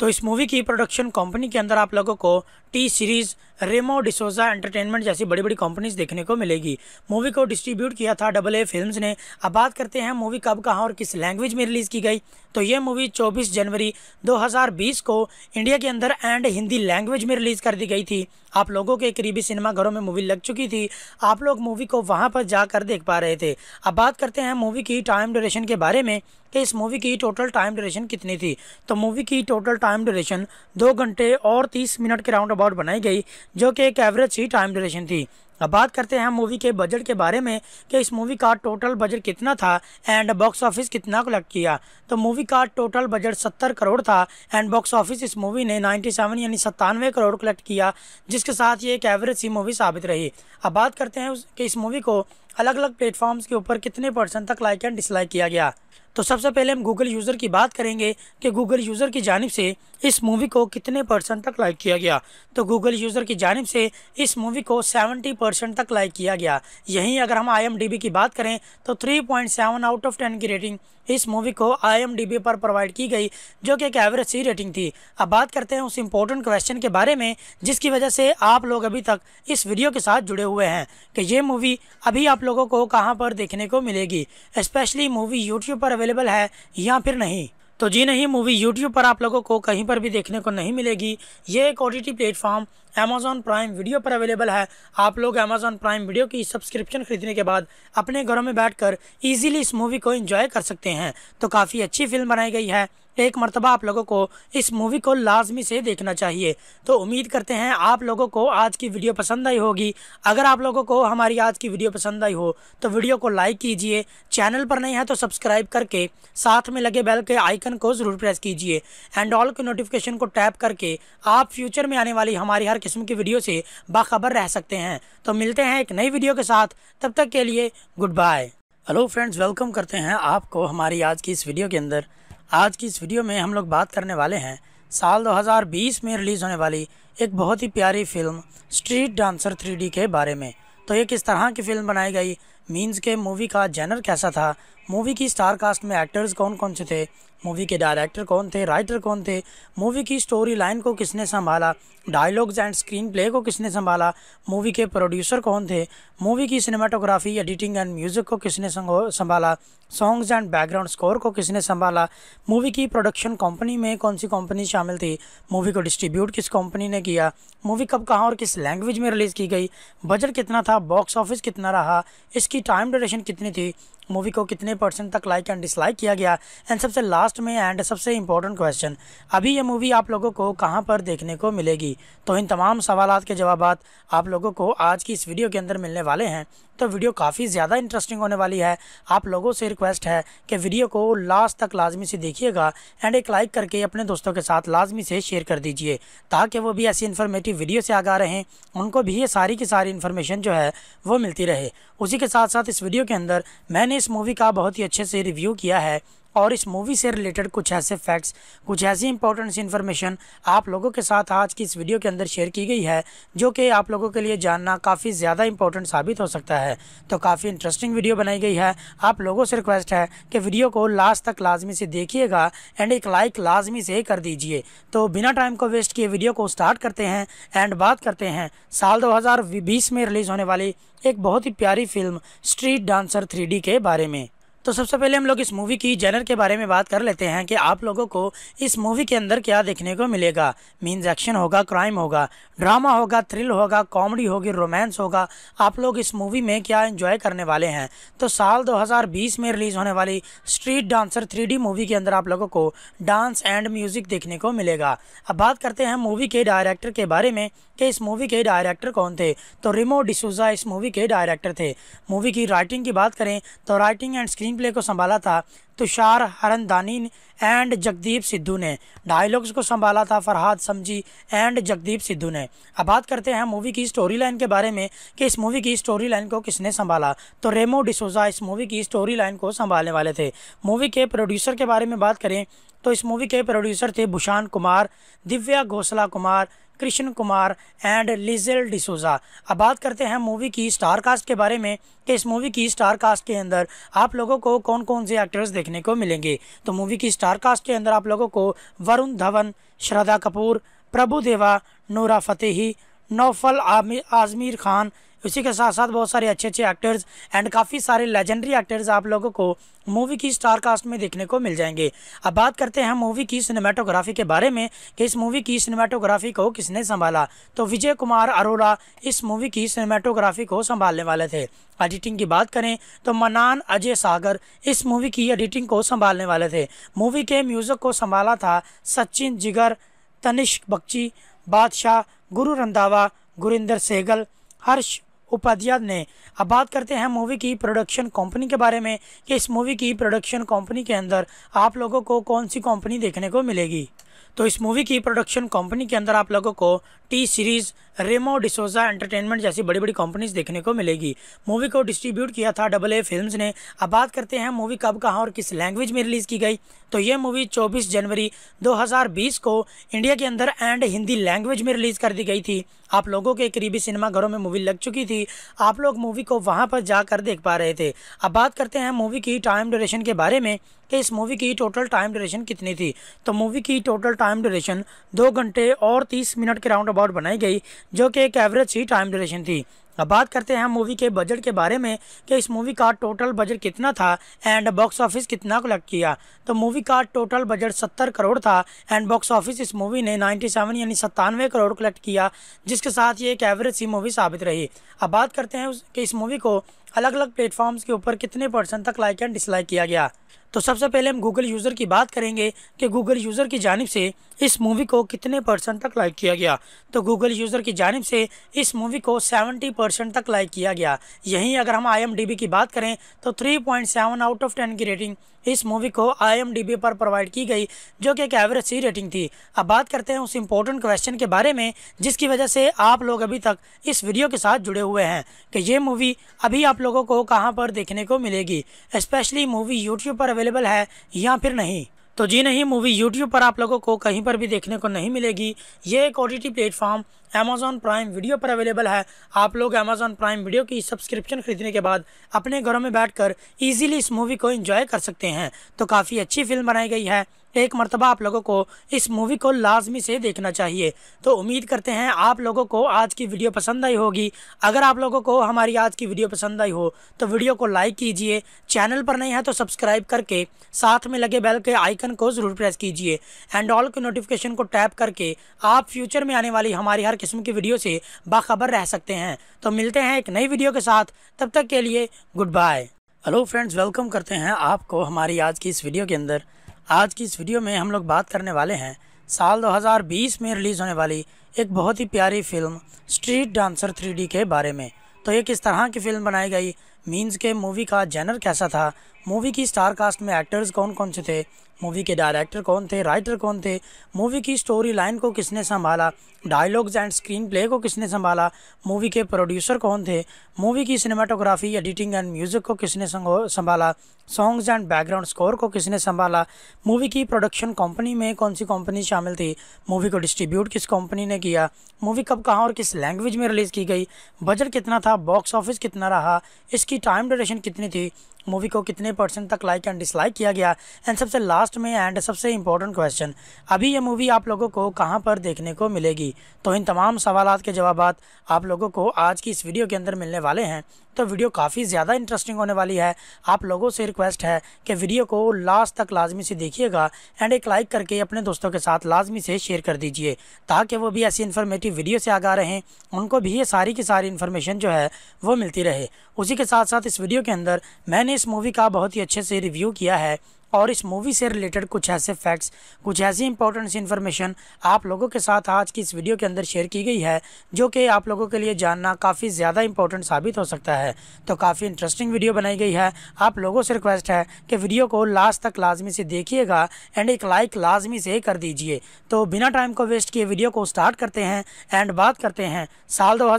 तो इस मूवी की प्रोडक्शन कंपनी के अंदर आप लोगों को T series Remo D'Souza entertainment जैसी बड़ी बड़ी कंपनीज देखने को मिलेगी मूवी को डिस्ट्रीब्यूट किया था डबल ए फिल्म्स ने अब बात करते हैं मूवी कब कहाँ और किस लैंग्वेज में रिलीज़ की गई तो ये मूवी 24 जनवरी 2020 को इंडिया के अंदर एंड हिंदी लैंग्वेज में रिलीज़ कर दी गई थी आप लोगों के करीबी सिनेमाघरों में मूवी लग चुकी थी आप लोग मूवी को वहाँ पर जाकर देख पा रहे थे अब बात करते हैं मूवी की टाइम ड्यूरेशन के बारे में कि इस मूवी की टोटल टाइम ड्यूरेशन कितनी थी तो मूवी की टोटल टाइम ड्यूरेशन दो घंटे और तीस मिनट के राउंड अबाउट बनाई गई जो कि एक एवरेज ही टाइम ड्यूरेशन थी अब बात करते हैं मूवी के बजट के बारे में कि इस मूवी का टोटल बजट कितना था एंड बॉक्स ऑफिस कितना कलेक्ट किया तो मूवी का टोटल बजट सत्तर करोड़ था एंड बॉक्स ऑफिस इस मूवी ने नाइन्टी सेवन यानी सत्तानवे करोड़ कलेक्ट किया जिसके साथ ये एक एवरेज सी मूवी साबित रही अब बात करते हैं कि इस मूवी को अलग अलग प्लेटफॉर्म्स के ऊपर कितने परसेंट तक लाइक एंड डिसलाइक किया गया तो सबसे पहले हम गूगल यूज़र की बात करेंगे कि गूगल यूज़र की जानब से इस मूवी को कितने परसेंट तक लाइक किया गया तो गूगल यूज़र की जानब से इस मूवी को 70 परसेंट तक लाइक किया गया यहीं अगर हम आई की बात करें तो 3.7 आउट ऑफ 10 की रेटिंग इस मूवी को आई पर प्रोवाइड की गई जो कि एक एवरेज सी रेटिंग थी अब बात करते हैं उस इम्पोर्टेंट क्वेश्चन के बारे में जिसकी वजह से आप लोग अभी तक इस वीडियो के साथ जुड़े हुए हैं कि ये मूवी अभी आप लोगों को कहाँ पर देखने को मिलेगी स्पेशली मूवी यूट्यूब पर अवेलेबल है या फिर नहीं तो जी नहीं मूवी यूट्यूब पर आप लोगों को कहीं पर भी देखने को नहीं मिलेगी ये एक O T platform Amazon Prime video पर अवेलेबल है आप लोग अमेजॉन प्राइम वीडियो की सब्सक्रिप्शन खरीदने के बाद अपने घरों में बैठकर इजीली इस मूवी को एंजॉय कर सकते हैं तो काफ़ी अच्छी फिल्म बनाई गई है एक मरतबा आप लोगों को इस मूवी को लाजमी से देखना चाहिए तो उम्मीद करते हैं आप लोगों को आज की वीडियो पसंद आई होगी अगर आप लोगों को हमारी आज की वीडियो पसंद आई हो तो वीडियो को लाइक कीजिए चैनल पर नहीं है तो सब्सक्राइब करके साथ में लगे बेल के आइकन को ज़रूर प्रेस कीजिए एंड ऑल के नोटिफिकेशन को टैप करके आप फ्यूचर में आने वाली हमारी हर किस्म की वीडियो से बाखबर रह सकते हैं तो मिलते हैं एक नई वीडियो के साथ तब तक के लिए good bye hello friends welcome करते हैं आपको हमारी आज की इस वीडियो के अंदर आज की इस वीडियो में हम लोग बात करने वाले हैं साल 2020 में रिलीज़ होने वाली एक बहुत ही प्यारी फिल्म स्ट्रीट डांसर थ्री के बारे में तो ये किस तरह की फिल्म बनाई गई मीन्स के मूवी का जेनर कैसा था मूवी की स्टार कास्ट में एक्टर्स कौन कौन से थे मूवी के डायरेक्टर कौन थे राइटर कौन थे मूवी की स्टोरी लाइन को किसने संभाला डायलॉग्स एंड स्क्रीन प्ले को किसने संभाला मूवी के प्रोड्यूसर कौन थे मूवी की सिनेमाटोग्राफी एडिटिंग एंड म्यूज़िक को किसने संभाला सॉन्ग्स एंड बैकग्राउंड स्कोर को किसने संभाला मूवी की प्रोडक्शन कंपनी में कौन सी कंपनी शामिल थी मूवी को डिस्ट्रीब्यूट किस कंपनी ने किया मूवी कब कहाँ और किस लैंग्वेज में रिलीज़ की गई बजट कितना था बॉक्स ऑफिस कितना रहा इसकी टाइम ड्यूरेशन कितनी थी मूवी को कितने परसेंट तक लाइक एंड डिसलाइक किया गया एंड सबसे लास्ट में एंड सबसे इम्पोर्टेंट क्वेश्चन अभी ये मूवी आप लोगों को कहाँ पर देखने को मिलेगी तो इन तमाम सवाल के जवाब आप लोगों को आज की इस वीडियो के अंदर मिलने वाले हैं तो वीडियो काफ़ी ज़्यादा इंटरेस्टिंग होने वाली है आप लोगों से रिक्वेस्ट है कि वीडियो को लास्ट तक लाजमी से देखिएगा एंड एक लाइक करके अपने दोस्तों के साथ लाजमी से शेयर कर दीजिए ताकि वो भी ऐसी इन्फॉर्मेटिव वीडियो से आगा रहें उनको भी ये सारी की सारी इन्फॉर्मेशन जो है वो मिलती रहे उसी के साथ साथ इस वीडियो के अंदर मैंने इस मूवी का बहुत ही अच्छे से रिव्यू किया है और इस मूवी से रिलेटेड कुछ ऐसे फैक्ट्स कुछ ऐसी इंपॉर्टेंट इन्फॉर्मेशन आप लोगों के साथ आज की इस वीडियो के अंदर शेयर की गई है जो कि आप लोगों के लिए जानना काफ़ी ज़्यादा इंपॉर्टेंट साबित हो सकता है तो काफ़ी इंटरेस्टिंग वीडियो बनाई गई है आप लोगों से रिक्वेस्ट है कि वीडियो को लास्ट तक लाजमी से देखिएगा एंड एक लाइक लाजमी से कर दीजिए तो बिना टाइम को वेस्ट किए वीडियो को स्टार्ट करते हैं एंड बात करते हैं साल दो में रिलीज़ होने वाली एक बहुत ही प्यारी फिल्म स्ट्रीट डांसर थ्री के बारे में तो सबसे पहले हम लोग इस मूवी की जेनर के बारे में बात कर लेते हैं कि आप लोगों को इस मूवी के अंदर क्या देखने को मिलेगा मीन्स एक्शन होगा क्राइम होगा ड्रामा होगा थ्रिल होगा कॉमेडी होगी रोमांस होगा आप लोग इस मूवी में क्या इंजॉय करने वाले हैं तो साल 2020 में रिलीज़ होने वाली स्ट्रीट डांसर थ्री मूवी के अंदर आप लोगों को डांस एंड म्यूज़िक देखने को मिलेगा अब बात करते हैं मूवी के डायरेक्टर के बारे में कि इस मूवी के डायरेक्टर कौन थे तो रिमो डिसूजा इस मूवी के डायरेक्टर थे मूवी की राइटिंग की बात करें तो राइटिंग एंड स्क्रीन प्ले को संभाला था तुषार हरनदानी एंड जगदीप सिद्धू ने डायलॉग्स को संभाला था फरहाद समझी एंड जगदीप सिद्धू ने अब बात करते हैं मूवी की स्टोरी लाइन के बारे में कि इस मूवी की स्टोरी लाइन को किसने संभाला तो रेमो डिसोजा इस मूवी की स्टोरी लाइन को संभालने वाले थे मूवी के प्रोड्यूसर के बारे में बात करें तो इस मूवी के प्रोड्यूसर थे भूषान कुमार दिव्या घोसला कुमार कृष्ण कुमार एंड लिजल डिसोजा अब बात करते हैं मूवी की स्टार कास्ट के बारे में कि इस मूवी की स्टार कास्ट के अंदर आप लोगों को कौन कौन से एक्टर्स देखने को मिलेंगे तो मूवी की स्टार कास्ट के अंदर आप लोगों को वरुण धवन श्रद्धा कपूर प्रभु देवा नूरा फतेही नौफल आजमीर खान उसी के साथ साथ बहुत सारे अच्छे अच्छे एक्टर्स एंड काफ़ी सारे लेजेंडरी एक्टर्स आप लोगों को मूवी की स्टार कास्ट में देखने को मिल जाएंगे अब बात करते हैं मूवी की सिनेमाटोग्राफी के बारे में कि इस मूवी की सिनेमाटोग्राफी को किसने संभाला तो विजय कुमार अरोरा इस मूवी की सिनेमाटोग्राफी को संभालने वाले थे एडिटिंग की बात करें तो मनान अजय सागर इस मूवी की एडिटिंग को संभालने वाले थे मूवी के म्यूज़िक को संभाला था सचिन जिगर तनिष्क बख्ची बादशाह गुरु रंधावा गुरिंदर सहगल हर्ष उपाध्याय ने अब बात करते हैं मूवी की प्रोडक्शन कंपनी के बारे में कि इस मूवी की प्रोडक्शन कंपनी के अंदर आप लोगों को कौन सी कंपनी देखने को मिलेगी तो इस मूवी की प्रोडक्शन कंपनी के अंदर आप लोगों को T series Remo D'Souza entertainment जैसी बड़ी बड़ी कंपनीज देखने को मिलेगी मूवी को डिस्ट्रीब्यूट किया था डबल ए फिल्म्स ने अब बात करते हैं मूवी कब कहाँ और किस लैंग्वेज में रिलीज़ की गई तो ये मूवी 24 जनवरी 2020 को इंडिया के अंदर एंड हिंदी लैंग्वेज में रिलीज़ कर दी गई थी आप लोगों के करीबी सिनेमा घरों में मूवी लग चुकी थी आप लोग मूवी को वहाँ पर जाकर देख पा रहे थे अब बात करते हैं मूवी की टाइम ड्यूरेशन के बारे में कि इस मूवी की टोटल टाइम ड्यूरेशन कितनी थी तो मूवी की टोटल टाइम ड्यूरेशन दो घंटे और तीस मिनट के राउंड अबाउट बनाई गई जो कि एक एवरेज सी टाइम ड्यूरेशन थी अब बात करते हैं मूवी के बजट के बारे में कि इस मूवी का टोटल बजट कितना था एंड बॉक्स ऑफिस कितना कलेक्ट किया तो मूवी का टोटल बजट सत्तर करोड़ था एंड बॉक्स ऑफिस इस मूवी ने नाइन्टी सेवन यानी सत्तानवे करोड़ कलेक्ट किया जिसके साथ ये एक एवरेज सी मूवी साबित रही अब बात करते हैं कि इस मूवी को अलग अलग प्लेटफॉर्म्स के ऊपर कितने परसेंट तक लाइक एंड डिसलाइक किया गया तो सबसे पहले हम गूगल यूज़र की बात करेंगे कि गूगल यूज़र की जानब से इस मूवी को कितने परसेंट तक लाइक किया गया तो गूगल यूज़र की जानब से इस मूवी को 70 परसेंट तक लाइक किया गया यहीं अगर हम आई की बात करें तो 3.7 आउट ऑफ 10 की रेटिंग इस मूवी को आई पर प्रोवाइड की गई जो कि एक एवरेज सी रेटिंग थी अब बात करते हैं उस इम्पोर्टेंट क्वेश्चन के बारे में जिसकी वजह से आप लोग अभी तक इस वीडियो के साथ जुड़े हुए हैं कि ये मूवी अभी आप आप लोगों को कहां पर देखने को मिलेगी स्पेशली मूवी यूट्यूब पर अवेलेबल है या फिर नहीं तो जी नहीं मूवी यूट्यूब पर आप लोगों को कहीं पर भी देखने को नहीं मिलेगी ये एक O T platform Amazon Prime video पर अवेलेबल है आप लोग अमेजोन प्राइम वीडियो की सब्सक्रिप्शन खरीदने के बाद अपने घरों में बैठकर इजीली इस मूवी को एंजॉय कर सकते हैं तो काफ़ी अच्छी फिल्म बनाई गई है एक मरतबा आप लोगों को इस मूवी को लाजमी से देखना चाहिए तो उम्मीद करते हैं आप लोगों को आज की वीडियो पसंद आई होगी अगर आप लोगों को हमारी आज की वीडियो पसंद आई हो तो वीडियो को लाइक कीजिए चैनल पर नहीं है तो सब्सक्राइब करके साथ में लगे बेल के आइकन को ज़रूर प्रेस कीजिए एंड ऑल के नोटिफिकेशन को टैप करके आप फ्यूचर में आने वाली हमारी हर किस्म की वीडियो से बाखबर रह सकते हैं तो मिलते हैं एक नई वीडियो के साथ तब तक के लिए good bye hello friends welcome करते हैं आपको हमारी आज की इस वीडियो के अंदर आज की इस वीडियो में हम लोग बात करने वाले हैं साल 2020 में रिलीज़ होने वाली एक बहुत ही प्यारी फिल्म स्ट्रीट डांसर 3D के बारे में तो ये किस तरह की फ़िल्म बनाई गई मीन्स के मूवी का जैनर कैसा था मूवी की स्टार कास्ट में एक्टर्स कौन कौन से थे मूवी के डायरेक्टर कौन थे राइटर कौन थे मूवी की स्टोरी लाइन को किसने संभाला डायलॉग्स एंड स्क्रीन प्ले को किसने संभाला मूवी के प्रोड्यूसर कौन थे मूवी की सिनेमाटोग्राफी एडिटिंग एंड म्यूज़िक को किसने संभाला सॉन्ग्स एंड बैकग्राउंड स्कोर को किसने संभाला मूवी की प्रोडक्शन कंपनी में कौन सी कंपनी शामिल थी मूवी को डिस्ट्रीब्यूट किस कंपनी ने किया मूवी कब कहाँ और किस लैंग्वेज में रिलीज़ की गई बजट कितना था बॉक्स ऑफिस कितना रहा इसकी टाइम ड्यूरेशन कितनी थी मूवी को कितने परसेंट तक लाइक एंड डिसलाइक किया गया एंड सबसे लास्ट में एंड सबसे इम्पोर्टेंट क्वेश्चन अभी ये मूवी आप लोगों को कहाँ पर देखने को मिलेगी तो इन तमाम सवाल के जवाब आप लोगों को आज की इस वीडियो के अंदर मिलने वाले हैं तो वीडियो काफ़ी ज़्यादा इंटरेस्टिंग होने वाली है आप लोगों से रिक्वेस्ट है कि वीडियो को लास्ट तक लाजमी से देखिएगा एंड एक लाइक करके अपने दोस्तों के साथ लाजमी से शेयर कर दीजिए ताकि वो भी ऐसी इन्फॉर्मेटिव वीडियो से आगा रहें उनको भी ये सारी की सारी इन्फॉर्मेशन जो है वो मिलती रहे उसी के साथ साथ इस वीडियो के अंदर मैंने इस मूवी का बहुत ही अच्छे से रिव्यू किया है और इस मूवी से रिलेटेड कुछ ऐसे फैक्ट्स कुछ ऐसी इंपॉर्टेंट इन्फॉर्मेशन आप लोगों के साथ आज की इस वीडियो के अंदर शेयर की गई है जो कि आप लोगों के लिए जानना काफ़ी ज़्यादा इंपॉर्टेंट साबित हो सकता है तो काफ़ी इंटरेस्टिंग वीडियो बनाई गई है आप लोगों से रिक्वेस्ट है कि वीडियो को लास्ट तक लाजमी से देखिएगा एंड एक लाइक लाजमी से कर दीजिए तो बिना टाइम को वेस्ट किए वीडियो को स्टार्ट करते हैं एंड बात करते हैं साल दो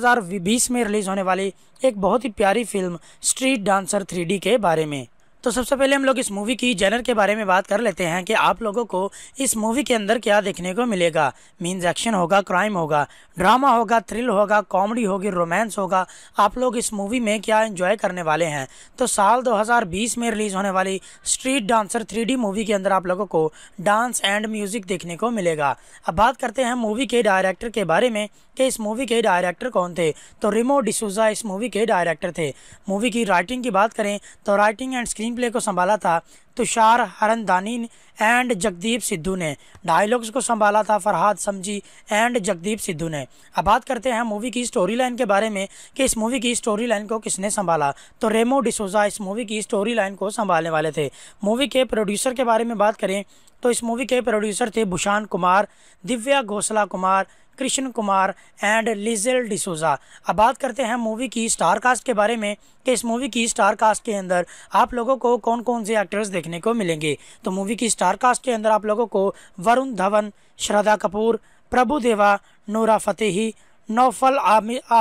में रिलीज़ होने वाली एक बहुत ही प्यारी फिल्म स्ट्रीट डांसर थ्री के बारे में तो सबसे पहले हम लोग इस मूवी की जेनर के बारे में बात कर लेते हैं कि आप लोगों को इस मूवी के अंदर क्या देखने को मिलेगा मीन्स एक्शन होगा क्राइम होगा ड्रामा होगा थ्रिल होगा कॉमेडी होगी रोमांस होगा आप लोग इस मूवी में क्या एंजॉय करने वाले हैं तो साल 2020 में रिलीज़ होने वाली स्ट्रीट डांसर थ्री मूवी के अंदर आप लोगों को डांस एंड म्यूज़िक देखने को मिलेगा अब बात करते हैं मूवी के डायरेक्टर के बारे में कि इस मूवी के डायरेक्टर कौन थे तो रिमो डिसूजा इस मूवी के डायरेक्टर थे मूवी की राइटिंग की बात करें तो writing and screen screen play को संभाला था तुषार हरन दानी एंड जगदीप सिद्धू ने डायलॉग्स को संभाला था फरहाद समझी एंड जगदीप सिद्धू ने अब बात करते हैं मूवी की स्टोरी लाइन के बारे में कि इस मूवी की स्टोरी लाइन को किसने संभाला तो रेमो डिसोजा इस मूवी की स्टोरी लाइन को संभालने वाले थे मूवी के प्रोड्यूसर के बारे में बात करें तो इस मूवी के प्रोड्यूसर थे भूषान कुमार दिव्या घोसला कुमार कृष्ण कुमार एंड लिजल डिसोजा अब बात करते हैं मूवी की स्टार कास्ट के बारे में कि इस मूवी की स्टार कास्ट के अंदर आप लोगों को कौन कौन से एक्टर्स देखने को मिलेंगे तो मूवी की स्टार कास्ट के अंदर आप लोगों को वरुण धवन श्रद्धा कपूर प्रभु देवा नूरा फतेही नौफल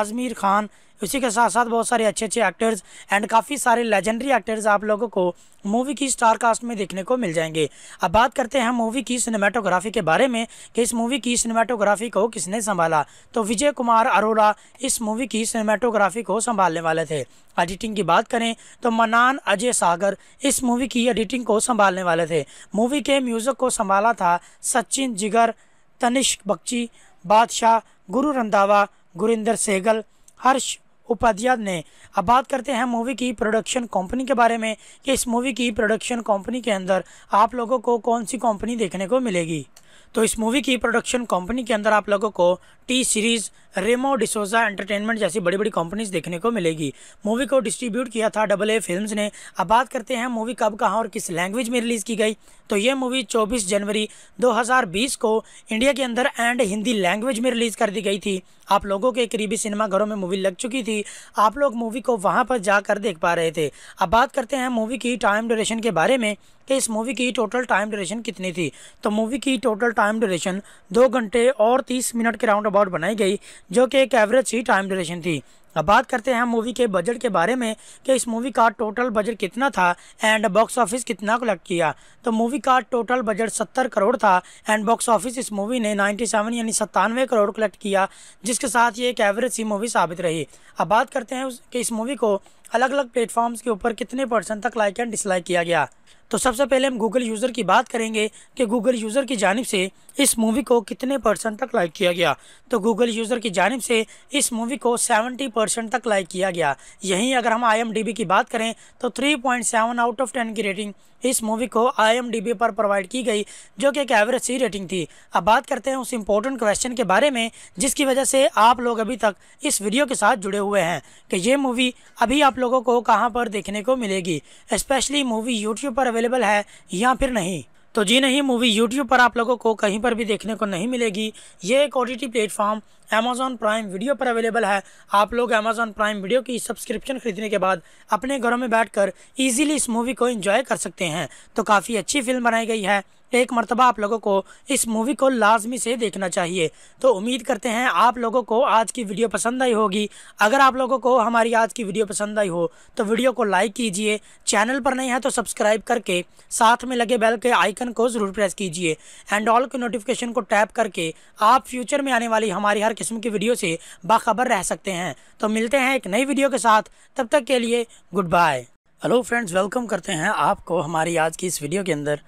आजमीर खान उसी के साथ साथ बहुत सारे अच्छे अच्छे एक्टर्स एंड काफ़ी सारे लेजेंडरी एक्टर्स आप लोगों को मूवी की स्टार कास्ट में देखने को मिल जाएंगे अब बात करते हैं मूवी की सिनेमाटोग्राफी के बारे में कि इस मूवी की सिनेमाटोग्राफी को किसने संभाला तो विजय कुमार अरोड़ा इस मूवी की सिनेमाटोग्राफी को संभालने वाले थे एडिटिंग की बात करें तो मनान अजय सागर इस मूवी की एडिटिंग को संभालने वाले थे मूवी के म्यूज़िक को संभाला था सचिन जिगर तनिष्क बख्ची बादशाह गुरु रंधावा गुरिंदर सहगल हर्ष उपाध्याय ने अब बात करते हैं मूवी की प्रोडक्शन कंपनी के बारे में कि इस मूवी की प्रोडक्शन कंपनी के अंदर आप लोगों को कौन सी कंपनी देखने को मिलेगी तो इस मूवी की प्रोडक्शन कंपनी के अंदर आप लोगों को T series Remo D'Souza entertainment जैसी बड़ी बड़ी कंपनीज देखने को मिलेगी मूवी को डिस्ट्रीब्यूट किया था डबल ए फिल्म्स ने अब बात करते हैं मूवी कब कहाँ और किस लैंग्वेज में रिलीज़ की गई तो ये मूवी 24 जनवरी 2020 को इंडिया के अंदर एंड हिंदी लैंग्वेज में रिलीज़ कर दी गई थी आप लोगों के करीबी सिनेमाघरों में मूवी लग चुकी थी आप लोग मूवी को वहाँ पर जाकर देख पा रहे थे अब बात करते हैं मूवी की टाइम ड्यूरेशन के बारे में कि इस मूवी की टोटल टाइम ड्यूरेशन कितनी थी तो मूवी की टोटल टाइम ड्यूरेशन दो घंटे और तीस मिनट के राउंड अबाउट बनाई गई जो कि एक एवरेज ही टाइम ड्यूरेशन थी अब बात करते हैं मूवी के बजट के बारे में कि इस मूवी का टोटल बजट कितना था एंड बॉक्स ऑफिस कितना कलेक्ट किया तो मूवी का टोटल बजट सत्तर करोड़ था एंड बॉक्स ऑफिस इस मूवी ने नाइन्टी सेवन यानी सत्तानवे करोड़ कलेक्ट किया जिसके साथ ये एक एवरेज सी मूवी साबित रही अब बात करते हैं कि इस मूवी को अलग अलग प्लेटफॉर्म्स के ऊपर कितने परसेंट तक लाइक एंड डिसलाइक किया गया तो सबसे पहले हम गूगल यूज़र की बात करेंगे कि गूगल यूज़र की जानब से इस मूवी को कितने परसेंट तक लाइक किया गया तो गूगल यूज़र की जानब से इस मूवी को 70 परसेंट तक लाइक किया गया यहीं अगर हम आई की बात करें तो 3.7 आउट ऑफ 10 की रेटिंग इस मूवी को आई पर प्रोवाइड की गई जो कि एक एवरेज सी रेटिंग थी अब बात करते हैं उस इम्पोर्टेंट क्वेश्चन के बारे में जिसकी वजह से आप लोग अभी तक इस वीडियो के साथ जुड़े हुए हैं कि ये मूवी अभी आप लोगों को कहां पर देखने को मिलेगी स्पेशली मूवी यूट्यूब पर अवेलेबल है या फिर नहीं तो जी नहीं मूवी यूट्यूब पर आप लोगों को कहीं पर भी देखने को नहीं मिलेगी ये एक ओ प्लेटफॉर्म अमेज़ॉन प्राइम वीडियो पर अवेलेबल है आप लोग अमेज़ॉन प्राइम वीडियो की सब्सक्रिप्शन खरीदने के बाद अपने घरों में बैठकर इजीली इस मूवी को एंजॉय कर सकते हैं तो काफ़ी अच्छी फिल्म बनाई गई है एक मरतबा आप लोगों को इस मूवी को लाजमी से देखना चाहिए तो उम्मीद करते हैं आप लोगों को आज की वीडियो पसंद आई होगी अगर आप लोगों को हमारी आज की वीडियो पसंद आई हो तो वीडियो को लाइक कीजिए चैनल पर नहीं है तो सब्सक्राइब करके साथ में लगे बेल के आइकन को ज़रूर प्रेस कीजिए एंड ऑल के नोटिफिकेशन को टैप करके आप फ्यूचर में आने वाली हमारी हर किस्म की वीडियो से बाखबर रह सकते हैं तो मिलते हैं एक नई वीडियो के साथ तब तक के लिए good bye hello friends welcome करते हैं आपको हमारी आज की इस वीडियो के अंदर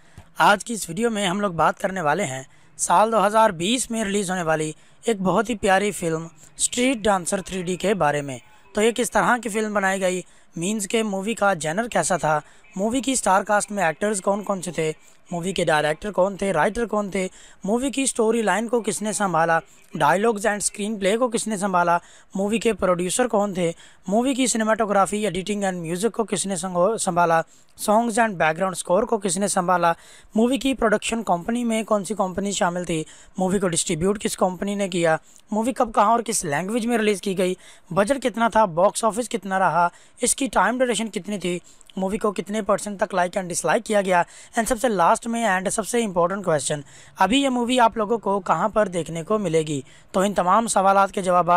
आज की इस वीडियो में हम लोग बात करने वाले हैं साल 2020 में रिलीज़ होने वाली एक बहुत ही प्यारी फिल्म स्ट्रीट डांसर 3D के बारे में तो ये किस तरह की फिल्म बनाई गई मीन्स के मूवी का जैनर कैसा था मूवी की स्टार कास्ट में एक्टर्स कौन कौन से थे मूवी के डायरेक्टर कौन थे राइटर कौन थे मूवी की स्टोरी लाइन को किसने संभाला डायलॉग्स एंड स्क्रीन प्ले को किसने संभाला मूवी के प्रोड्यूसर कौन थे मूवी की सिनेमाटोग्राफी एडिटिंग एंड म्यूज़िक को किसने संभाला सॉन्ग्स एंड बैकग्राउंड स्कोर को किसने संभाला मूवी की प्रोडक्शन कंपनी में कौन सी कंपनी शामिल थी मूवी को डिस्ट्रीब्यूट किस कंपनी ने किया मूवी कब कहाँ और किस लैंग्वेज में रिलीज़ की गई बजट कितना था बॉक्स ऑफिस कितना रहा इसकी टाइम ड्यूरेशन कितनी थी मूवी को कितने परसेंट तक लाइक एंड डिसलाइक किया गया एंड सबसे लास्ट में एंड सबसे इंपॉर्टेंट क्वेश्चन अभी यह मूवी आप लोगों को कहाँ पर देखने को मिलेगी होगी तो इन तमाम सवाल के जवाब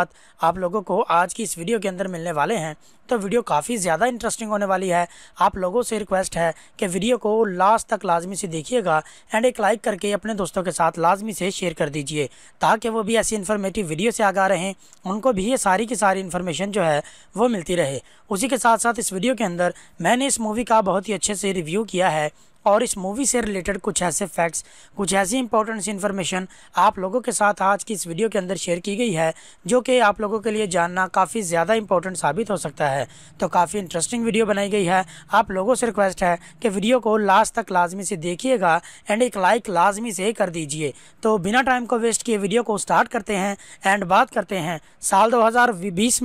आप लोगों को आज की इस वीडियो के अंदर मिलने वाले हैं तो वीडियो काफ़ी ज़्यादा इंटरेस्टिंग होने वाली है आप लोगों से रिक्वेस्ट है कि वीडियो को लास्ट तक लाजमी से देखिएगा एंड एक लाइक करके अपने दोस्तों के साथ लाजमी से शेयर कर दीजिए ताकि वो भी ऐसी इन्फॉर्मेटिव वीडियो से आगा रहें उनको भी ये सारी की सारी इन्फॉर्मेशन जो है वो मिलती रहे उसी के साथ साथ इस वीडियो के अंदर मैंने इस मूवी का बहुत ही अच्छे से रिव्यू किया है और इस मूवी से रिलेटेड कुछ ऐसे फैक्ट्स कुछ ऐसी इंपॉर्टेंट इन्फॉर्मेशन आप लोगों के साथ आज की इस वीडियो के अंदर शेयर की गई है जो कि आप लोगों के लिए जानना काफ़ी ज़्यादा इंपॉर्टेंट साबित हो सकता है तो काफ़ी इंटरेस्टिंग वीडियो बनाई गई है आप लोगों से रिक्वेस्ट है कि वीडियो को लास्ट तक लाजमी से देखिएगा एंड एक लाइक लाजमी से कर दीजिए तो बिना टाइम को वेस्ट किए वीडियो को स्टार्ट करते हैं एंड बात करते हैं साल दो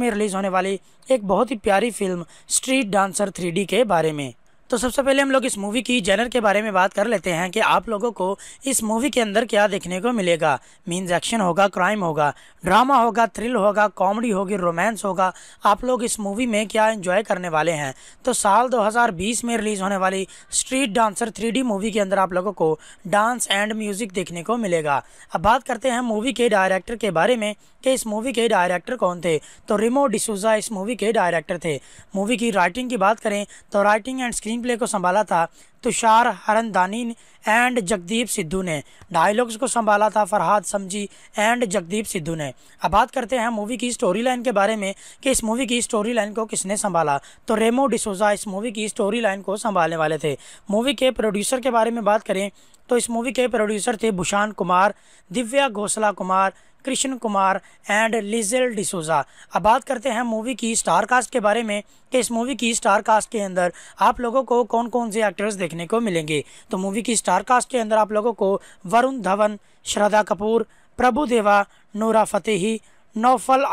में रिलीज़ होने वाली एक बहुत ही प्यारी फिल्म स्ट्रीट डांसर थ्री के बारे में तो सबसे पहले हम लोग इस मूवी की जेनर के बारे में बात कर लेते हैं कि आप लोगों को इस मूवी के अंदर क्या देखने को मिलेगा मीन्स एक्शन होगा क्राइम होगा ड्रामा होगा थ्रिल होगा कॉमेडी होगी रोमांस होगा आप लोग इस मूवी में क्या एंजॉय करने वाले हैं तो साल 2020 में रिलीज़ होने वाली स्ट्रीट डांसर थ्री मूवी के अंदर आप लोगों को डांस एंड म्यूज़िक देखने को मिलेगा अब बात करते हैं मूवी के डायरेक्टर के बारे में कि इस मूवी के डायरेक्टर कौन थे तो रिमो डिसूजा इस मूवी के डायरेक्टर थे मूवी की राइटिंग की बात करें तो writing and screen team play को संभाला था तुषार हरन दानी एंड जगदीप सिद्धू ने डायलॉग्स को संभाला था फरहाद समझी एंड जगदीप सिद्धू ने अब बात करते हैं मूवी की स्टोरी लाइन के बारे में कि इस मूवी की स्टोरी लाइन को किसने संभाला तो रेमो डिसोजा इस मूवी की स्टोरी लाइन को संभालने वाले थे मूवी के प्रोड्यूसर के बारे में बात करें तो इस मूवी के प्रोड्यूसर थे भूषान कुमार दिव्या घोसला कुमार कृष्ण कुमार एंड लिजल डिसोजा अब बात करते हैं मूवी की स्टार कास्ट के बारे में कि इस मूवी की स्टार कास्ट के अंदर आप लोगों को कौन कौन से एक्टर्स देखने को मिलेंगे तो मूवी की स्टार कास्ट के अंदर आप लोगों को वरुण धवन श्रद्धा कपूर प्रभु देवा नूरा फतेही नौफल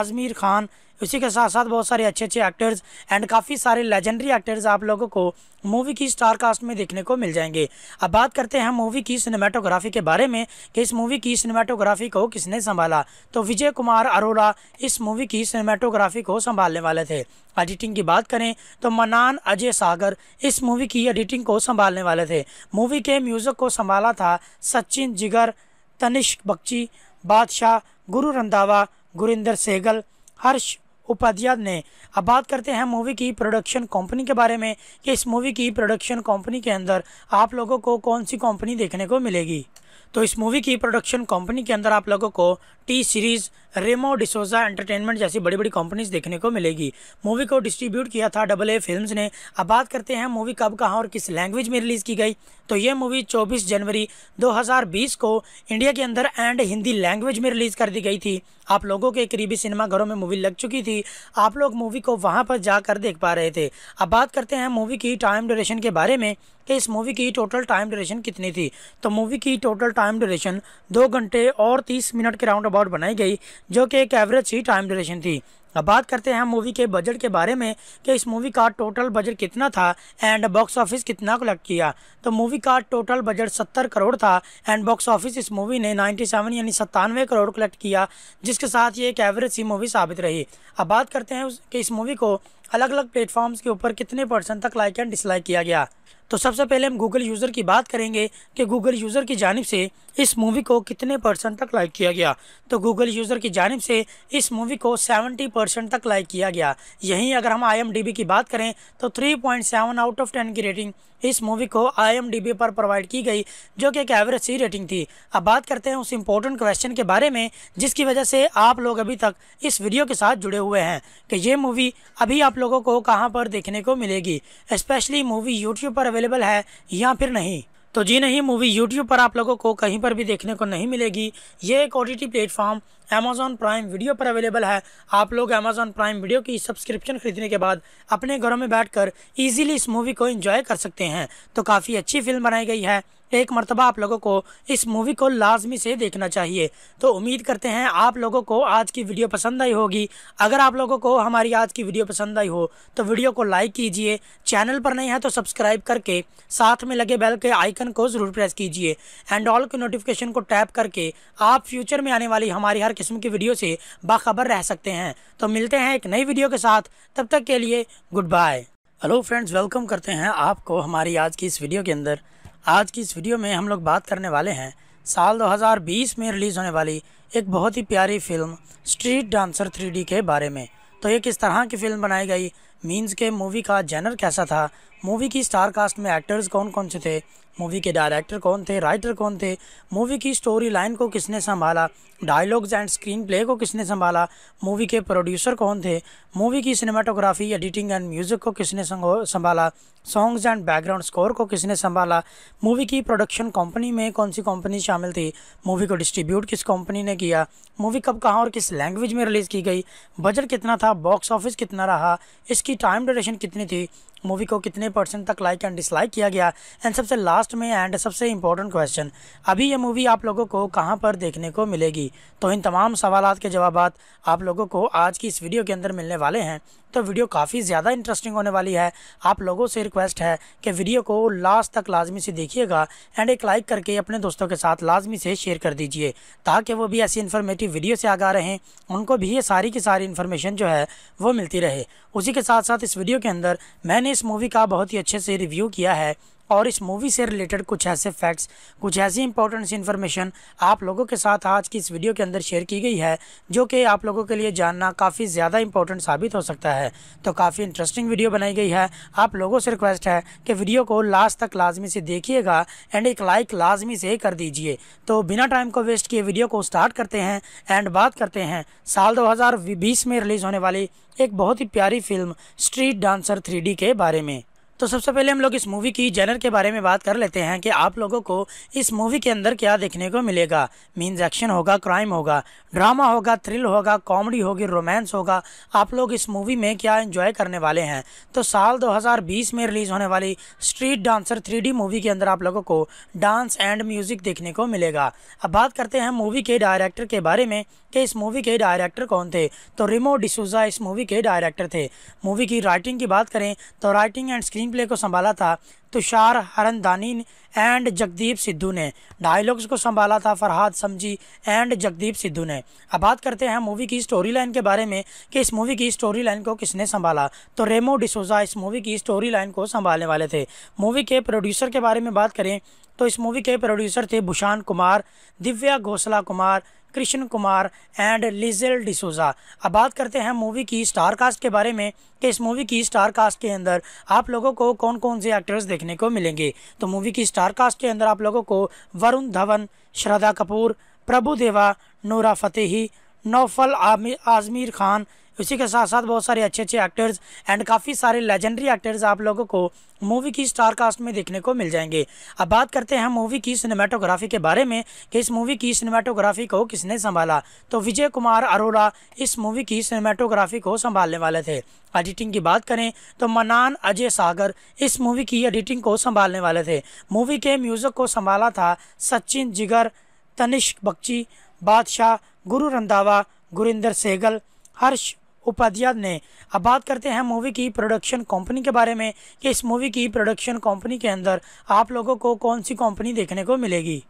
आजमीर खान उसी के साथ साथ बहुत सारे अच्छे अच्छे एक्टर्स एंड काफ़ी सारे लेजेंडरी एक्टर्स आप लोगों को मूवी की स्टार कास्ट में देखने को मिल जाएंगे अब बात करते हैं मूवी की सिनेमाटोग्राफी के बारे में कि इस मूवी की सिनेमाटोग्राफी को किसने संभाला तो विजय कुमार अरोड़ा इस मूवी की सिनेमाटोग्राफी को संभालने वाले थे एडिटिंग की बात करें तो मनान अजय सागर इस मूवी की एडिटिंग को संभालने वाले थे मूवी के म्यूज़िक को संभाला था सचिन जिगर तनिष्क बख्ची बादशाह गुरु रंधावा गुरिंदर सहगल हर्ष उपाध्याय ने अब बात करते हैं मूवी की प्रोडक्शन कंपनी के बारे में कि इस मूवी की प्रोडक्शन कंपनी के अंदर आप लोगों को कौन सी कंपनी देखने को मिलेगी तो इस मूवी की प्रोडक्शन कंपनी के अंदर आप लोगों को T series Remo D'Souza entertainment जैसी बड़ी बड़ी कंपनीज देखने को मिलेगी मूवी को डिस्ट्रीब्यूट किया था डबल ए फिल्म ने अब बात करते हैं मूवी कब कहाँ और किस लैंग्वेज में रिलीज़ की गई तो ये मूवी 24 जनवरी 2020 को इंडिया के अंदर एंड हिंदी लैंग्वेज में रिलीज़ कर दी गई थी आप लोगों के करीबी सिनेमाघरों में मूवी लग चुकी थी आप लोग मूवी को वहाँ पर जाकर देख पा रहे थे अब बात करते हैं मूवी की टाइम ड्यूरेशन के बारे में इस मूवी की टोटल टाइम ड्यूरेशन कितनी थी तो मूवी की टोटल टाइम ड्यूरेशन दो घंटे और तीस मिनट के राउंड अबाउट बनाई गई जो कि एक एवरेज ही टाइम ड्यूरेशन थी अब बात करते हैं मूवी के बजट के बारे में कि इस मूवी का टोटल बजट कितना था एंड बॉक्स ऑफिस कितना कलेक्ट किया तो मूवी का टोटल बजट सत्तर करोड़ था एंड बॉक्स ऑफिस इस मूवी ने सेवन यानी सत्तानवे करोड़ कलेक्ट किया जिसके साथ ये एक एवरेज सी मूवी साबित रही अब बात करते हैं कि इस मूवी को अलग अलग प्लेटफॉर्म्स के ऊपर कितने परसेंट तक लाइक एंड डिसलाइक किया गया तो सबसे पहले हम गूगल यूज़र की बात करेंगे कि गूगल यूज़र की जानब से इस मूवी को कितने परसेंट तक लाइक किया गया तो गूगल यूज़र की जानब से इस मूवी को 70 परसेंट तक लाइक किया गया यहीं अगर हम आई की बात करें तो 3.7 आउट ऑफ 10 की रेटिंग इस मूवी को आई पर प्रोवाइड की गई जो कि एक एवरेज सी रेटिंग थी अब बात करते हैं उस इम्पोर्टेंट क्वेश्चन के बारे में जिसकी वजह से आप लोग अभी तक इस वीडियो के साथ जुड़े हुए हैं कि ये मूवी अभी आप लोगों को कहाँ पर देखने को मिलेगी स्पेशली मूवी यूट्यूब पर अवेलेबल है या फिर नहीं तो जी नहीं मूवी YouTube पर आप लोगों को कहीं पर भी देखने को नहीं मिलेगी ये एक O T platform Amazon Prime video पर अवेलेबल है आप लोग अमेजोन प्राइम वीडियो की सब्सक्रिप्शन खरीदने के बाद अपने घरों में बैठकर इजीली इस मूवी को एंजॉय कर सकते हैं तो काफ़ी अच्छी फिल्म बनाई गई है एक मरतबा आप लोगों को इस मूवी को लाजमी से देखना चाहिए तो उम्मीद करते हैं आप लोगों को आज की वीडियो पसंद आई होगी अगर आप लोगों को हमारी आज की वीडियो पसंद आई हो तो वीडियो को लाइक कीजिए चैनल पर नहीं है तो सब्सक्राइब करके साथ में लगे बेल के आइकन को ज़रूर प्रेस कीजिए एंड ऑल के नोटिफिकेशन को टैप करके आप फ्यूचर में आने वाली हमारी हर किस्म की वीडियो से बाखबर रह सकते हैं तो मिलते हैं एक नई वीडियो के साथ तब तक के लिए good bye hello friends welcome करते हैं आपको हमारी आज की इस वीडियो के अंदर आज की इस वीडियो में हम लोग बात करने वाले हैं साल 2020 में रिलीज़ होने वाली एक बहुत ही प्यारी फिल्म स्ट्रीट डांसर थ्री के बारे में तो ये किस तरह की फिल्म बनाई गई मीन्स के मूवी का जैनर कैसा था मूवी की स्टार कास्ट में एक्टर्स कौन कौन से थे मूवी के डायरेक्टर कौन थे राइटर कौन थे मूवी की स्टोरी लाइन को किसने संभाला डायलॉग्स एंड स्क्रीन प्ले को किसने संभाला मूवी के प्रोड्यूसर कौन थे मूवी की सिनेमाटोग्राफी एडिटिंग एंड म्यूज़िक को किसने संभाला सॉन्ग्स एंड बैकग्राउंड स्कोर को किसने संभाला मूवी की प्रोडक्शन कंपनी में कौन सी कंपनी शामिल थी मूवी को डिस्ट्रीब्यूट किस कंपनी ने किया मूवी कब कहाँ और किस लैंग्वेज में रिलीज़ की गई बजट कितना था बॉक्स ऑफिस कितना रहा इसकी टाइम ड्यूरेशन कितनी थी मूवी को कितने परसेंट तक लाइक एंड डिसलाइक किया गया एंड सबसे लास्ट में एंड सबसे इम्पोर्टेंट क्वेश्चन अभी ये मूवी आप लोगों को कहाँ पर देखने को मिलेगी तो इन तमाम सवाल के जवाब आप लोगों को आज की इस वीडियो के अंदर मिलने वाले हैं तो वीडियो काफ़ी ज़्यादा इंटरेस्टिंग होने वाली है आप लोगों से रिक्वेस्ट है कि वीडियो को लास्ट तक लाजमी से देखिएगा एंड एक लाइक करके अपने दोस्तों के साथ लाजमी से शेयर कर दीजिए ताकि वो भी ऐसी इन्फॉर्मेटिव वीडियो से आगा रहें उनको भी ये सारी की सारी इन्फॉर्मेशन जो है वो मिलती रहे उसी के साथ साथ इस वीडियो के अंदर मैंने इस मूवी का बहुत ही अच्छे से रिव्यू किया है और इस मूवी से रिलेटेड कुछ ऐसे फैक्ट्स कुछ ऐसी इंपॉर्टेंट इन्फॉर्मेशन आप लोगों के साथ आज की इस वीडियो के अंदर शेयर की गई है जो कि आप लोगों के लिए जानना काफ़ी ज़्यादा इंपॉर्टेंट साबित हो सकता है तो काफ़ी इंटरेस्टिंग वीडियो बनाई गई है आप लोगों से रिक्वेस्ट है कि वीडियो को लास्ट तक लाजमी से देखिएगा एंड एक लाइक लाजमी से कर दीजिए तो बिना टाइम को वेस्ट किए वीडियो को स्टार्ट करते हैं एंड बात करते हैं साल दो में रिलीज़ होने वाली एक बहुत ही प्यारी फिल्म स्ट्रीट डांसर थ्री के बारे में तो सबसे पहले हम लोग इस मूवी की जेनर के बारे में बात कर लेते हैं कि आप लोगों को इस मूवी के अंदर क्या देखने को मिलेगा मीन्स एक्शन होगा क्राइम होगा ड्रामा होगा थ्रिल होगा कॉमेडी होगी रोमांस होगा आप लोग इस मूवी में क्या एंजॉय करने वाले हैं तो साल 2020 में रिलीज़ होने वाली स्ट्रीट डांसर थ्री मूवी के अंदर आप लोगों को डांस एंड म्यूज़िक देखने को मिलेगा अब बात करते हैं मूवी के डायरेक्टर के बारे में कि इस मूवी के डायरेक्टर कौन थे तो रिमो डिसूजा इस मूवी के डायरेक्टर थे मूवी की राइटिंग की बात करें तो राइटिंग एंड स्क्रीन प्ले को संभाला था तुषार हरनदानी एंड जगदीप सिद्धू ने डायलॉग्स को संभाला था फरहाद समझी एंड जगदीप सिद्धू ने अब बात करते हैं मूवी की स्टोरी लाइन के बारे में कि इस मूवी की स्टोरी लाइन को किसने संभाला तो रेमो डिसोजा इस मूवी की स्टोरी लाइन को संभालने वाले थे मूवी के प्रोड्यूसर के बारे में बात करें तो इस मूवी के प्रोड्यूसर थे भूषान कुमार दिव्या घोसला कुमार कृष्ण कुमार एंड लिजल डिसोजा अब बात करते हैं मूवी की स्टार कास्ट के बारे में कि इस मूवी की स्टार कास्ट के अंदर आप लोगों को कौन कौन से एक्टर्स देखने को मिलेंगे तो मूवी की स्टार कास्ट के अंदर आप लोगों को वरुण धवन श्रद्धा कपूर प्रभु देवा नूरा फतेही नौफल आजमीर खान उसी के साथ साथ बहुत सारे अच्छे अच्छे एक्टर्स एंड काफ़ी सारे लेजेंडरी एक्टर्स आप लोगों को मूवी की स्टार कास्ट में देखने को मिल जाएंगे अब बात करते हैं मूवी की सिनेमाटोग्राफी के बारे में कि इस मूवी की सिनेमाटोग्राफी को किसने संभाला तो विजय कुमार अरोड़ा इस मूवी की सिनेमाटोग्राफी को संभालने वाले थे एडिटिंग की बात करें तो मनान अजय सागर इस मूवी की एडिटिंग को संभालने वाले थे मूवी के म्यूज़िक को संभाला था सचिन जिगर तनिष्क बख्ची बादशाह गुरु रंधावा गुरिंदर सहगल हर्ष उपाध्याय ने अब बात करते हैं मूवी की प्रोडक्शन कंपनी के बारे में कि इस मूवी की प्रोडक्शन कंपनी के अंदर आप लोगों को कौन सी कंपनी देखने को मिलेगी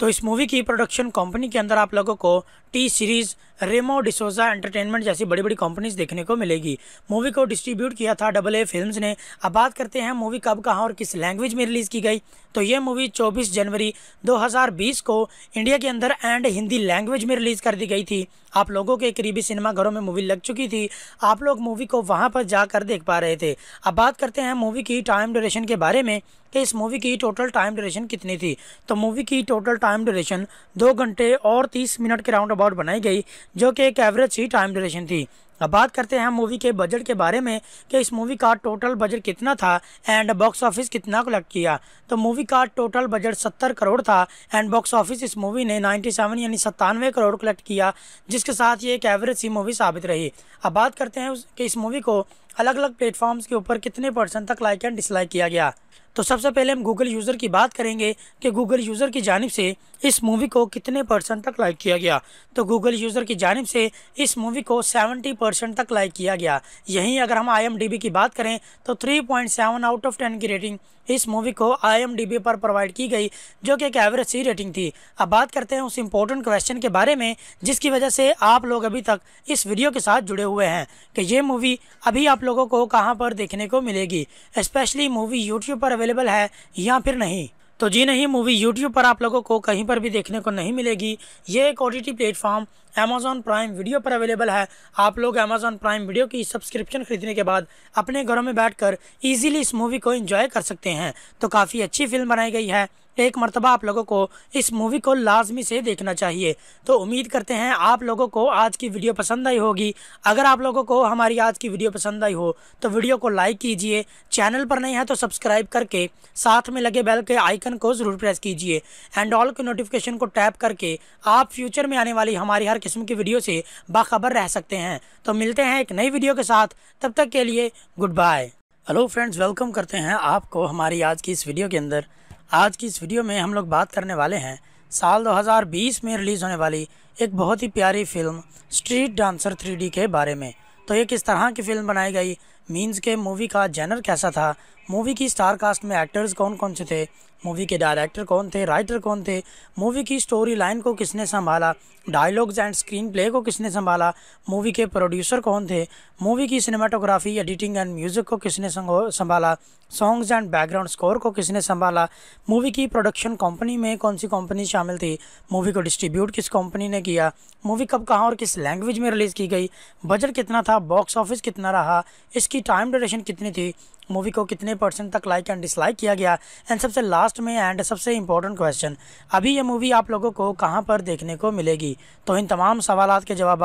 तो इस मूवी की प्रोडक्शन कंपनी के अंदर आप लोगों को T series Remo D'Souza entertainment जैसी बड़ी बड़ी कंपनीज देखने को मिलेगी मूवी को डिस्ट्रीब्यूट किया था डबल ए फिल्म ने अब बात करते हैं मूवी कब कहाँ और किस लैंग्वेज में रिलीज़ की गई तो ये मूवी 24 जनवरी 2020 को इंडिया के अंदर एंड हिंदी लैंग्वेज में रिलीज़ कर दी गई थी आप लोगों के करीबी सिनेमाघरों में मूवी लग चुकी थी आप लोग मूवी को वहाँ पर जाकर देख पा रहे थे अब बात करते हैं मूवी की टाइम ड्यूरेशन के बारे में कि इस मूवी की टोटल टाइम ड्यूरेशन कितनी थी तो मूवी की टोटल टाइम ड्यूरेशन दो घंटे और तीस मिनट के राउंड अबाउट बनाई गई जो कि एक एवरेज सी टाइम ड्यूरेशन थी अब बात करते हैं मूवी के बजट के बारे में कि इस मूवी का टोटल बजट कितना था एंड बॉक्स ऑफिस कितना कलेक्ट किया तो मूवी का टोटल बजट सत्तर करोड़ था एंड बॉक्स ऑफिस इस मूवी ने नाइन्टी सेवन यानी सत्तानवे करोड़ कलेक्ट किया जिसके साथ ये एक एवरेज सी मूवी साबित रही अब बात करते हैं कि इस मूवी को अलग अलग प्लेटफॉर्म्स के ऊपर कितने परसेंट तक लाइक एंड डिसलाइक किया गया तो सबसे पहले हम गूगल यूज़र की बात करेंगे कि गूगल यूज़र की जानब से इस मूवी को कितने परसेंट तक लाइक किया गया तो गूगल यूज़र की जानब से इस मूवी को 70 परसेंट तक लाइक किया गया यहीं अगर हम आई की बात करें तो 3.7 आउट ऑफ 10 की रेटिंग इस मूवी को आई पर प्रोवाइड की गई जो कि एक एवरेज सी रेटिंग थी अब बात करते हैं उस इम्पोर्टेंट क्वेश्चन के बारे में जिसकी वजह से आप लोग अभी तक इस वीडियो के साथ जुड़े हुए हैं कि ये मूवी अभी आप लोगों को कहाँ पर देखने को मिलेगी स्पेशली मूवी यूट्यूब पर अवेलेबल है या फिर नहीं तो जी नहीं मूवी यूट्यूब पर आप लोगों को कहीं पर भी देखने को नहीं मिलेगी ये एक O T platform Amazon Prime video पर अवेलेबल है आप लोग अमेजॉन प्राइम वीडियो की सब्सक्रिप्शन खरीदने के बाद अपने घरों में बैठकर इजीली इस मूवी को एंजॉय कर सकते हैं तो काफ़ी अच्छी फिल्म बनाई गई है एक मरतबा आप लोगों को इस मूवी को लाजमी से देखना चाहिए तो उम्मीद करते हैं आप लोगों को आज की वीडियो पसंद आई होगी अगर आप लोगों को हमारी आज की वीडियो पसंद आई हो तो वीडियो को लाइक कीजिए चैनल पर नहीं है तो सब्सक्राइब करके साथ में लगे बेल के आइकन को ज़रूर प्रेस कीजिए एंड ऑल के नोटिफिकेशन को टैप करके आप फ्यूचर में आने वाली हमारी हर किस्म की वीडियो से बाखबर रह सकते हैं तो मिलते हैं एक नई वीडियो के साथ तब तक के लिए good bye hello friends welcome करते हैं आपको हमारी आज की इस वीडियो के अंदर आज की इस वीडियो में हम लोग बात करने वाले हैं साल 2020 में रिलीज़ होने वाली एक बहुत ही प्यारी फिल्म स्ट्रीट डांसर थ्री के बारे में तो ये किस तरह की फिल्म बनाई गई मीन्स के मूवी का जेनर कैसा था मूवी की स्टार कास्ट में एक्टर्स कौन कौन से थे मूवी के डायरेक्टर कौन थे राइटर कौन थे मूवी की स्टोरी लाइन को किसने संभाला डायलॉग्स एंड स्क्रीन प्ले को किसने संभाला मूवी के प्रोड्यूसर कौन थे मूवी की सिनेमाटोग्राफी एडिटिंग एंड म्यूज़िक को किसने संभाला सॉन्ग्स एंड बैकग्राउंड स्कोर को किसने संभाला मूवी की प्रोडक्शन कंपनी में कौन सी कंपनी शामिल थी मूवी को डिस्ट्रीब्यूट किस कंपनी ने किया मूवी कब कहाँ और किस लैंग्वेज में रिलीज़ की गई बजट कितना था बॉक्स ऑफिस कितना रहा इसकी टाइम ड्यूरेशन कितनी थी मूवी को कितने परसेंट तक लाइक एंड डिसलाइक किया गया एंड सबसे लास्ट में एंड सबसे इम्पोर्टेंट क्वेश्चन अभी ये मूवी आप लोगों को कहाँ पर देखने को मिलेगी तो इन तमाम सवाल के जवाब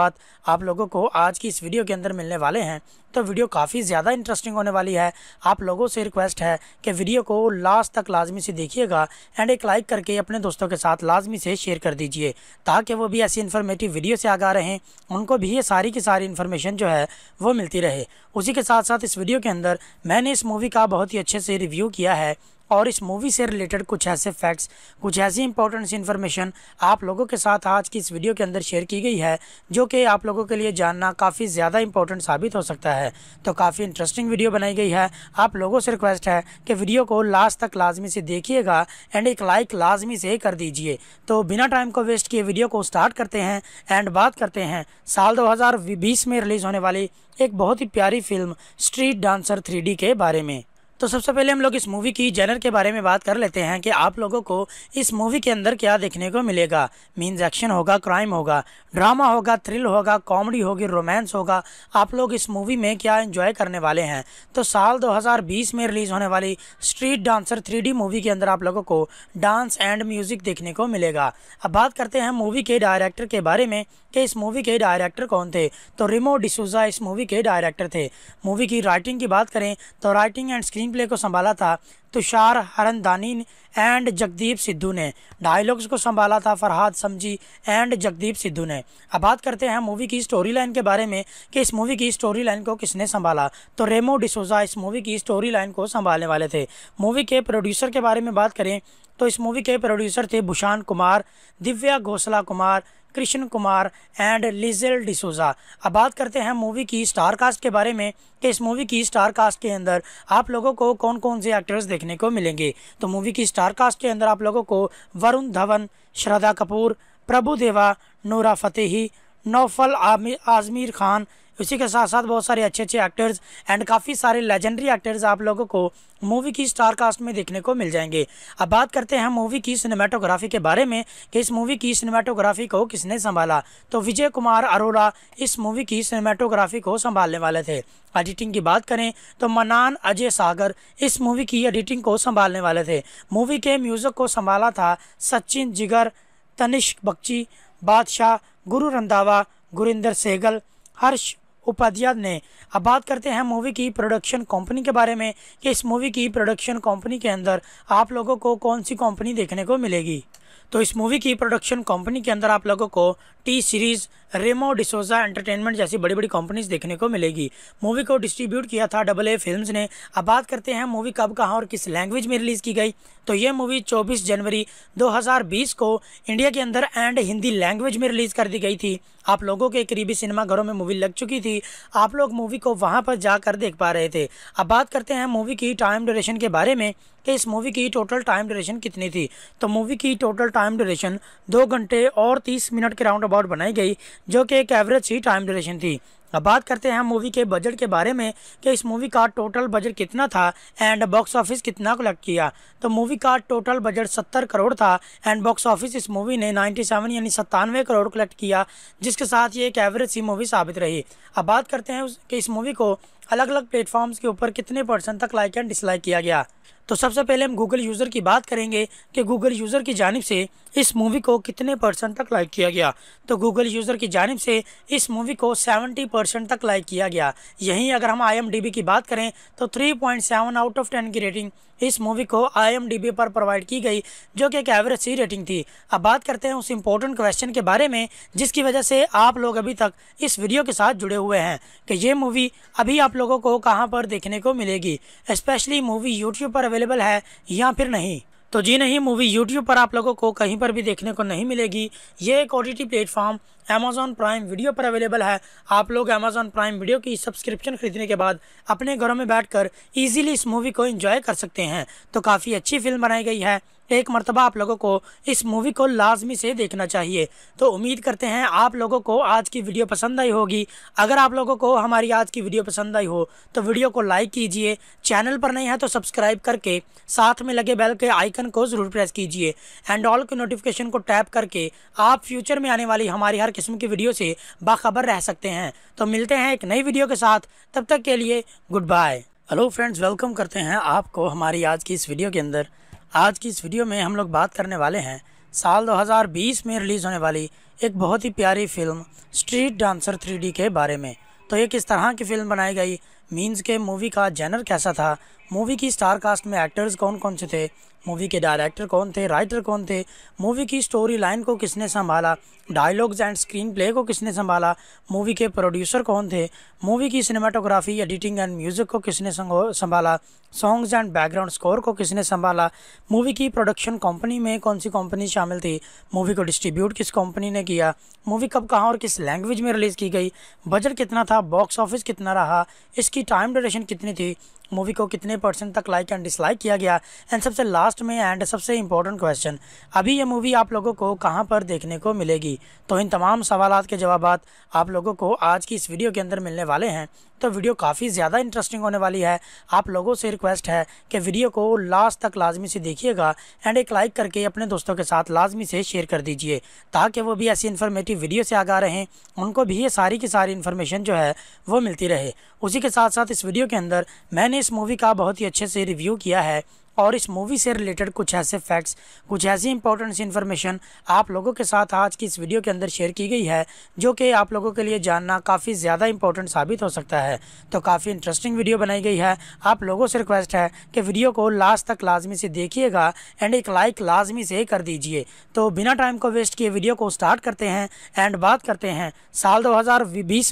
आप लोगों को आज की इस वीडियो के अंदर मिलने वाले हैं तो वीडियो काफ़ी ज़्यादा इंटरेस्टिंग होने वाली है आप लोगों से रिक्वेस्ट है कि वीडियो को लास्ट तक लाजमी से देखिएगा एंड एक लाइक करके अपने दोस्तों के साथ लाजमी से शेयर कर दीजिए ताकि वो भी ऐसी इन्फॉर्मेटिव वीडियो से आगा रहें उनको भी ये सारी की सारी इन्फॉर्मेशन जो है वो मिलती रहे उसी के साथ साथ इस वीडियो के अंदर मैंने इस मूवी का बहुत ही अच्छे से रिव्यू किया है और इस मूवी से रिलेटेड कुछ ऐसे फैक्ट्स कुछ ऐसी इंपॉर्टेंट इन्फॉर्मेशन आप लोगों के साथ आज की इस वीडियो के अंदर शेयर की गई है जो कि आप लोगों के लिए जानना काफ़ी ज़्यादा इंपॉर्टेंट साबित हो सकता है तो काफ़ी इंटरेस्टिंग वीडियो बनाई गई है आप लोगों से रिक्वेस्ट है कि वीडियो को लास्ट तक लाजमी से देखिएगा एंड एक लाइक लाजमी से कर दीजिए तो बिना टाइम को वेस्ट किए वीडियो को स्टार्ट करते हैं एंड बात करते हैं साल दो में रिलीज़ होने वाली एक बहुत ही प्यारी फिल्म स्ट्रीट डांसर थ्री के बारे में तो सबसे पहले हम लोग इस मूवी की जेनर के बारे में बात कर लेते हैं कि आप लोगों को इस मूवी के अंदर क्या देखने को मिलेगा मीन्स एक्शन होगा क्राइम होगा ड्रामा होगा थ्रिल होगा कॉमेडी होगी रोमांस होगा आप लोग इस मूवी में क्या इंजॉय करने वाले हैं तो साल 2020 में रिलीज़ होने वाली स्ट्रीट डांसर थ्री मूवी के अंदर आप लोगों को डांस एंड म्यूज़िक देखने को मिलेगा अब बात करते हैं मूवी के डायरेक्टर के बारे में कि इस मूवी के डायरेक्टर कौन थे तो रिमो डिसूजा इस मूवी के डायरेक्टर थे मूवी की राइटिंग की बात करें तो राइटिंग एंड स्क्रीन प्ले को संभाला था तुषार हरनदानी एंड जगदीप सिद्धू ने डायलॉग्स को संभाला था फरहाद समझी एंड जगदीप सिद्धू ने अब बात करते हैं मूवी की स्टोरी लाइन के बारे में कि इस मूवी की स्टोरी लाइन को किसने संभाला तो रेमो डिसोजा इस मूवी की स्टोरी लाइन को संभालने वाले थे मूवी के प्रोड्यूसर के बारे में बात करें तो इस मूवी के प्रोड्यूसर थे भूषान कुमार दिव्या घोसला कुमार कृष्ण कुमार एंड लिजल डिसोजा अब बात करते हैं मूवी की स्टार कास्ट के बारे में कि इस मूवी की स्टार कास्ट के अंदर आप लोगों को कौन कौन से एक्टर्स देखने को मिलेंगे तो मूवी की स्टार कास्ट के अंदर आप लोगों को वरुण धवन श्रद्धा कपूर प्रभु देवा नूरा फतेही नौफल आजमीर खान उसी के साथ साथ बहुत सारे अच्छे अच्छे एक्टर्स एंड काफ़ी सारे लेजेंडरी एक्टर्स आप लोगों को मूवी की स्टार कास्ट में देखने को मिल जाएंगे अब बात करते हैं मूवी की सिनेमाटोग्राफी के बारे में कि इस मूवी की सिनेमाटोग्राफी को किसने संभाला तो विजय कुमार अरोड़ा इस मूवी की सिनेमाटोग्राफी को संभालने वाले थे एडिटिंग की बात करें तो मनान अजय सागर इस मूवी की एडिटिंग को संभालने वाले थे मूवी के म्यूज़िक को संभाला था सचिन जिगर तनिष्क बख्ची बादशाह गुरु रंधावा गुरिंदर सहगल हर्ष उपाध्याय ने अब बात करते हैं मूवी की प्रोडक्शन कंपनी के बारे में कि इस मूवी की प्रोडक्शन कंपनी के अंदर आप लोगों को कौन सी कंपनी देखने को मिलेगी तो इस मूवी की प्रोडक्शन कंपनी के अंदर आप लोगों को T series Remo D'Souza entertainment जैसी बड़ी बड़ी कंपनीज देखने को मिलेगी मूवी को डिस्ट्रीब्यूट किया था डबल ए फिल्म ने अब बात करते हैं मूवी कब कहाँ और किस लैंग्वेज में रिलीज़ की गई तो ये मूवी चौबीस जनवरी 2020 को इंडिया के अंदर एंड हिंदी लैंग्वेज में रिलीज़ कर दी गई थी आप लोगों के करीबी सिनेमाघरों में मूवी लग चुकी थी आप लोग मूवी को वहाँ पर जाकर देख पा रहे थे अब बात करते हैं मूवी की टाइम ड्यूरेशन के बारे में कि इस मूवी की टोटल टाइम ड्यूरेशन कितनी थी तो मूवी की टोटल टाइम ड्यूरेशन दो घंटे और तीस मिनट के राउंड अबाउट बनाई गई जो कि एक एवरेज सी टाइम ड्यूरेशन थी अब बात करते हैं मूवी के बजट के बारे में कि इस मूवी का टोटल बजट कितना था एंड बॉक्स ऑफिस कितना कलेक्ट किया तो मूवी का टोटल बजट सत्तर करोड़ था एंड बॉक्स ऑफिस इस मूवी ने नाइन्टी सेवन यानी सत्तानवे करोड़ कलेक्ट किया जिसके साथ ये एक एवरेज सी मूवी साबित रही अब बात करते हैं कि इस मूवी को अलग अलग प्लेटफॉर्म्स के ऊपर कितने परसेंट तक लाइक एंड डिसलाइक किया गया तो सबसे पहले हम गूगल यूज़र की बात करेंगे कि गूगल यूज़र की जानब से इस मूवी को कितने परसेंट तक लाइक किया गया तो गूगल यूज़र की जानब से इस मूवी को 70 परसेंट तक लाइक किया गया यहीं अगर हम आई की बात करें तो 3.7 आउट ऑफ 10 की रेटिंग इस मूवी को आई पर प्रोवाइड की गई जो कि एक एवरेज सी रेटिंग थी अब बात करते हैं उस इम्पोर्टेंट क्वेश्चन के बारे में जिसकी वजह से आप लोग अभी तक इस वीडियो के साथ जुड़े हुए हैं कि ये मूवी अभी आप आप लोगों को कहां पर देखने को मिलेगी स्पेशली मूवी यूट्यूब पर अवेलेबल है या फिर नहीं तो जी नहीं मूवी यूट्यूब पर आप लोगों को कहीं पर भी देखने को नहीं मिलेगी ये एक O T platform Amazon Prime video पर अवेलेबल है आप लोग अमेज़ॉन प्राइम वीडियो की सब्सक्रिप्शन खरीदने के बाद अपने घरों में बैठकर इजीली इस मूवी को एंजॉय कर सकते हैं तो काफ़ी अच्छी फिल्म बनाई गई है एक मरतबा आप लोगों को इस मूवी को लाजमी से देखना चाहिए तो उम्मीद करते हैं आप लोगों को आज की वीडियो पसंद आई होगी अगर आप लोगों को हमारी आज की वीडियो पसंद आई हो तो वीडियो को लाइक कीजिए चैनल पर नहीं है तो सब्सक्राइब करके साथ में लगे बेल के आइकन को ज़रूर प्रेस कीजिए एंड ऑल के नोटिफिकेशन को टैप करके आप फ्यूचर में आने वाली हमारी हर किस्म की वीडियो से बाखबर रह सकते हैं तो मिलते हैं एक नई वीडियो के साथ तब तक के लिए good bye hello friends welcome करते हैं आपको हमारी आज की इस वीडियो के अंदर आज की इस वीडियो में हम लोग बात करने वाले हैं साल 2020 में रिलीज़ होने वाली एक बहुत ही प्यारी फिल्म स्ट्रीट डांसर 3D के बारे में तो ये किस तरह की फ़िल्म बनाई गई मीन्स के मूवी का जेनर कैसा था मूवी की स्टार कास्ट में एक्टर्स कौन कौन से थे मूवी के डायरेक्टर कौन थे राइटर कौन थे मूवी की स्टोरी लाइन को किसने संभाला डायलॉग्स एंड स्क्रीन प्ले को किसने संभाला मूवी के प्रोड्यूसर कौन थे मूवी की सिनेमाटोग्राफी एडिटिंग एंड म्यूज़िक को किसने संभाला सॉन्ग्स एंड बैकग्राउंड स्कोर को किसने संभाला मूवी की प्रोडक्शन कंपनी में कौन सी कंपनी शामिल थी मूवी को डिस्ट्रीब्यूट किस कंपनी ने किया मूवी कब कहाँ और किस लैंग्वेज में रिलीज़ की गई बजट कितना था बॉक्स ऑफिस कितना रहा इसकी टाइम ड्यूरेशन कितनी थी मूवी को कितने परसेंट तक लाइक एंड डिसलाइक किया गया एंड सबसे लास्ट में एंड सबसे इम्पोर्टेंट क्वेश्चन अभी ये मूवी आप लोगों को कहाँ पर देखने को मिलेगी तो इन तमाम सवाल के जवाब आप लोगों को आज की इस वीडियो के अंदर मिलने वाले हैं तो वीडियो काफ़ी ज़्यादा इंटरेस्टिंग होने वाली है आप लोगों से रिक्वेस्ट है कि वीडियो को लास्ट तक लाजमी से देखिएगा एंड एक लाइक करके अपने दोस्तों के साथ लाजमी से शेयर कर दीजिए ताकि वो भी ऐसी इन्फॉर्मेटिव वीडियो से आगा रहें उनको भी ये सारी की सारी इन्फॉर्मेशन जो है वो मिलती रहे उसी के साथ साथ इस वीडियो के अंदर मैंने इस मूवी का बहुत ही अच्छे से रिव्यू किया है और इस मूवी से रिलेटेड कुछ ऐसे फैक्ट्स कुछ ऐसी इंपॉर्टेंट इन्फॉर्मेशन आप लोगों के साथ आज की इस वीडियो के अंदर शेयर की गई है जो कि आप लोगों के लिए जानना काफ़ी ज़्यादा इंपॉर्टेंट साबित हो सकता है तो काफ़ी इंटरेस्टिंग वीडियो बनाई गई है आप लोगों से रिक्वेस्ट है कि वीडियो को लास्ट तक लाजमी से देखिएगा एंड एक लाइक लाजमी से कर दीजिए तो बिना टाइम को वेस्ट किए वीडियो को स्टार्ट करते हैं एंड बात करते हैं साल दो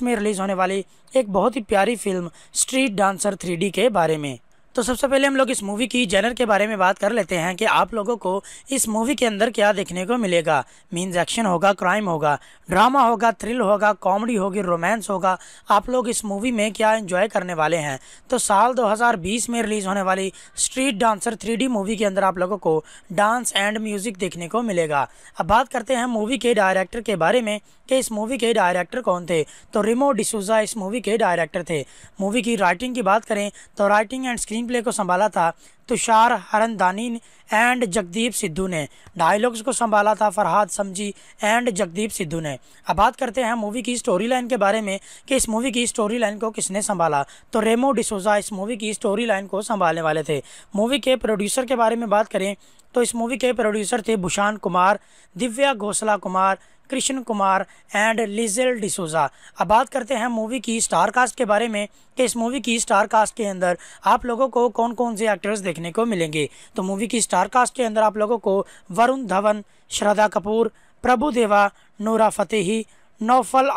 में रिलीज़ होने वाली एक बहुत ही प्यारी फिल्म स्ट्रीट डांसर थ्री के बारे में तो सबसे पहले हम लोग इस मूवी की जनर के बारे में बात कर लेते हैं कि आप लोगों को इस मूवी के अंदर क्या देखने को मिलेगा मीन्स एक्शन होगा क्राइम होगा ड्रामा होगा थ्रिल होगा कॉमेडी होगी रोमांस होगा आप लोग इस मूवी में क्या एंजॉय करने वाले हैं तो साल 2020 में रिलीज़ होने वाली स्ट्रीट डांसर थ्री मूवी के अंदर आप लोगों को डांस एंड म्यूज़िक देखने को मिलेगा अब बात करते हैं मूवी के डायरेक्टर के बारे में कि इस मूवी के डायरेक्टर कौन थे तो रिमो डिसूजा इस मूवी के डायरेक्टर थे मूवी की राइटिंग की बात करें तो writing and screen screen play को संभाला था तुषार हरन दानी एंड जगदीप सिद्धू ने डायलॉग्स को संभाला था फरहाद समझी एंड जगदीप सिद्धू ने अब बात करते हैं मूवी की स्टोरी लाइन के बारे में कि इस मूवी की स्टोरी लाइन को किसने संभाला तो रेमो डिसोजा इस मूवी की स्टोरी लाइन को संभालने वाले थे मूवी के प्रोड्यूसर के बारे में बात करें तो इस मूवी के प्रोड्यूसर थे भूषान कुमार दिव्या घोसला कुमार कृष्ण कुमार एंड लिजल डिसोजा अब बात करते हैं मूवी की स्टार कास्ट के बारे में कि इस मूवी की स्टार कास्ट के अंदर आप लोगों को कौन कौन से एक्टर्स देखने को मिलेंगे तो मूवी की स्टार कास्ट के अंदर आप लोगों को वरुण धवन श्रद्धा कपूर प्रभु देवा नूरा फतेही नौफल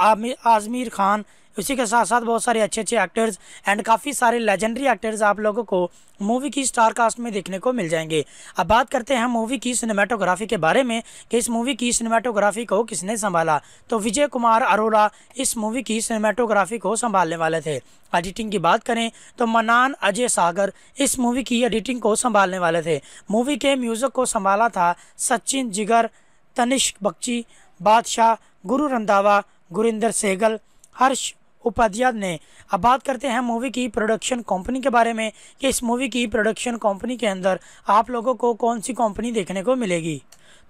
आजमीर खान उसी के साथ साथ बहुत सारे अच्छे अच्छे एक्टर्स एंड काफ़ी सारे लेजेंडरी एक्टर्स आप लोगों को मूवी की स्टार कास्ट में देखने को मिल जाएंगे अब बात करते हैं मूवी की सिनेमाटोग्राफी के बारे में कि इस मूवी की सिनेमाटोग्राफी को किसने संभाला तो विजय कुमार अरोड़ा इस मूवी की सिनेमाटोग्राफी को संभालने वाले थे एडिटिंग की बात करें तो मनान अजय सागर इस मूवी की एडिटिंग को संभालने वाले थे मूवी के म्यूज़िक को संभाला था सचिन जिगर तनिष्क बख्ची बादशाह गुरु रंधावा गुरिंदर सहगल हर्ष उपाध्याय ने अब बात करते हैं मूवी की प्रोडक्शन कंपनी के बारे में कि इस मूवी की प्रोडक्शन कंपनी के अंदर आप लोगों को कौन सी कंपनी देखने को मिलेगी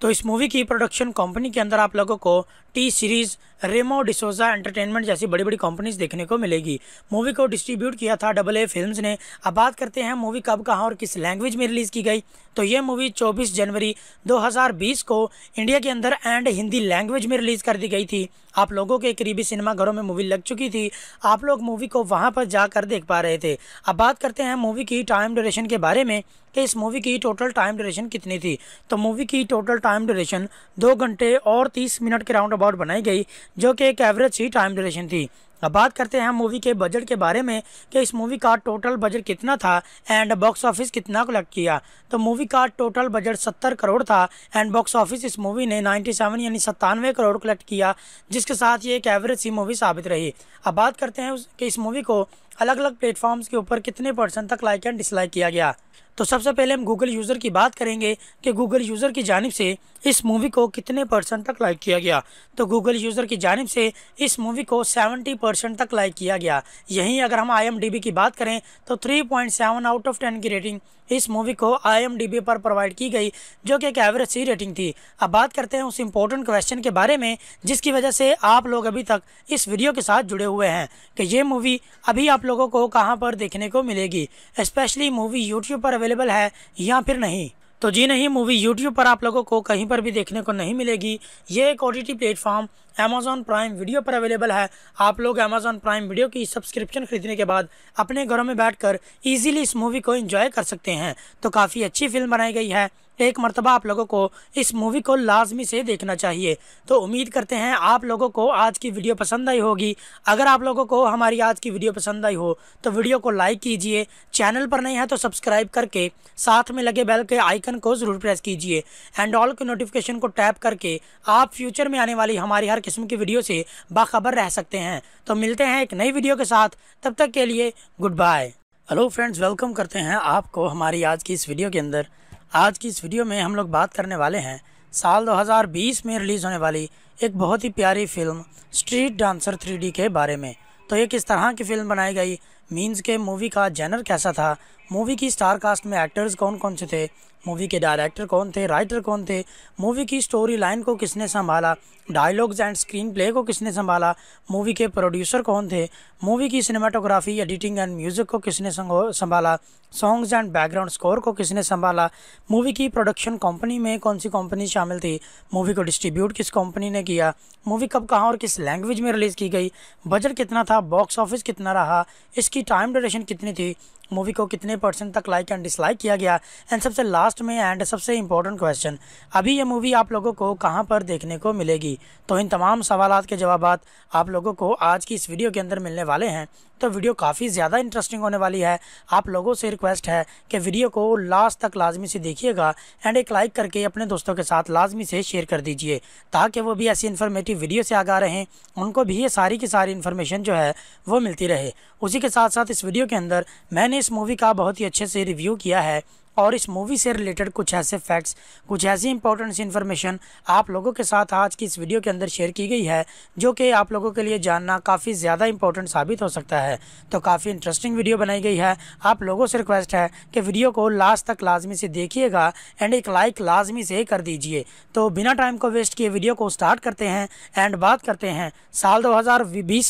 तो इस मूवी की प्रोडक्शन कंपनी के अंदर आप लोगों को T series Remo D'Souza entertainment जैसी बड़ी बड़ी कंपनीज देखने को मिलेगी मूवी को डिस्ट्रीब्यूट किया था डबल ए फिल्म ने अब बात करते हैं मूवी कब कहाँ और किस लैंग्वेज में रिलीज़ की गई तो ये मूवी 24 जनवरी 2020 को इंडिया के अंदर एंड हिंदी लैंग्वेज में रिलीज़ कर दी गई थी आप लोगों के करीबी सिनेमाघरों में मूवी लग चुकी थी आप लोग मूवी को वहाँ पर जाकर देख पा रहे थे अब बात करते हैं मूवी की टाइम ड्यूरेशन के बारे में कि इस मूवी की टोटल टाइम ड्यूरेशन कितनी थी तो मूवी की टोटल टाइम ड्यूरेशन दो घंटे और तीस मिनट के राउंड अबाउट बनाई गई जो कि एक एवरेज सी टाइम ड्यूरेशन थी अब बात करते हैं मूवी के बजट के बारे में कि इस मूवी का टोटल बजट कितना था एंड बॉक्स ऑफिस कितना कलेक्ट किया तो मूवी का टोटल बजट सत्तर करोड़ था एंड बॉक्स ऑफिस इस मूवी ने सेवन यानी सत्तानवे करोड़ कलेक्ट किया जिसके साथ ये एक एवरेज सी मूवी साबित रही अब बात करते हैं कि इस मूवी को अलग अलग प्लेटफॉर्म्स के ऊपर कितने परसेंट तक लाइक एंड डिसलाइक किया गया तो सबसे पहले हम गूगल यूज़र की बात करेंगे कि गूगल यूज़र की जानब से इस मूवी को कितने परसेंट तक लाइक किया गया तो गूगल यूज़र की जानब से इस मूवी को 70 परसेंट तक लाइक किया गया यहीं अगर हम आई की बात करें तो 3.7 आउट ऑफ 10 की रेटिंग इस मूवी को आई पर प्रोवाइड की गई जो कि एक एवरेज सी रेटिंग थी अब बात करते हैं उस इम्पोर्टेंट क्वेश्चन के बारे में जिसकी वजह से आप लोग अभी तक इस वीडियो के साथ जुड़े हुए हैं कि ये मूवी अभी आप लोगों को कहाँ पर देखने को मिलेगी स्पेशली मूवी यूट्यूब पर अवेलेबल है या फिर नहीं तो जी नहीं मूवी यूट्यूब पर आप लोगों को कहीं पर भी देखने को नहीं मिलेगी ये एक O T platform Amazon Prime video पर अवेलेबल है आप लोग अमेजोन प्राइम वीडियो की सब्सक्रिप्शन खरीदने के बाद अपने घरों में बैठकर इजीली इस मूवी को एंजॉय कर सकते हैं तो काफ़ी अच्छी फिल्म बनाई गई है एक मरतबा आप लोगों को इस मूवी को लाजमी से देखना चाहिए तो उम्मीद करते हैं आप लोगों को आज की वीडियो पसंद आई होगी अगर आप लोगों को हमारी आज की वीडियो पसंद आई हो तो वीडियो को लाइक कीजिए चैनल पर नहीं है तो सब्सक्राइब करके साथ में लगे बेल के आइकन को ज़रूर प्रेस कीजिए एंड ऑल के नोटिफिकेशन को टैप करके आप फ्यूचर में आने वाली हमारी हर किस्म की वीडियो से बाखबर रह सकते हैं तो मिलते हैं एक नई वीडियो के साथ तब तक के लिए good bye hello friends welcome करते हैं आपको हमारी आज की इस वीडियो के अंदर आज की इस वीडियो में हम लोग बात करने वाले हैं साल 2020 में रिलीज़ होने वाली एक बहुत ही प्यारी फिल्म स्ट्रीट डांसर 3D के बारे में तो ये किस तरह की फिल्म बनाई गई मीन्स के मूवी का जेनर कैसा था मूवी की स्टार कास्ट में एक्टर्स कौन कौन से थे मूवी के डायरेक्टर कौन थे राइटर कौन थे मूवी की स्टोरी लाइन को किसने संभाला डायलॉग्स एंड स्क्रीन प्ले को किसने संभाला मूवी के प्रोड्यूसर कौन थे मूवी की सिनेमाटोग्राफी एडिटिंग एंड म्यूज़िक को किसने संभाला सॉन्ग्स एंड बैकग्राउंड स्कोर को किसने संभाला मूवी की प्रोडक्शन कंपनी में कौन सी कंपनी शामिल थी मूवी को डिस्ट्रीब्यूट किस कंपनी ने किया मूवी कब कहाँ और किस लैंग्वेज में रिलीज़ की गई बजट कितना था बॉक्स ऑफिस कितना रहा इसकी टाइम ड्यूरेशन कितनी थी मूवी को कितने परसेंट तक लाइक एंड डिसलाइक किया गया एंड सबसे लास्ट में एंड सबसे इम्पोर्टेंट क्वेश्चन अभी ये मूवी आप लोगों को कहाँ पर देखने को मिलेगी तो इन तमाम सवाल के जवाब आप लोगों को आज की इस वीडियो के अंदर मिलने वाले हैं तो वीडियो काफ़ी ज़्यादा इंटरेस्टिंग होने वाली है आप लोगों से रिक्वेस्ट है कि वीडियो को लास्ट तक लाजमी से देखिएगा एंड एक लाइक करके अपने दोस्तों के साथ लाजमी से शेयर कर दीजिए ताकि वो भी ऐसी इन्फॉर्मेटिव वीडियो से आगा रहें उनको भी ये सारी की सारी इन्फॉर्मेशन जो है वो मिलती रहे उसी के साथ साथ इस वीडियो के अंदर मैंने इस मूवी का बहुत ही अच्छे से रिव्यू किया है और इस मूवी से रिलेटेड कुछ ऐसे फैक्ट्स कुछ ऐसी इंपॉर्टेंट इन्फॉर्मेशन आप लोगों के साथ आज की इस वीडियो के अंदर शेयर की गई है जो कि आप लोगों के लिए जानना काफ़ी ज़्यादा इंपॉर्टेंट साबित हो सकता है तो काफ़ी इंटरेस्टिंग वीडियो बनाई गई है आप लोगों से रिक्वेस्ट है कि वीडियो को लास्ट तक लाजमी से देखिएगा एंड एक लाइक लाजमी से कर दीजिए तो बिना टाइम को वेस्ट किए वीडियो को स्टार्ट करते हैं एंड बात करते हैं साल दो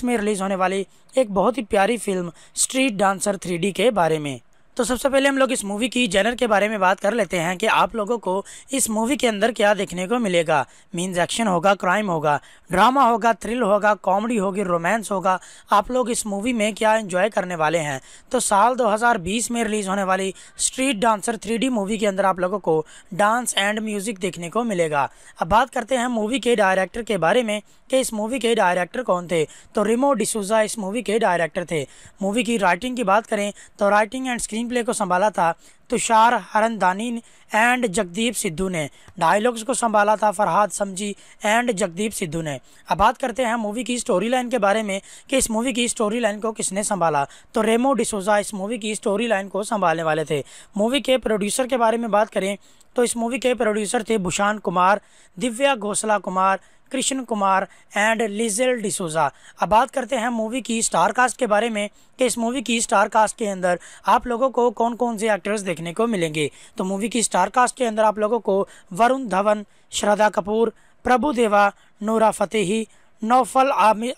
में रिलीज़ होने वाली एक बहुत ही प्यारी फिल्म स्ट्रीट डांसर थ्री के बारे में तो सबसे पहले हम लोग इस मूवी की जनर के बारे में बात कर लेते हैं कि आप लोगों को इस मूवी के अंदर क्या देखने को मिलेगा मीन्स एक्शन होगा क्राइम होगा ड्रामा होगा थ्रिल होगा कॉमेडी होगी रोमांस होगा आप लोग इस मूवी में क्या एंजॉय करने वाले हैं तो साल 2020 में रिलीज़ होने वाली स्ट्रीट डांसर थ्री मूवी के अंदर आप लोगों को डांस एंड म्यूज़िक देखने को मिलेगा अब बात करते हैं मूवी के डायरेक्टर के बारे में कि इस मूवी के डायरेक्टर कौन थे तो रिमो डिसूजा इस मूवी के डायरेक्टर थे मूवी की राइटिंग की बात करें तो राइटिंग एंड स्क्रीन प्ले को संभाला था तुषार हरनदानी एंड जगदीप सिद्धू ने डायलॉग्स को संभाला था फरहाद समझी एंड जगदीप सिद्धू ने अब बात करते हैं मूवी की स्टोरी लाइन के बारे में कि इस मूवी की स्टोरी लाइन को किसने संभाला तो रेमो डिसोजा इस मूवी की स्टोरी लाइन को संभालने वाले थे मूवी के प्रोड्यूसर के बारे में बात करें तो इस मूवी के प्रोड्यूसर थे भूषान कुमार दिव्या घोसला कुमार कृष्ण कुमार एंड लिजल डिसोजा अब बात करते हैं मूवी की स्टार कास्ट के बारे में कि इस मूवी की स्टार कास्ट के अंदर आप लोगों को कौन कौन से एक्टर्स देखने को मिलेंगे तो मूवी की स्टार कास्ट के अंदर आप लोगों को वरुण धवन श्रद्धा कपूर प्रभु देवा नूरा फतेही नौफल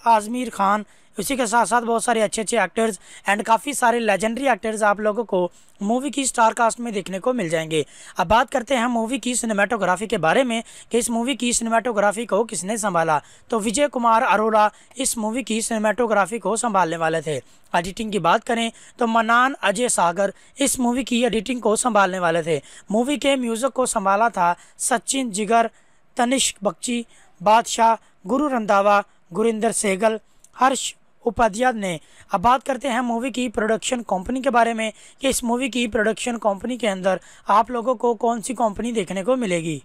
आजमीर खान उसी के साथ साथ बहुत सारे अच्छे अच्छे एक्टर्स एंड काफ़ी सारे लेजेंडरी एक्टर्स आप लोगों को मूवी की स्टार कास्ट में देखने को मिल जाएंगे अब बात करते हैं मूवी की सिनेमाटोग्राफी के बारे में कि इस मूवी की सिनेमाटोग्राफी को किसने संभाला तो विजय कुमार अरोड़ा इस मूवी की सिनेमाटोग्राफी को संभालने वाले थे एडिटिंग की बात करें तो मनान अजय सागर इस मूवी की एडिटिंग को संभालने वाले थे मूवी के म्यूज़िक को संभाला था सचिन जिगर तनिष्क बख्ची बादशाह गुरु रंधावा गुरिंदर सहगल हर्ष उपाध्याय ने अब बात करते हैं मूवी की प्रोडक्शन कंपनी के बारे में कि इस मूवी की प्रोडक्शन कंपनी के अंदर आप लोगों को कौन सी कंपनी देखने को मिलेगी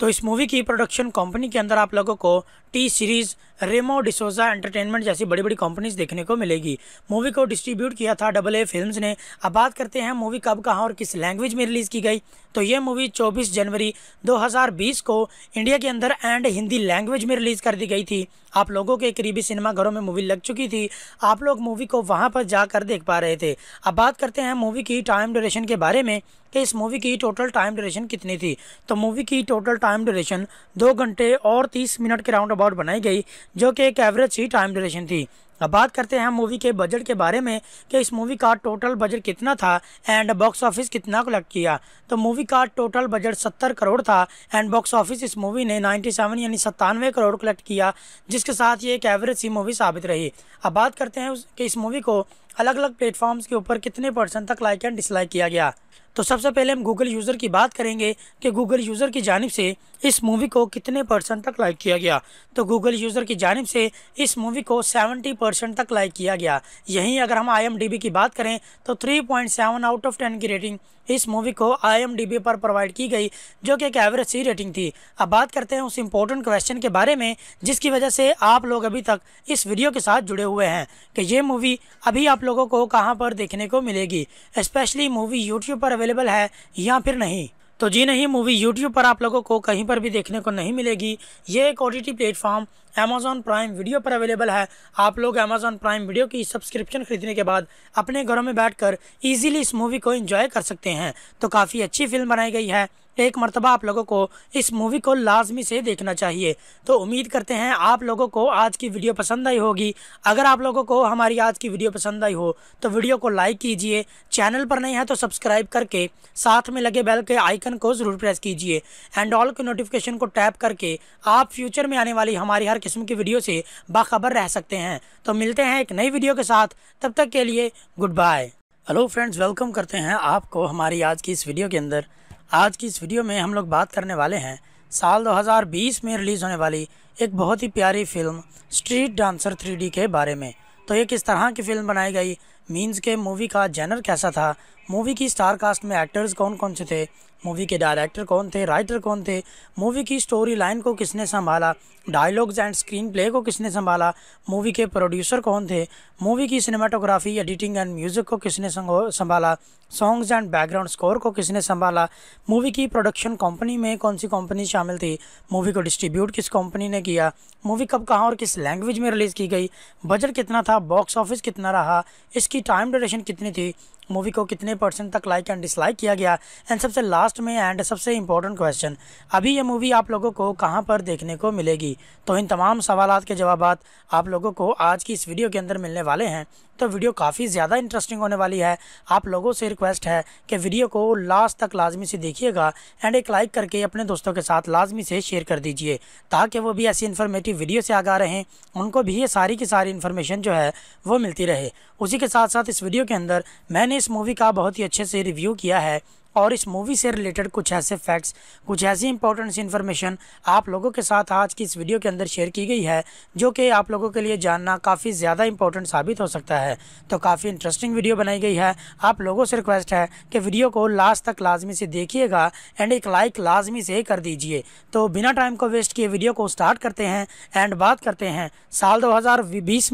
तो इस मूवी की प्रोडक्शन कंपनी के अंदर आप लोगों को T series Remo D'Souza entertainment जैसी बड़ी बड़ी कंपनीज देखने को मिलेगी मूवी को डिस्ट्रीब्यूट किया था डबल ए फिल्म ने अब बात करते हैं मूवी कब कहाँ और किस लैंग्वेज में रिलीज़ की गई तो ये मूवी 24 जनवरी 2020 को इंडिया के अंदर एंड हिंदी लैंग्वेज में रिलीज़ कर दी गई थी आप लोगों के करीबी सिनेमाघरों में मूवी लग चुकी थी आप लोग मूवी को वहाँ पर जाकर देख पा रहे थे अब बात करते हैं मूवी की टाइम ड्यूरेशन के बारे में कि इस मूवी की टोटल टाइम ड्यूरेशन कितनी थी तो मूवी की टोटल टाइम ड्यूरेशन दो घंटे और तीस मिनट के राउंड अबाउट बनाई गई जो कि एक एवरेज सी टाइम ड्यूरेशन थी अब बात करते हैं मूवी के बजट के बारे में कि इस मूवी का टोटल बजट कितना था एंड बॉक्स ऑफिस कितना कलेक्ट किया तो मूवी का टोटल बजट सत्तर करोड़ था एंड बॉक्स ऑफिस इस मूवी ने नाइन्टी सेवन यानी सत्तानवे करोड़ कलेक्ट किया जिसके साथ ये एक एवरेज सी मूवी साबित रही अब बात करते हैं कि इस मूवी को अलग अलग प्लेटफॉर्म्स के ऊपर कितने परसेंट तक लाइक एंड डिसलाइक किया गया तो सबसे पहले हम गूगल यूज़र की बात करेंगे कि गूगल यूज़र की जानब से इस मूवी को कितने परसेंट तक लाइक किया गया तो गूगल यूज़र की जानब से इस मूवी को 70 परसेंट तक लाइक किया गया यहीं अगर हम आई की बात करें तो 3.7 आउट ऑफ 10 की रेटिंग इस मूवी को आई पर प्रोवाइड की गई जो कि एक एवरेज सी रेटिंग थी अब बात करते हैं उस इम्पोर्टेंट क्वेश्चन के बारे में जिसकी वजह से आप लोग अभी तक इस वीडियो के साथ जुड़े हुए हैं कि ये मूवी अभी आप लोगों को कहाँ पर देखने को मिलेगी स्पेशली मूवी यूट्यूब पर अवेलेबल है या फिर नहीं तो जी नहीं मूवी यूट्यूब पर आप लोगों को कहीं पर भी देखने को नहीं मिलेगी ये एक O T platform Amazon Prime video पर अवेलेबल है आप लोग अमेजॉन प्राइम वीडियो की सब्सक्रिप्शन खरीदने के बाद अपने घरों में बैठकर इजीली इस मूवी को एंजॉय कर सकते हैं तो काफ़ी अच्छी फिल्म बनाई गई है एक मरतबा आप लोगों को इस मूवी को लाजमी से देखना चाहिए तो उम्मीद करते हैं आप लोगों को आज की वीडियो पसंद आई होगी अगर आप लोगों को हमारी आज की वीडियो पसंद आई हो तो वीडियो को लाइक कीजिए चैनल पर नहीं है तो सब्सक्राइब करके साथ में लगे बेल के आइकन को ज़रूर प्रेस कीजिए एंड ऑल के नोटिफिकेशन को टैप करके आप फ्यूचर में आने वाली हमारी हर किस्म की वीडियो से बाखबर रह सकते हैं तो मिलते हैं एक नई वीडियो के साथ तब तक के लिए good bye hello friends welcome करते हैं आपको हमारी आज की इस वीडियो के अंदर आज की इस वीडियो में हम लोग बात करने वाले हैं साल 2020 में रिलीज़ होने वाली एक बहुत ही प्यारी फिल्म स्ट्रीट डांसर थ्री के बारे में तो ये किस तरह की फिल्म बनाई गई मीन्स के मूवी का जेनर कैसा था मूवी की स्टार कास्ट में एक्टर्स कौन कौन से थे मूवी के डायरेक्टर कौन थे राइटर कौन थे मूवी की स्टोरी लाइन को किसने संभाला डायलॉग्स एंड स्क्रीन प्ले को किसने संभाला मूवी के प्रोड्यूसर कौन थे मूवी की सिनेमाटोग्राफी एडिटिंग एंड म्यूज़िक को किसने संभाला सॉन्ग्स एंड बैकग्राउंड स्कोर को किसने संभाला मूवी की प्रोडक्शन कंपनी में कौन सी कंपनी शामिल थी मूवी को डिस्ट्रीब्यूट किस कंपनी ने किया मूवी कब कहाँ और किस लैंग्वेज में रिलीज़ की गई बजट कितना था बॉक्स ऑफिस कितना रहा इसकी टाइम ड्यूरेशन कितनी थी मूवी को कितने परसेंट तक लाइक एंड डिसलाइक किया गया एंड सबसे लास्ट में एंड सबसे इंपॉर्टेंट क्वेश्चन अभी ये मूवी आप लोगों को कहाँ पर देखने को मिलेगी होगी तो इन तमाम सवाल के जवाब आप लोगों को आज की इस वीडियो के अंदर मिलने वाले हैं तो वीडियो काफ़ी ज़्यादा इंटरेस्टिंग होने वाली है आप लोगों से रिक्वेस्ट है कि वीडियो को लास्ट तक लाजमी से देखिएगा एंड एक लाइक करके अपने दोस्तों के साथ लाजमी से शेयर कर दीजिए ताकि वो भी ऐसी इन्फॉर्मेटिव वीडियो से आगा रहें उनको भी ये सारी की सारी इन्फॉर्मेशन जो है वो मिलती रहे उसी के साथ साथ इस वीडियो के अंदर मैंने इस मूवी का बहुत ही अच्छे से रिव्यू किया है और इस मूवी से रिलेटेड कुछ ऐसे फैक्ट्स कुछ ऐसी इंपॉर्टेंट इन्फॉर्मेशन आप लोगों के साथ आज की इस वीडियो के अंदर शेयर की गई है जो कि आप लोगों के लिए जानना काफ़ी ज़्यादा इंपॉर्टेंट साबित हो सकता है तो काफ़ी इंटरेस्टिंग वीडियो बनाई गई है आप लोगों से रिक्वेस्ट है कि वीडियो को लास्ट तक लाजमी से देखिएगा एंड एक लाइक लाजमी से कर दीजिए तो बिना टाइम को वेस्ट किए वीडियो को स्टार्ट करते हैं एंड बात करते हैं साल दो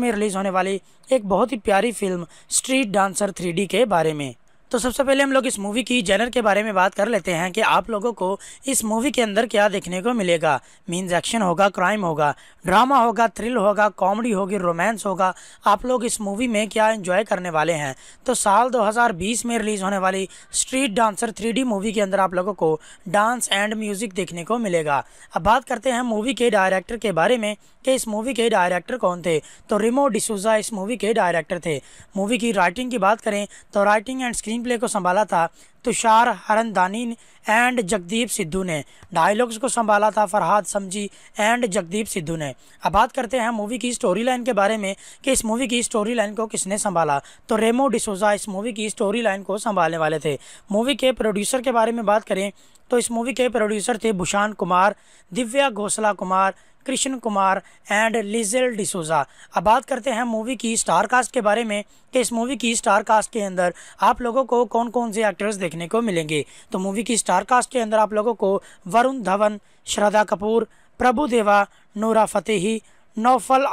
में रिलीज़ होने वाली एक बहुत ही प्यारी फिल्म स्ट्रीट डांसर थ्री के बारे में तो सबसे पहले हम लोग इस मूवी की जेनर के बारे में बात कर लेते हैं कि आप लोगों को इस मूवी के अंदर क्या देखने को मिलेगा मीन्स एक्शन होगा क्राइम होगा ड्रामा होगा थ्रिल होगा कॉमेडी होगी रोमांस होगा आप लोग इस मूवी में क्या एंजॉय करने वाले हैं तो साल 2020 में रिलीज़ होने वाली स्ट्रीट डांसर थ्री मूवी के अंदर आप लोगों को डांस एंड म्यूज़िक देखने को मिलेगा अब बात करते हैं मूवी के डायरेक्टर के बारे में कि इस मूवी के डायरेक्टर कौन थे तो रिमो डिसूजा इस मूवी के डायरेक्टर थे मूवी की राइटिंग की बात करें तो राइटिंग एंड स्क्रीन प्ले को संभाला था तुषार दानी एंड जगदीप सिद्धू ने डायलॉग्स को संभाला था फरहाद समझी एंड जगदीप सिद्धू ने अब बात करते हैं मूवी की स्टोरी लाइन के बारे में कि इस मूवी की स्टोरी लाइन को किसने संभाला तो रेमो डिसोजा इस मूवी की स्टोरी लाइन को संभालने वाले थे मूवी के प्रोड्यूसर के बारे में बात करें तो इस मूवी के प्रोड्यूसर थे भूषान कुमार दिव्या घोसला कुमार कृष्ण कुमार एंड लिजल डिसोजा अब बात करते हैं मूवी की स्टार कास्ट के बारे में कि इस मूवी की स्टार कास्ट के अंदर आप लोगों को कौन कौन से एक्टर्स देखने को मिलेंगे तो मूवी की स्टार कास्ट के अंदर आप लोगों को वरुण धवन श्रद्धा कपूर प्रभु देवा नूरा फतेही नौफल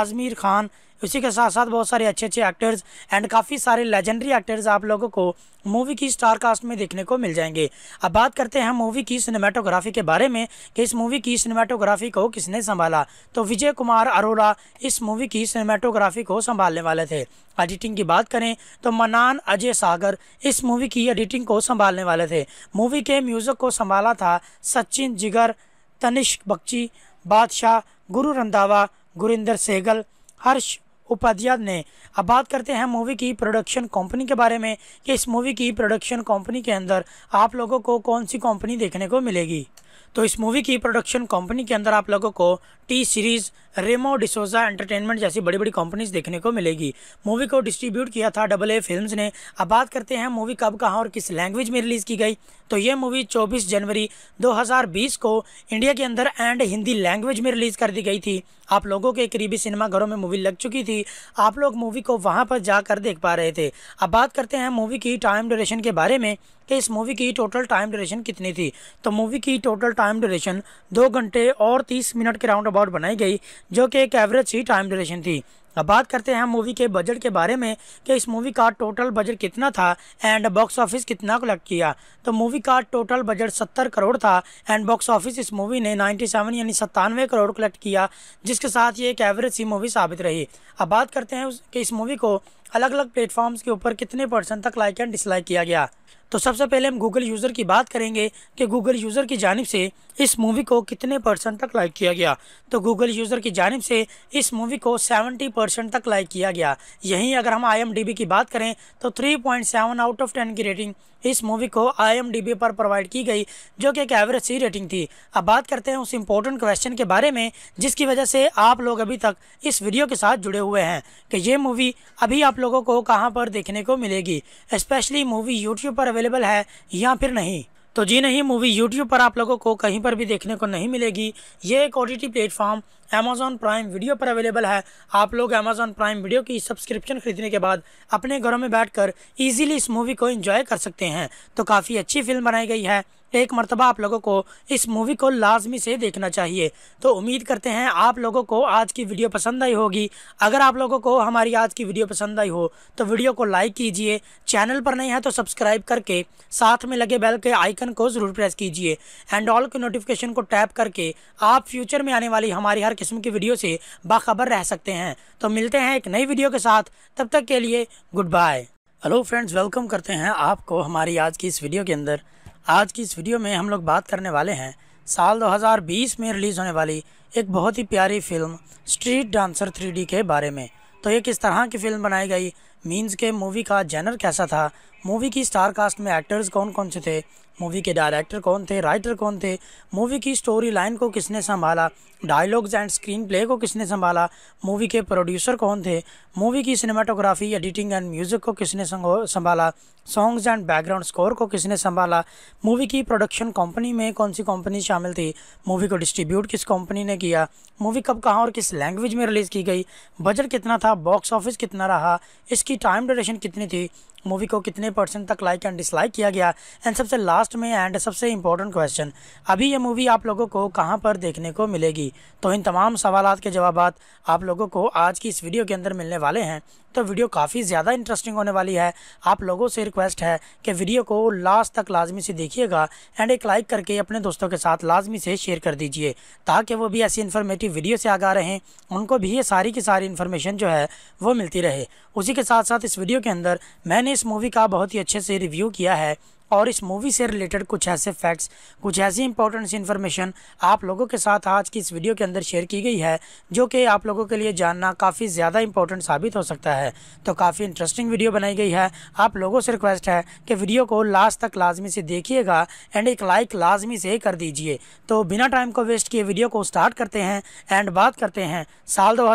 आजमीर खान उसी के साथ साथ बहुत सारे अच्छे अच्छे एक्टर्स एंड काफ़ी सारे लेजेंडरी एक्टर्स आप लोगों को मूवी की स्टार कास्ट में देखने को मिल जाएंगे अब बात करते हैं मूवी की सिनेमाटोग्राफी के बारे में कि इस मूवी की सिनेमाटोग्राफी को किसने संभाला तो विजय कुमार अरोड़ा इस मूवी की सिनेमाटोग्राफी को संभालने वाले थे एडिटिंग की बात करें तो मनान अजय सागर इस मूवी की एडिटिंग को संभालने वाले थे मूवी के म्यूज़िक को संभाला था सचिन जिगर तनिष्क बख्ची बादशाह गुरु रंधावा गुरिंदर सहगल हर्ष उपाध्याय ने अब बात करते हैं मूवी की प्रोडक्शन कंपनी के बारे में कि इस मूवी की प्रोडक्शन कंपनी के अंदर आप लोगों को कौन सी कंपनी देखने को मिलेगी तो इस मूवी की प्रोडक्शन कंपनी के अंदर आप लोगों को T series Remo D'Souza entertainment जैसी बड़ी बड़ी कंपनीज देखने को मिलेगी मूवी को डिस्ट्रीब्यूट किया था डबल ए फिल्म ने अब बात करते हैं मूवी कब कहाँ और किस लैंग्वेज में रिलीज़ की गई तो ये मूवी चौबीस जनवरी 2020 को इंडिया के अंदर एंड हिंदी लैंग्वेज में रिलीज़ कर दी गई थी आप लोगों के करीबी सिनेमाघरों में मूवी लग चुकी थी आप लोग मूवी को वहाँ पर जाकर देख पा रहे थे अब बात करते हैं मूवी की टाइम ड्यूरेशन के बारे में कि इस मूवी की टोटल टाइम ड्यूरेशन कितनी थी तो मूवी की टोटल टाइम ड्यूरेशन दो घंटे और तीस मिनट के राउंड अबाउट बनाई गई जो कि एक एवरेज सी टाइम ड्यूरेशन थी अब बात करते हैं मूवी के बजट के बारे में कि इस मूवी का टोटल बजट कितना था एंड बॉक्स ऑफिस कितना कलेक्ट किया तो मूवी का टोटल बजट सत्तर करोड़ था एंड बॉक्स ऑफिस इस मूवी ने सेवन यानी सत्तानवे करोड़ कलेक्ट किया जिसके साथ ये एक एवरेज सी मूवी साबित रही अब बात करते हैं कि इस मूवी को अलग अलग प्लेटफॉर्म्स के ऊपर कितने परसेंट तक लाइक एंड डिसलाइक किया गया तो सबसे पहले हम गूगल यूज़र की बात करेंगे कि गूगल यूज़र की जानब से इस मूवी को कितने परसेंट तक लाइक किया गया तो गूगल यूज़र की जानब से इस मूवी को 70 परसेंट तक लाइक किया गया यहीं अगर हम आई की बात करें तो 3.7 आउट ऑफ 10 की रेटिंग इस मूवी को आई पर प्रोवाइड की गई जो कि एक एवरेज सी रेटिंग थी अब बात करते हैं उस इम्पोर्टेंट क्वेश्चन के बारे में जिसकी वजह से आप लोग अभी तक इस वीडियो के साथ जुड़े हुए हैं कि ये मूवी अभी आप लोगों को कहाँ पर देखने को मिलेगी स्पेशली मूवी यूट्यूब पर अवेलेबल है या फिर नहीं तो जी नहीं मूवी यूट्यूब पर आप लोगों को कहीं पर भी देखने को नहीं मिलेगी ये एक O T platform Amazon Prime video पर अवेलेबल है आप लोग अमेज़ॉन प्राइम वीडियो की सब्सक्रिप्शन खरीदने के बाद अपने घरों में बैठ कर इस मूवी को इंजॉय कर सकते हैं तो काफ़ी अच्छी फिल्म बनाई गई है एक मरतबा आप लोगों को इस मूवी को लाजमी से देखना चाहिए तो उम्मीद करते हैं आप लोगों को आज की वीडियो पसंद आई होगी अगर आप लोगों को हमारी आज की वीडियो पसंद आई हो तो वीडियो को लाइक कीजिए चैनल पर नहीं है तो सब्सक्राइब करके साथ में लगे बेल के आइकन को ज़रूर प्रेस कीजिए एंड ऑल के नोटिफिकेशन को टैप करके आप फ्यूचर में आने वाली हमारी हर किस्म की वीडियो से बाखबर रह सकते हैं तो मिलते हैं एक नई वीडियो के साथ तब तक के लिए good bye hello friends welcome करते हैं आपको हमारी आज की इस वीडियो के अंदर आज की इस वीडियो में हम लोग बात करने वाले हैं साल 2020 में रिलीज़ होने वाली एक बहुत ही प्यारी फिल्म स्ट्रीट डांसर 3D के बारे में तो ये किस तरह की फ़िल्म बनाई गई मीन्स के मूवी का जेनर कैसा था मूवी की स्टार कास्ट में एक्टर्स कौन कौन से थे मूवी के डायरेक्टर कौन थे राइटर कौन थे मूवी की स्टोरी लाइन को किसने संभाला डायलॉग्स एंड स्क्रीन प्ले को किसने संभाला मूवी के प्रोड्यूसर कौन थे मूवी की सिनेमाटोग्राफी एडिटिंग एंड म्यूज़िक को किसने संभाला सॉन्ग्स एंड बैकग्राउंड स्कोर को किसने संभाला मूवी की प्रोडक्शन कंपनी में कौन सी कंपनी शामिल थी मूवी को डिस्ट्रीब्यूट किस कंपनी ने किया मूवी कब कहाँ और किस लैंग्वेज में रिलीज़ की गई बजट कितना था बॉक्स ऑफिस कितना रहा इसकी टाइम ड्यूरेशन कितनी थी मूवी को कितने परसेंट तक लाइक एंड डिसलाइक किया गया एंड सबसे लास्ट लास्ट में एंड सबसे इम्पोर्टेंट क्वेश्चन अभी ये मूवी आप लोगों को कहाँ पर देखने को मिलेगी तो इन तमाम सवाल के जवाब आप लोगों को आज की इस वीडियो के अंदर मिलने वाले हैं तो वीडियो काफ़ी ज़्यादा इंटरेस्टिंग होने वाली है आप लोगों से रिक्वेस्ट है कि वीडियो को लास्ट तक लाजमी से देखिएगा एंड एक लाइक करके अपने दोस्तों के साथ लाजमी से शेयर कर दीजिए ताकि वो भी ऐसी इन्फॉर्मेटिव वीडियो से आगा रहें उनको भी ये सारी की सारी इन्फॉर्मेशन जो है वो मिलती रहे उसी के साथ साथ इस वीडियो के अंदर मैंने इस मूवी का बहुत ही अच्छे से रिव्यू किया है और इस मूवी से रिलेटेड कुछ ऐसे फैक्ट्स कुछ ऐसी इंपॉर्टेंट इन्फॉर्मेशन आप लोगों के साथ आज की इस वीडियो के अंदर शेयर की गई है जो कि आप लोगों के लिए जानना काफ़ी ज़्यादा इंपॉर्टेंट साबित हो सकता है तो काफ़ी इंटरेस्टिंग वीडियो बनाई गई है आप लोगों से रिक्वेस्ट है कि वीडियो को लास्ट तक लाजमी से देखिएगा एंड एक लाइक लाजमी से कर दीजिए तो बिना टाइम को वेस्ट किए वीडियो को स्टार्ट करते हैं एंड बात करते हैं साल दो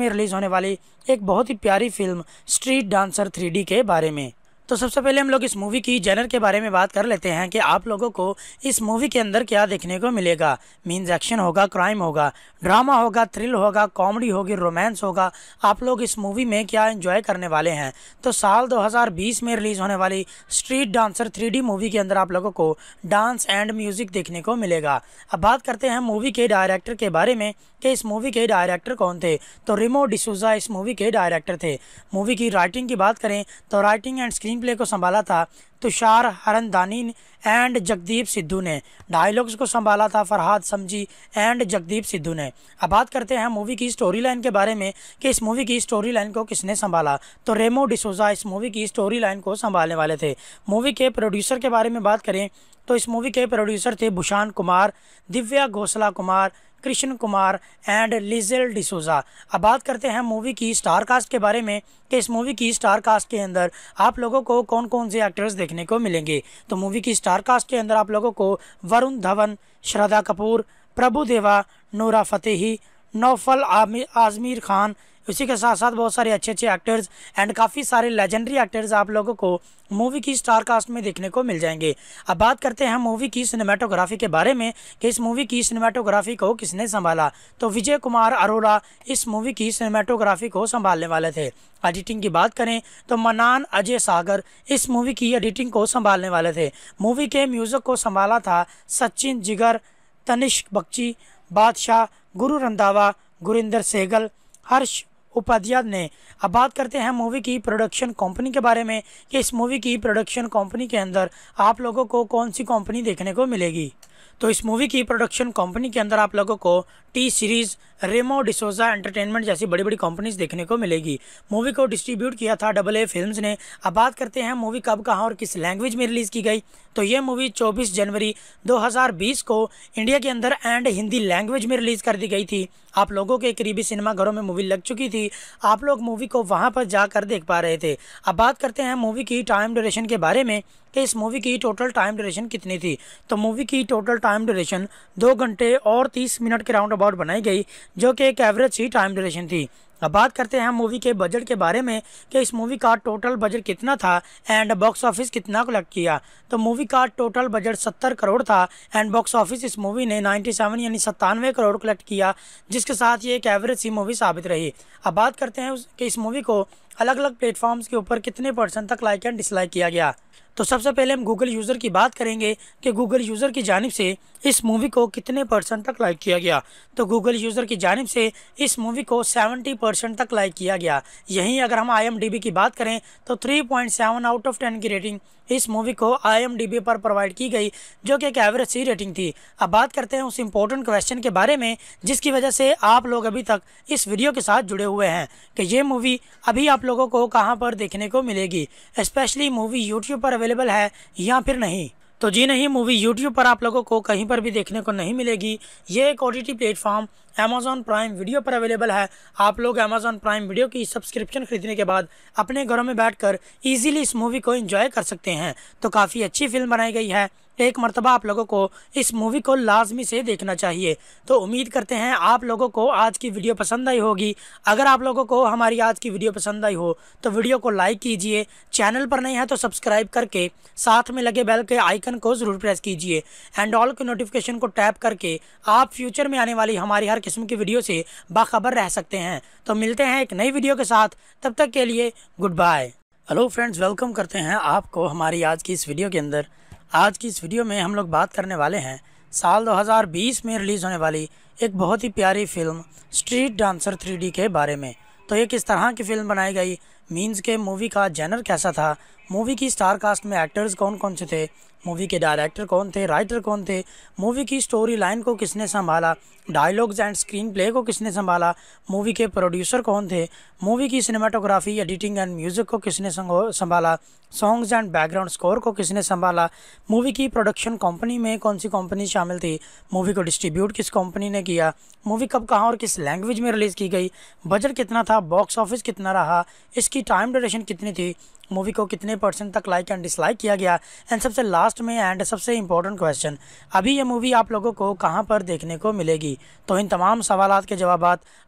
में रिलीज़ होने वाली एक बहुत ही प्यारी फिल्म स्ट्रीट डांसर थ्री के बारे में तो सबसे पहले हम लोग इस मूवी की जनर के बारे में बात कर लेते हैं कि आप लोगों को इस मूवी के अंदर क्या देखने को मिलेगा मीन्स एक्शन होगा क्राइम होगा ड्रामा होगा थ्रिल होगा कॉमेडी होगी रोमांस होगा आप लोग इस मूवी में क्या एंजॉय करने वाले हैं तो साल 2020 में रिलीज़ होने वाली स्ट्रीट डांसर थ्री मूवी के अंदर आप लोगों को डांस एंड म्यूज़िक देखने को मिलेगा अब बात करते हैं मूवी के डायरेक्टर के बारे में कि इस मूवी के डायरेक्टर कौन थे तो रिमो डिसूजा इस मूवी के डायरेक्टर थे मूवी की राइटिंग की बात करें तो writing and screen screen play को संभाला था तुषार हरनदानी एंड जगदीप सिद्धू ने डायलॉग्स को संभाला था फरहाद समझी एंड जगदीप सिद्धू ने अब बात करते हैं मूवी की स्टोरी लाइन के बारे में कि इस मूवी की स्टोरी लाइन को किसने संभाला तो रेमो डिसोजा इस मूवी की स्टोरी लाइन को संभालने वाले थे मूवी के प्रोड्यूसर के बारे में बात करें तो इस मूवी के प्रोड्यूसर थे भूषान कुमार दिव्या घोसला कुमार कृष्ण कुमार एंड लिजल डिसोजा अब बात करते हैं मूवी की स्टार कास्ट के बारे में कि इस मूवी की स्टार कास्ट के अंदर आप लोगों को कौन कौन से एक्टर्स देखने को मिलेंगे तो मूवी की स्टार कास्ट के अंदर आप लोगों को वरुण धवन श्रद्धा कपूर प्रभु देवा नूरा फतेही नौफल आजमीर खान इसी के साथ साथ बहुत सारे अच्छे अच्छे एक्टर्स एंड काफ़ी सारे लेजेंडरी एक्टर्स आप लोगों को मूवी की स्टार कास्ट में देखने को मिल जाएंगे अब बात करते हैं मूवी की सिनेमाटोग्राफी के बारे में कि इस मूवी की सिनेमाटोग्राफी को किसने संभाला तो विजय कुमार अरोड़ा इस मूवी की सिनेमाटोग्राफी को संभालने वाले थे एडिटिंग की बात करें तो मनान अजय सागर इस मूवी की एडिटिंग को संभालने वाले थे मूवी के म्यूज़िक को संभाला था सचिन जिगर तनिष्क बख्ची बादशाह गुरु रंधावा गुरिंदर सहगल हर्ष उपाध्याय ने अब बात करते हैं मूवी की प्रोडक्शन कंपनी के बारे में कि इस मूवी की प्रोडक्शन कंपनी के अंदर आप लोगों को कौन सी कंपनी देखने को मिलेगी तो इस मूवी की प्रोडक्शन कंपनी के अंदर आप लोगों को T series Remo D'Souza entertainment जैसी बड़ी बड़ी कंपनीज देखने को मिलेगी मूवी को डिस्ट्रीब्यूट किया था डबल ए फिल्म्स ने अब बात करते हैं मूवी कब कहाँ और किस लैंग्वेज में रिलीज़ की गई तो ये मूवी 24 जनवरी 2020 को इंडिया के अंदर एंड हिंदी लैंग्वेज में रिलीज़ कर दी गई थी आप लोगों के करीबी सिनेमा घरों में मूवी लग चुकी थी आप लोग मूवी को वहाँ पर जाकर देख पा रहे थे अब बात करते हैं मूवी की टाइम ड्यूरेशन के बारे में कि इस मूवी की टोटल टाइम ड्यूरेशन कितनी थी तो मूवी की टोटल टाइम ड्यूरेशन दो घंटे और तीस मिनट के राउंड अबाउट बनाई गई जो कि एक एवरेज सी टाइम ड्यूरेशन थी अब बात करते हैं मूवी के बजट के बारे में कि इस मूवी का टोटल बजट कितना था एंड बॉक्स ऑफिस कितना कलेक्ट किया तो मूवी का टोटल बजट 70 करोड़ था एंड बॉक्स ऑफिस इस मूवी ने 97 यानी सत्तानवे करोड़ कलेक्ट किया जिसके साथ ये एक एवरेज सी मूवी साबित रही अब बात करते हैं कि इस मूवी को अलग अलग प्लेटफॉर्म्स के ऊपर कितने परसेंट तक लाइक एंड डिसलाइक किया गया तो सबसे पहले हम गूगल यूज़र की बात करेंगे कि गूगल यूज़र की जानब से इस मूवी को कितने परसेंट तक लाइक किया गया तो गूगल यूज़र की जानब से इस मूवी को 70 परसेंट तक लाइक किया गया यहीं अगर हम आई की बात करें तो 3.7 आउट ऑफ 10 की रेटिंग इस मूवी को आई पर प्रोवाइड की गई जो कि एक एवरेज सी रेटिंग थी अब बात करते हैं उस इम्पोर्टेंट क्वेश्चन के बारे में जिसकी वजह से आप लोग अभी तक इस वीडियो के साथ जुड़े हुए हैं कि ये मूवी अभी आप लोगों को कहाँ पर देखने को मिलेगी स्पेशली मूवी यूट्यूब पर अवेलेबल है या फिर नहीं तो जी नहीं मूवी यूट्यूब पर आप लोगों को कहीं पर भी देखने को नहीं मिलेगी ये एक O T T platform Amazon Prime video पर अवेलेबल है आप लोग अमेजॉन प्राइम वीडियो की सब्सक्रिप्शन खरीदने के बाद अपने घरों में बैठकर इजीली इस मूवी को एंजॉय कर सकते हैं तो काफ़ी अच्छी फिल्म बनाई गई है एक मरतबा आप लोगों को इस मूवी को लाजमी से देखना चाहिए तो उम्मीद करते हैं आप लोगों को आज की वीडियो पसंद आई होगी अगर आप लोगों को हमारी आज की वीडियो पसंद आई हो तो वीडियो को लाइक कीजिए चैनल पर नहीं है तो सब्सक्राइब करके साथ में लगे बेल के आइकन को ज़रूर प्रेस कीजिए एंड ऑल के नोटिफिकेशन को टैप करके आप फ्यूचर में आने वाली हमारी हर किस्म की वीडियो से बाखबर रह सकते हैं तो मिलते हैं एक नई वीडियो के साथ तब तक के लिए good bye hello friends welcome करते हैं आपको हमारी आज की इस वीडियो के अंदर आज की इस वीडियो में हम लोग बात करने वाले हैं साल 2020 में रिलीज़ होने वाली एक बहुत ही प्यारी फिल्म स्ट्रीट डांसर 3D के बारे में तो ये किस तरह की फिल्म बनाई गई मीन्स के मूवी का जैनर कैसा था मूवी की स्टार कास्ट में एक्टर्स कौन कौन से थे मूवी के डायरेक्टर कौन थे राइटर कौन थे मूवी की स्टोरी लाइन को किसने संभाला डायलॉग्स एंड स्क्रीन प्ले को किसने संभाला मूवी के प्रोड्यूसर कौन थे मूवी की सिनेमाटोग्राफी एडिटिंग एंड म्यूज़िक को किसने संभाला सॉन्ग्स एंड बैकग्राउंड स्कोर को किसने संभाला मूवी की प्रोडक्शन कंपनी में कौन सी कंपनी शामिल थी मूवी को डिस्ट्रीब्यूट किस कंपनी ने किया मूवी कब कहाँ और किस लैंग्वेज में रिलीज़ की गई बजट कितना था बॉक्स ऑफिस कितना रहा इसकी टाइम ड्यूरेशन कितनी थी मूवी को कितने परसेंट तक लाइक एंड डिसलाइक किया गया एंड सबसे लास्ट में एंड सबसे इम्पोर्टेंट क्वेश्चन अभी ये मूवी आप लोगों को कहाँ पर देखने को मिलेगी तो इन तमाम सवाल के जवाब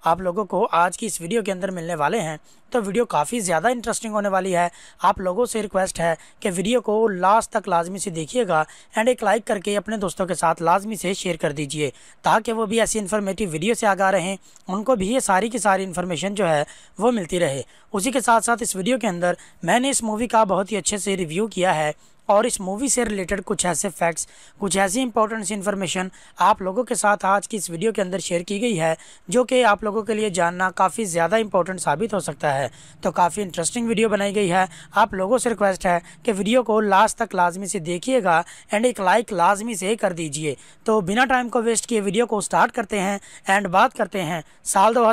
आप लोगों को आज की इस वीडियो के अंदर मिलने वाले हैं तो वीडियो काफ़ी ज़्यादा इंटरेस्टिंग होने वाली है आप लोगों से रिक्वेस्ट है कि वीडियो को लास्ट तक लाजमी से देखिएगा एंड एक लाइक करके अपने दोस्तों के साथ लाजमी से शेयर कर दीजिए ताकि वो भी ऐसी इन्फॉर्मेटिव वीडियो से आगा रहें उनको भी ये सारी की सारी इन्फॉर्मेशन जो है वो मिलती रहे उसी के साथ साथ इस वीडियो के अंदर मैंने इस मूवी का बहुत ही अच्छे से रिव्यू किया है और इस मूवी से रिलेटेड कुछ ऐसे फैक्ट्स कुछ ऐसी इंपॉर्टेंट इन्फॉर्मेशन आप लोगों के साथ आज की इस वीडियो के अंदर शेयर की गई है जो कि आप लोगों के लिए जानना काफ़ी ज़्यादा इंपॉर्टेंट साबित हो सकता है तो काफ़ी इंटरेस्टिंग वीडियो बनाई गई है आप लोगों से रिक्वेस्ट है कि वीडियो को लास्ट तक लाजमी से देखिएगा एंड एक लाइक लाजमी से कर दीजिए तो बिना टाइम को वेस्ट किए वीडियो को स्टार्ट करते हैं एंड बात करते हैं साल दो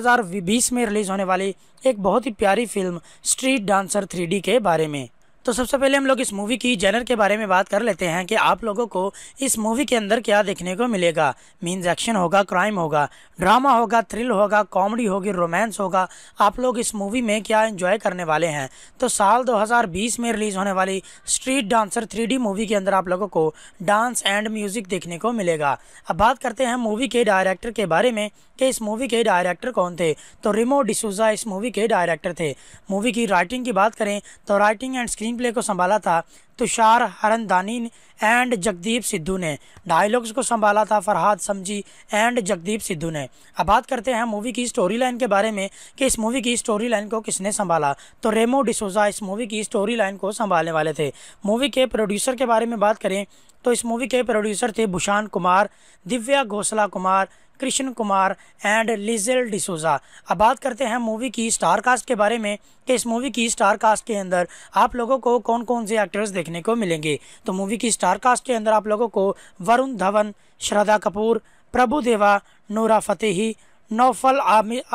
में रिलीज़ होने वाली एक बहुत ही प्यारी फिल्म स्ट्रीट डांसर थ्री के बारे में तो सबसे पहले हम लोग इस मूवी की जनर के बारे में बात कर लेते हैं कि आप लोगों को इस मूवी के अंदर क्या देखने को मिलेगा मीन्स एक्शन होगा क्राइम होगा ड्रामा होगा थ्रिल होगा कॉमेडी होगी रोमांस होगा आप लोग इस मूवी में क्या एंजॉय करने वाले हैं तो साल 2020 में रिलीज़ होने वाली स्ट्रीट डांसर थ्री मूवी के अंदर आप लोगों को डांस एंड म्यूज़िक देखने को मिलेगा अब बात करते हैं मूवी के डायरेक्टर के बारे में कि इस मूवी के डायरेक्टर कौन थे तो रिमो डिसूजा इस मूवी के डायरेक्टर थे मूवी की राइटिंग की बात करें तो राइटिंग एंड स्क्रीन प्ले को संभाला था तुषार दानी एंड जगदीप सिद्धू ने डायलॉग्स को संभाला था फरहाद समझी एंड जगदीप सिद्धू ने अब बात करते हैं मूवी की स्टोरी लाइन के बारे में कि इस मूवी की स्टोरी लाइन को किसने संभाला तो रेमो डिसोजा इस मूवी की स्टोरी लाइन को संभालने वाले थे मूवी के प्रोड्यूसर के बारे में बात करें तो इस मूवी के प्रोड्यूसर थे भूषान कुमार दिव्या घोसला कुमार कृष्ण कुमार एंड लिजल डिसोजा अब बात करते हैं मूवी की स्टार कास्ट के बारे में कि इस मूवी की स्टार कास्ट के अंदर आप लोगों को कौन कौन से एक्टर्स देखने को मिलेंगे तो मूवी की स्टार कास्ट के अंदर आप लोगों को वरुण धवन श्रद्धा कपूर प्रभु देवा नूरा फतेही नौफल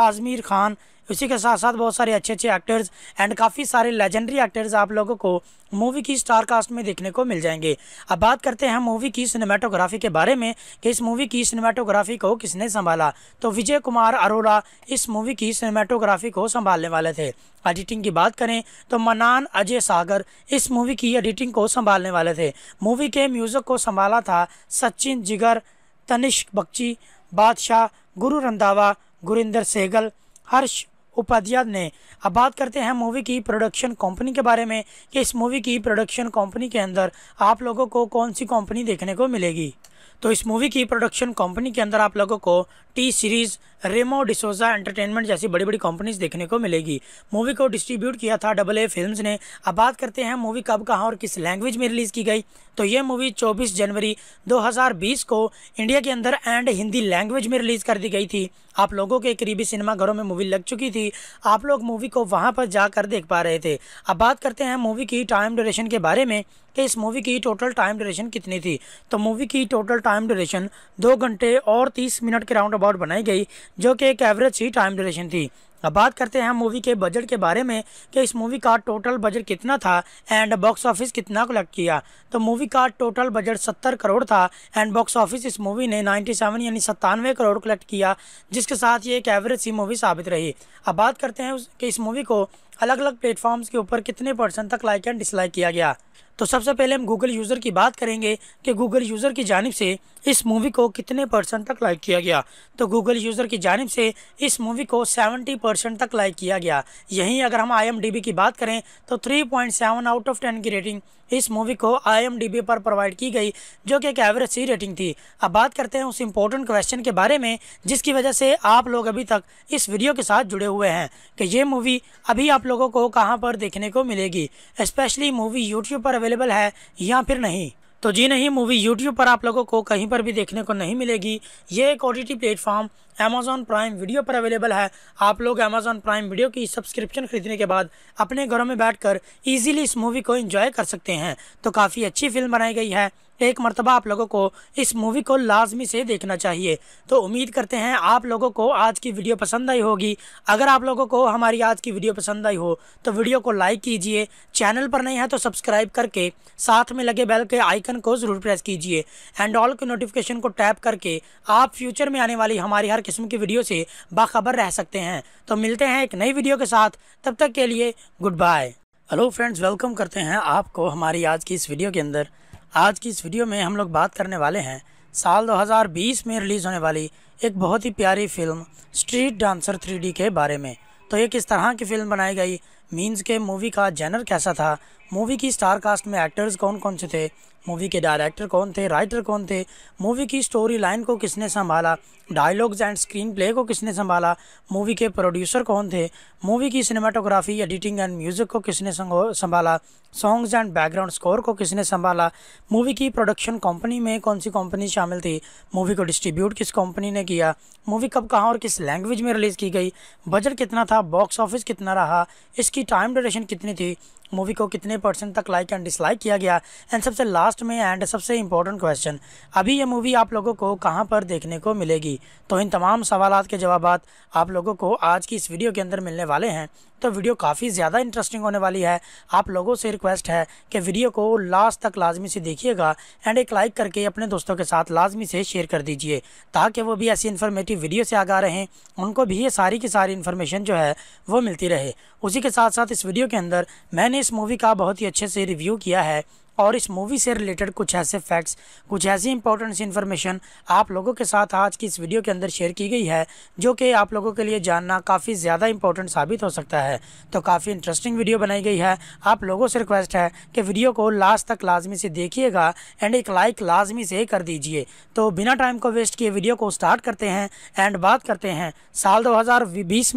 आजमीर खान उसी के साथ साथ बहुत सारे अच्छे अच्छे एक्टर्स एंड काफ़ी सारे लेजेंडरी एक्टर्स आप लोगों को मूवी की स्टार कास्ट में देखने को मिल जाएंगे अब बात करते हैं मूवी की सिनेमाटोग्राफी के बारे में कि इस मूवी की सिनेमाटोग्राफी को किसने संभाला तो विजय कुमार अरोड़ा इस मूवी की सिनेमाटोग्राफी को संभालने वाले थे एडिटिंग की बात करें तो मनान अजय सागर इस मूवी की एडिटिंग को संभालने वाले थे मूवी के म्यूज़िक को संभाला था सचिन जिगर तनिष्क बख्ची बादशाह गुरु रंधावा गुरिंदर सहगल हर्ष उपाध्याय ने अब बात करते हैं मूवी की प्रोडक्शन कंपनी के बारे में कि इस मूवी की प्रोडक्शन कंपनी के अंदर आप लोगों को कौन सी कंपनी देखने को मिलेगी तो इस मूवी की प्रोडक्शन कंपनी के अंदर आप लोगों को T series Remo D'Souza entertainment जैसी बड़ी बड़ी कंपनीज देखने को मिलेगी मूवी को डिस्ट्रीब्यूट किया था डबल ए फिल्म्स ने अब बात करते हैं मूवी कब कहाँ और किस लैंग्वेज में रिलीज़ की गई तो ये मूवी 24 जनवरी 2020 को इंडिया के अंदर एंड हिंदी लैंग्वेज में रिलीज़ कर दी गई थी आप लोगों के करीबी सिनेमाघरों में मूवी लग चुकी थी आप लोग मूवी को वहाँ पर जाकर देख पा रहे थे अब बात करते हैं मूवी की टाइम ड्यूरेशन के बारे में कि इस मूवी की टोटल टाइम ड्यूरेशन कितनी थी तो मूवी की टोटल टाइम ड्यूरेशन दो घंटे और तीस मिनट के राउंड अबाउट बनाई गई जो कि एक एवरेज ही टाइम ड्यूरेशन थी अब बात करते हैं मूवी के बजट के बारे में कि इस मूवी का टोटल बजट कितना था एंड बॉक्स ऑफिस कितना कलेक्ट किया तो मूवी का टोटल बजट सत्तर करोड़ था एंड बॉक्स ऑफिस इस मूवी ने सेवन यानी सत्तानवे करोड़ कलेक्ट किया जिसके साथ ये एक एवरेज सी मूवी साबित रही अब बात करते हैं कि इस मूवी को अलग अलग प्लेटफॉर्म्स के ऊपर कितने परसेंट तक लाइक एंड डिसलाइक किया गया तो सबसे पहले हम गूगल यूज़र की बात करेंगे कि गूगल यूज़र की जानब से इस मूवी को कितने परसेंट तक लाइक किया गया तो गूगल यूज़र की जानब से इस मूवी को 70 परसेंट तक लाइक किया गया यहीं अगर हम आई की बात करें तो 3.7 आउट ऑफ 10 की रेटिंग इस मूवी को आई पर प्रोवाइड की गई जो कि एक एवरेज सी रेटिंग थी अब बात करते हैं उस इम्पोर्टेंट क्वेश्चन के बारे में जिसकी वजह से आप लोग अभी तक इस वीडियो के साथ जुड़े हुए हैं कि ये मूवी अभी आप लोगों को कहाँ पर देखने को मिलेगी स्पेशली मूवी यूट्यूब पर अवेलेबल है या फिर नहीं तो जी नहीं मूवी यूट्यूब पर आप लोगों को कहीं पर भी देखने को नहीं मिलेगी ये एक O T platform Amazon Prime video पर अवेलेबल है आप लोग अमेजोन प्राइम वीडियो की सब्सक्रिप्शन खरीदने के बाद अपने घरों में बैठकर इजीली इस मूवी को एंजॉय कर सकते हैं तो काफ़ी अच्छी फिल्म बनाई गई है एक मरतबा आप लोगों को इस मूवी को लाजमी से देखना चाहिए तो उम्मीद करते हैं आप लोगों को आज की वीडियो पसंद आई होगी अगर आप लोगों को हमारी आज की वीडियो पसंद आई हो तो वीडियो को लाइक कीजिए चैनल पर नहीं है तो सब्सक्राइब करके साथ में लगे बेल के आइकन को ज़रूर प्रेस कीजिए एंड ऑल के नोटिफिकेशन को टैप करके आप फ्यूचर में आने वाली हमारी हर किस्म की वीडियो से बाखबर रह सकते हैं तो मिलते हैं एक नई वीडियो के साथ तब तक के लिए good bye hello friends welcome करते हैं आपको हमारी आज की इस वीडियो के अंदर आज की इस वीडियो में हम लोग बात करने वाले हैं साल 2020 में रिलीज़ होने वाली एक बहुत ही प्यारी फिल्म स्ट्रीट डांसर थ्री के बारे में तो ये किस तरह की फिल्म बनाई गई मीन्स के मूवी का जेनर कैसा था मूवी की स्टार कास्ट में एक्टर्स कौन कौन से थे मूवी के डायरेक्टर कौन थे राइटर कौन थे मूवी की स्टोरी लाइन को किसने संभाला डायलॉग्स एंड स्क्रीन प्ले को किसने संभाला मूवी के प्रोड्यूसर कौन थे मूवी की सिनेमाटोग्राफी एडिटिंग एंड म्यूज़िक को किसने संभाला सॉन्ग्स एंड बैकग्राउंड स्कोर को किसने संभाला मूवी की प्रोडक्शन कंपनी में कौन सी कंपनी शामिल थी मूवी को डिस्ट्रीब्यूट किस कंपनी ने किया मूवी कब कहाँ और किस लैंग्वेज में रिलीज़ की गई बजट कितना था बॉक्स ऑफिस कितना रहा इसकी टाइम ड्यूरेशन कितनी थी मूवी को कितने परसेंट तक लाइक एंड डिसलाइक किया गया एंड सबसे लास्ट में एंड सबसे इम्पोर्टेंट क्वेश्चन अभी ये मूवी आप लोगों को कहाँ पर देखने को मिलेगी तो इन तमाम सवाल के जवाब आप लोगों को आज की इस वीडियो के अंदर मिलने वाले हैं तो वीडियो काफ़ी ज़्यादा इंटरेस्टिंग होने वाली है आप लोगों से रिक्वेस्ट है कि वीडियो को लास्ट तक लाजमी से देखिएगा एंड एक लाइक करके अपने दोस्तों के साथ लाजमी से शेयर कर दीजिए ताकि वो भी ऐसी इन्फॉर्मेटिव वीडियो से आगा रहें उनको भी ये सारी की सारी इन्फॉर्मेशन जो है वो मिलती रहे उसी के साथ साथ इस वीडियो के अंदर मैंने इस मूवी का बहुत ही अच्छे से रिव्यू किया है और इस मूवी से रिलेटेड कुछ ऐसे फैक्ट्स कुछ ऐसी इंपॉर्टेंट इन्फॉर्मेशन आप लोगों के साथ आज की इस वीडियो के अंदर शेयर की गई है जो कि आप लोगों के लिए जानना काफ़ी ज़्यादा इंपॉर्टेंट साबित हो सकता है तो काफ़ी इंटरेस्टिंग वीडियो बनाई गई है आप लोगों से रिक्वेस्ट है कि वीडियो को लास्ट तक लाजमी से देखिएगा एंड एक लाइक लाजमी से कर दीजिए तो बिना टाइम को वेस्ट किए वीडियो को स्टार्ट करते हैं एंड बात करते हैं साल दो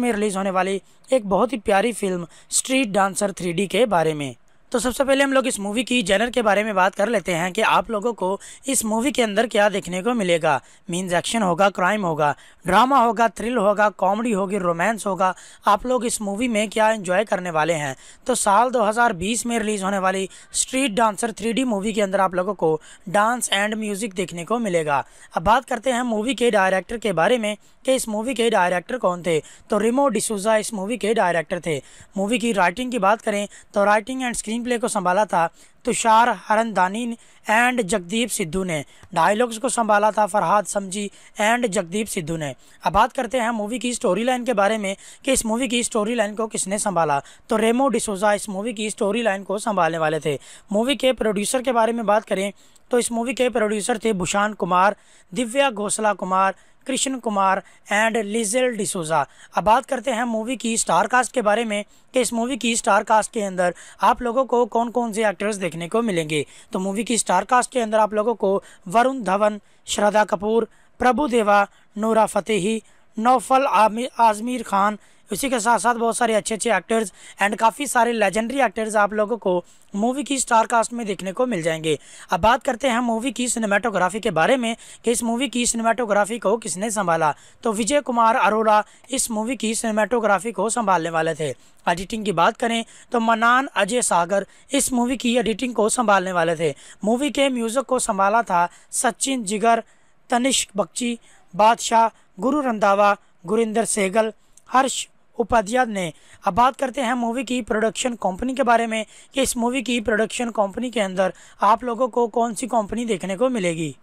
में रिलीज़ होने वाली एक बहुत ही प्यारी फिल्म स्ट्रीट डांसर थ्री के बारे में तो सबसे पहले हम लोग इस मूवी की जनर के बारे में बात कर लेते हैं कि आप लोगों को इस मूवी के अंदर क्या देखने को मिलेगा मीन्स एक्शन होगा क्राइम होगा ड्रामा होगा थ्रिल होगा कॉमेडी होगी रोमांस होगा आप लोग इस मूवी में क्या एंजॉय करने वाले हैं तो साल 2020 में रिलीज़ होने वाली स्ट्रीट डांसर थ्री मूवी के अंदर आप लोगों को डांस एंड म्यूज़िक देखने को मिलेगा अब बात करते हैं मूवी के डायरेक्टर के बारे में कि इस मूवी के डायरेक्टर कौन थे तो रिमो डिसूजा इस मूवी के डायरेक्टर थे मूवी की राइटिंग की बात करें तो writing and screen team play को संभाला था तुषार हरनदानी एंड जगदीप सिद्धू ने डायलॉग्स को संभाला था फरहाद समझी एंड जगदीप सिद्धू ने अब बात करते हैं मूवी की स्टोरी लाइन के बारे में कि इस मूवी की स्टोरी लाइन को किसने संभाला तो रेमो डिसोजा इस मूवी की स्टोरी लाइन को संभालने वाले थे मूवी के प्रोड्यूसर के बारे में बात करें तो इस मूवी के प्रोड्यूसर थे भूषान कुमार दिव्या घोसला कुमार कृष्ण कुमार एंड लिजल डिसोजा अब बात करते हैं मूवी की स्टार कास्ट के बारे में कि इस मूवी की स्टार कास्ट के अंदर आप लोगों को कौन कौन से एक्टर्स देखने को मिलेंगे तो मूवी की स्टार कास्ट के अंदर आप लोगों को वरुण धवन श्रद्धा कपूर प्रभु देवा नूरा फतेही नौफल आजमीर खान उसी के साथ साथ बहुत सारे अच्छे अच्छे एक्टर्स एंड काफ़ी सारे लेजेंडरी एक्टर्स आप लोगों को मूवी की स्टार कास्ट में देखने को मिल जाएंगे अब बात करते हैं मूवी की सिनेमाटोग्राफी के बारे में कि इस मूवी की सिनेमाटोग्राफी को किसने संभाला तो विजय कुमार अरोड़ा इस मूवी की सिनेमाटोग्राफी को संभालने वाले थे एडिटिंग की बात करें तो मनान अजय सागर इस मूवी की एडिटिंग को संभालने वाले थे मूवी के म्यूज़िक को संभाला था सचिन जिगर तनिष्क बख्ची बादशाह गुरु रंधावा गुरिंदर सहगल हर्ष उपाध्याय ने अब बात करते हैं मूवी की प्रोडक्शन कंपनी के बारे में कि इस मूवी की प्रोडक्शन कंपनी के अंदर आप लोगों को कौन सी कंपनी देखने को मिलेगी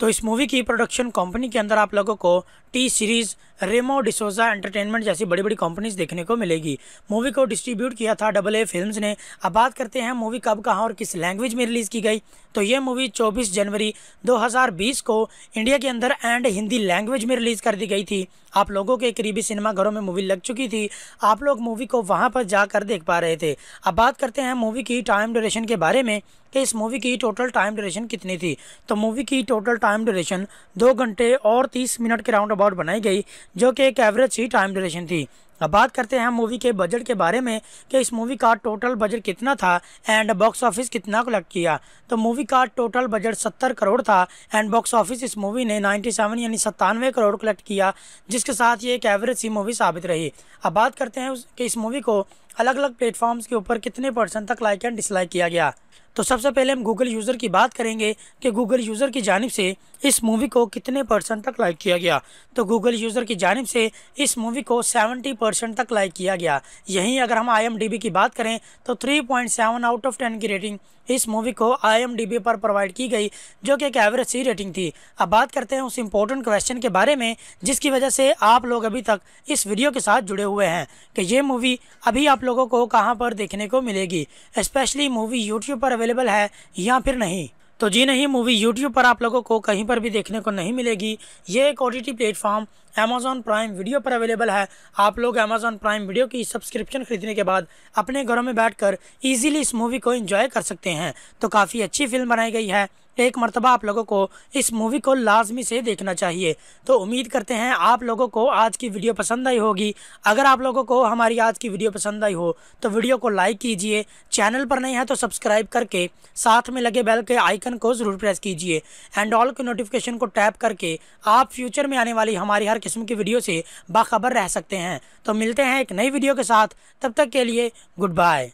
तो इस मूवी की प्रोडक्शन कंपनी के अंदर आप लोगों को T series Remo D'Souza entertainment जैसी बड़ी बड़ी कंपनीज देखने को मिलेगी मूवी को डिस्ट्रीब्यूट किया था डबल ए फिल्म ने अब बात करते हैं मूवी कब कहाँ और किस लैंग्वेज में रिलीज़ की गई तो ये मूवी 24 जनवरी 2020 को इंडिया के अंदर एंड हिंदी लैंग्वेज में रिलीज़ कर दी गई थी आप लोगों के करीबी सिनेमाघरों में मूवी लग चुकी थी आप लोग मूवी को वहाँ पर जाकर देख पा रहे थे अब बात करते हैं मूवी की टाइम ड्यूरेशन के बारे में कि इस मूवी की टोटल टाइम ड्यूरेशन कितनी थी तो मूवी की टोटल टाइम ड्यूरेशन दो घंटे और तीस मिनट के राउंड अबाउट बनाई गई जो कि एक एवरेज सी टाइम ड्यूरेशन थी अब बात करते हैं मूवी के बजट के बारे में कि इस मूवी का टोटल बजट कितना था एंड बॉक्स ऑफिस कितना कलेक्ट किया तो मूवी का टोटल बजट सत्तर करोड़ था एंड बॉक्स ऑफिस इस मूवी ने नाइन्टी सेवन यानी सत्तानवे करोड़ कलेक्ट किया जिसके साथ ये एक एवरेज सी मूवी साबित रही अब बात करते हैं कि इस मूवी को अलग अलग प्लेटफॉर्म्स के ऊपर कितने परसेंट तक लाइक एंड डिसलाइक किया गया तो सबसे पहले हम गूगल यूज़र की बात करेंगे कि गूगल यूज़र की जानब से इस मूवी को कितने परसेंट तक लाइक किया गया तो गूगल यूज़र की जानब से इस मूवी को 70 परसेंट तक लाइक किया गया यहीं अगर हम आई की बात करें तो 3.7 आउट ऑफ 10 की रेटिंग इस मूवी को आई पर प्रोवाइड की गई जो कि एक एवरेज सी रेटिंग थी अब बात करते हैं उस इम्पोर्टेंट क्वेश्चन के बारे में जिसकी वजह से आप लोग अभी तक इस वीडियो के साथ जुड़े हुए हैं कि ये मूवी अभी आप लोगों को कहां पर देखने को मिलेगी स्पेशली मूवी यूट्यूब पर अवेलेबल है या फिर नहीं तो जी नहीं मूवी यूट्यूब पर आप लोगों को कहीं पर भी देखने को नहीं मिलेगी ये एक O T platform Amazon Prime video पर अवेलेबल है आप लोग अमेजॉन प्राइम वीडियो की सब्सक्रिप्शन खरीदने के बाद अपने घरों में बैठकर इजीली इस मूवी को एंजॉय कर सकते हैं तो काफ़ी अच्छी फिल्म बनाई गई है एक मरतबा आप लोगों को इस मूवी को लाजमी से देखना चाहिए तो उम्मीद करते हैं आप लोगों को आज की वीडियो पसंद आई होगी अगर आप लोगों को हमारी आज की वीडियो पसंद आई हो तो वीडियो को लाइक कीजिए चैनल पर नहीं है तो सब्सक्राइब करके साथ में लगे बेल के आइकन को ज़रूर प्रेस कीजिए एंड ऑल के नोटिफिकेशन को टैप करके आप फ्यूचर में आने वाली हमारी हर किस्म की वीडियो से बाखबर रह सकते हैं तो मिलते हैं एक नई वीडियो के साथ तब तक के लिए गुड बाय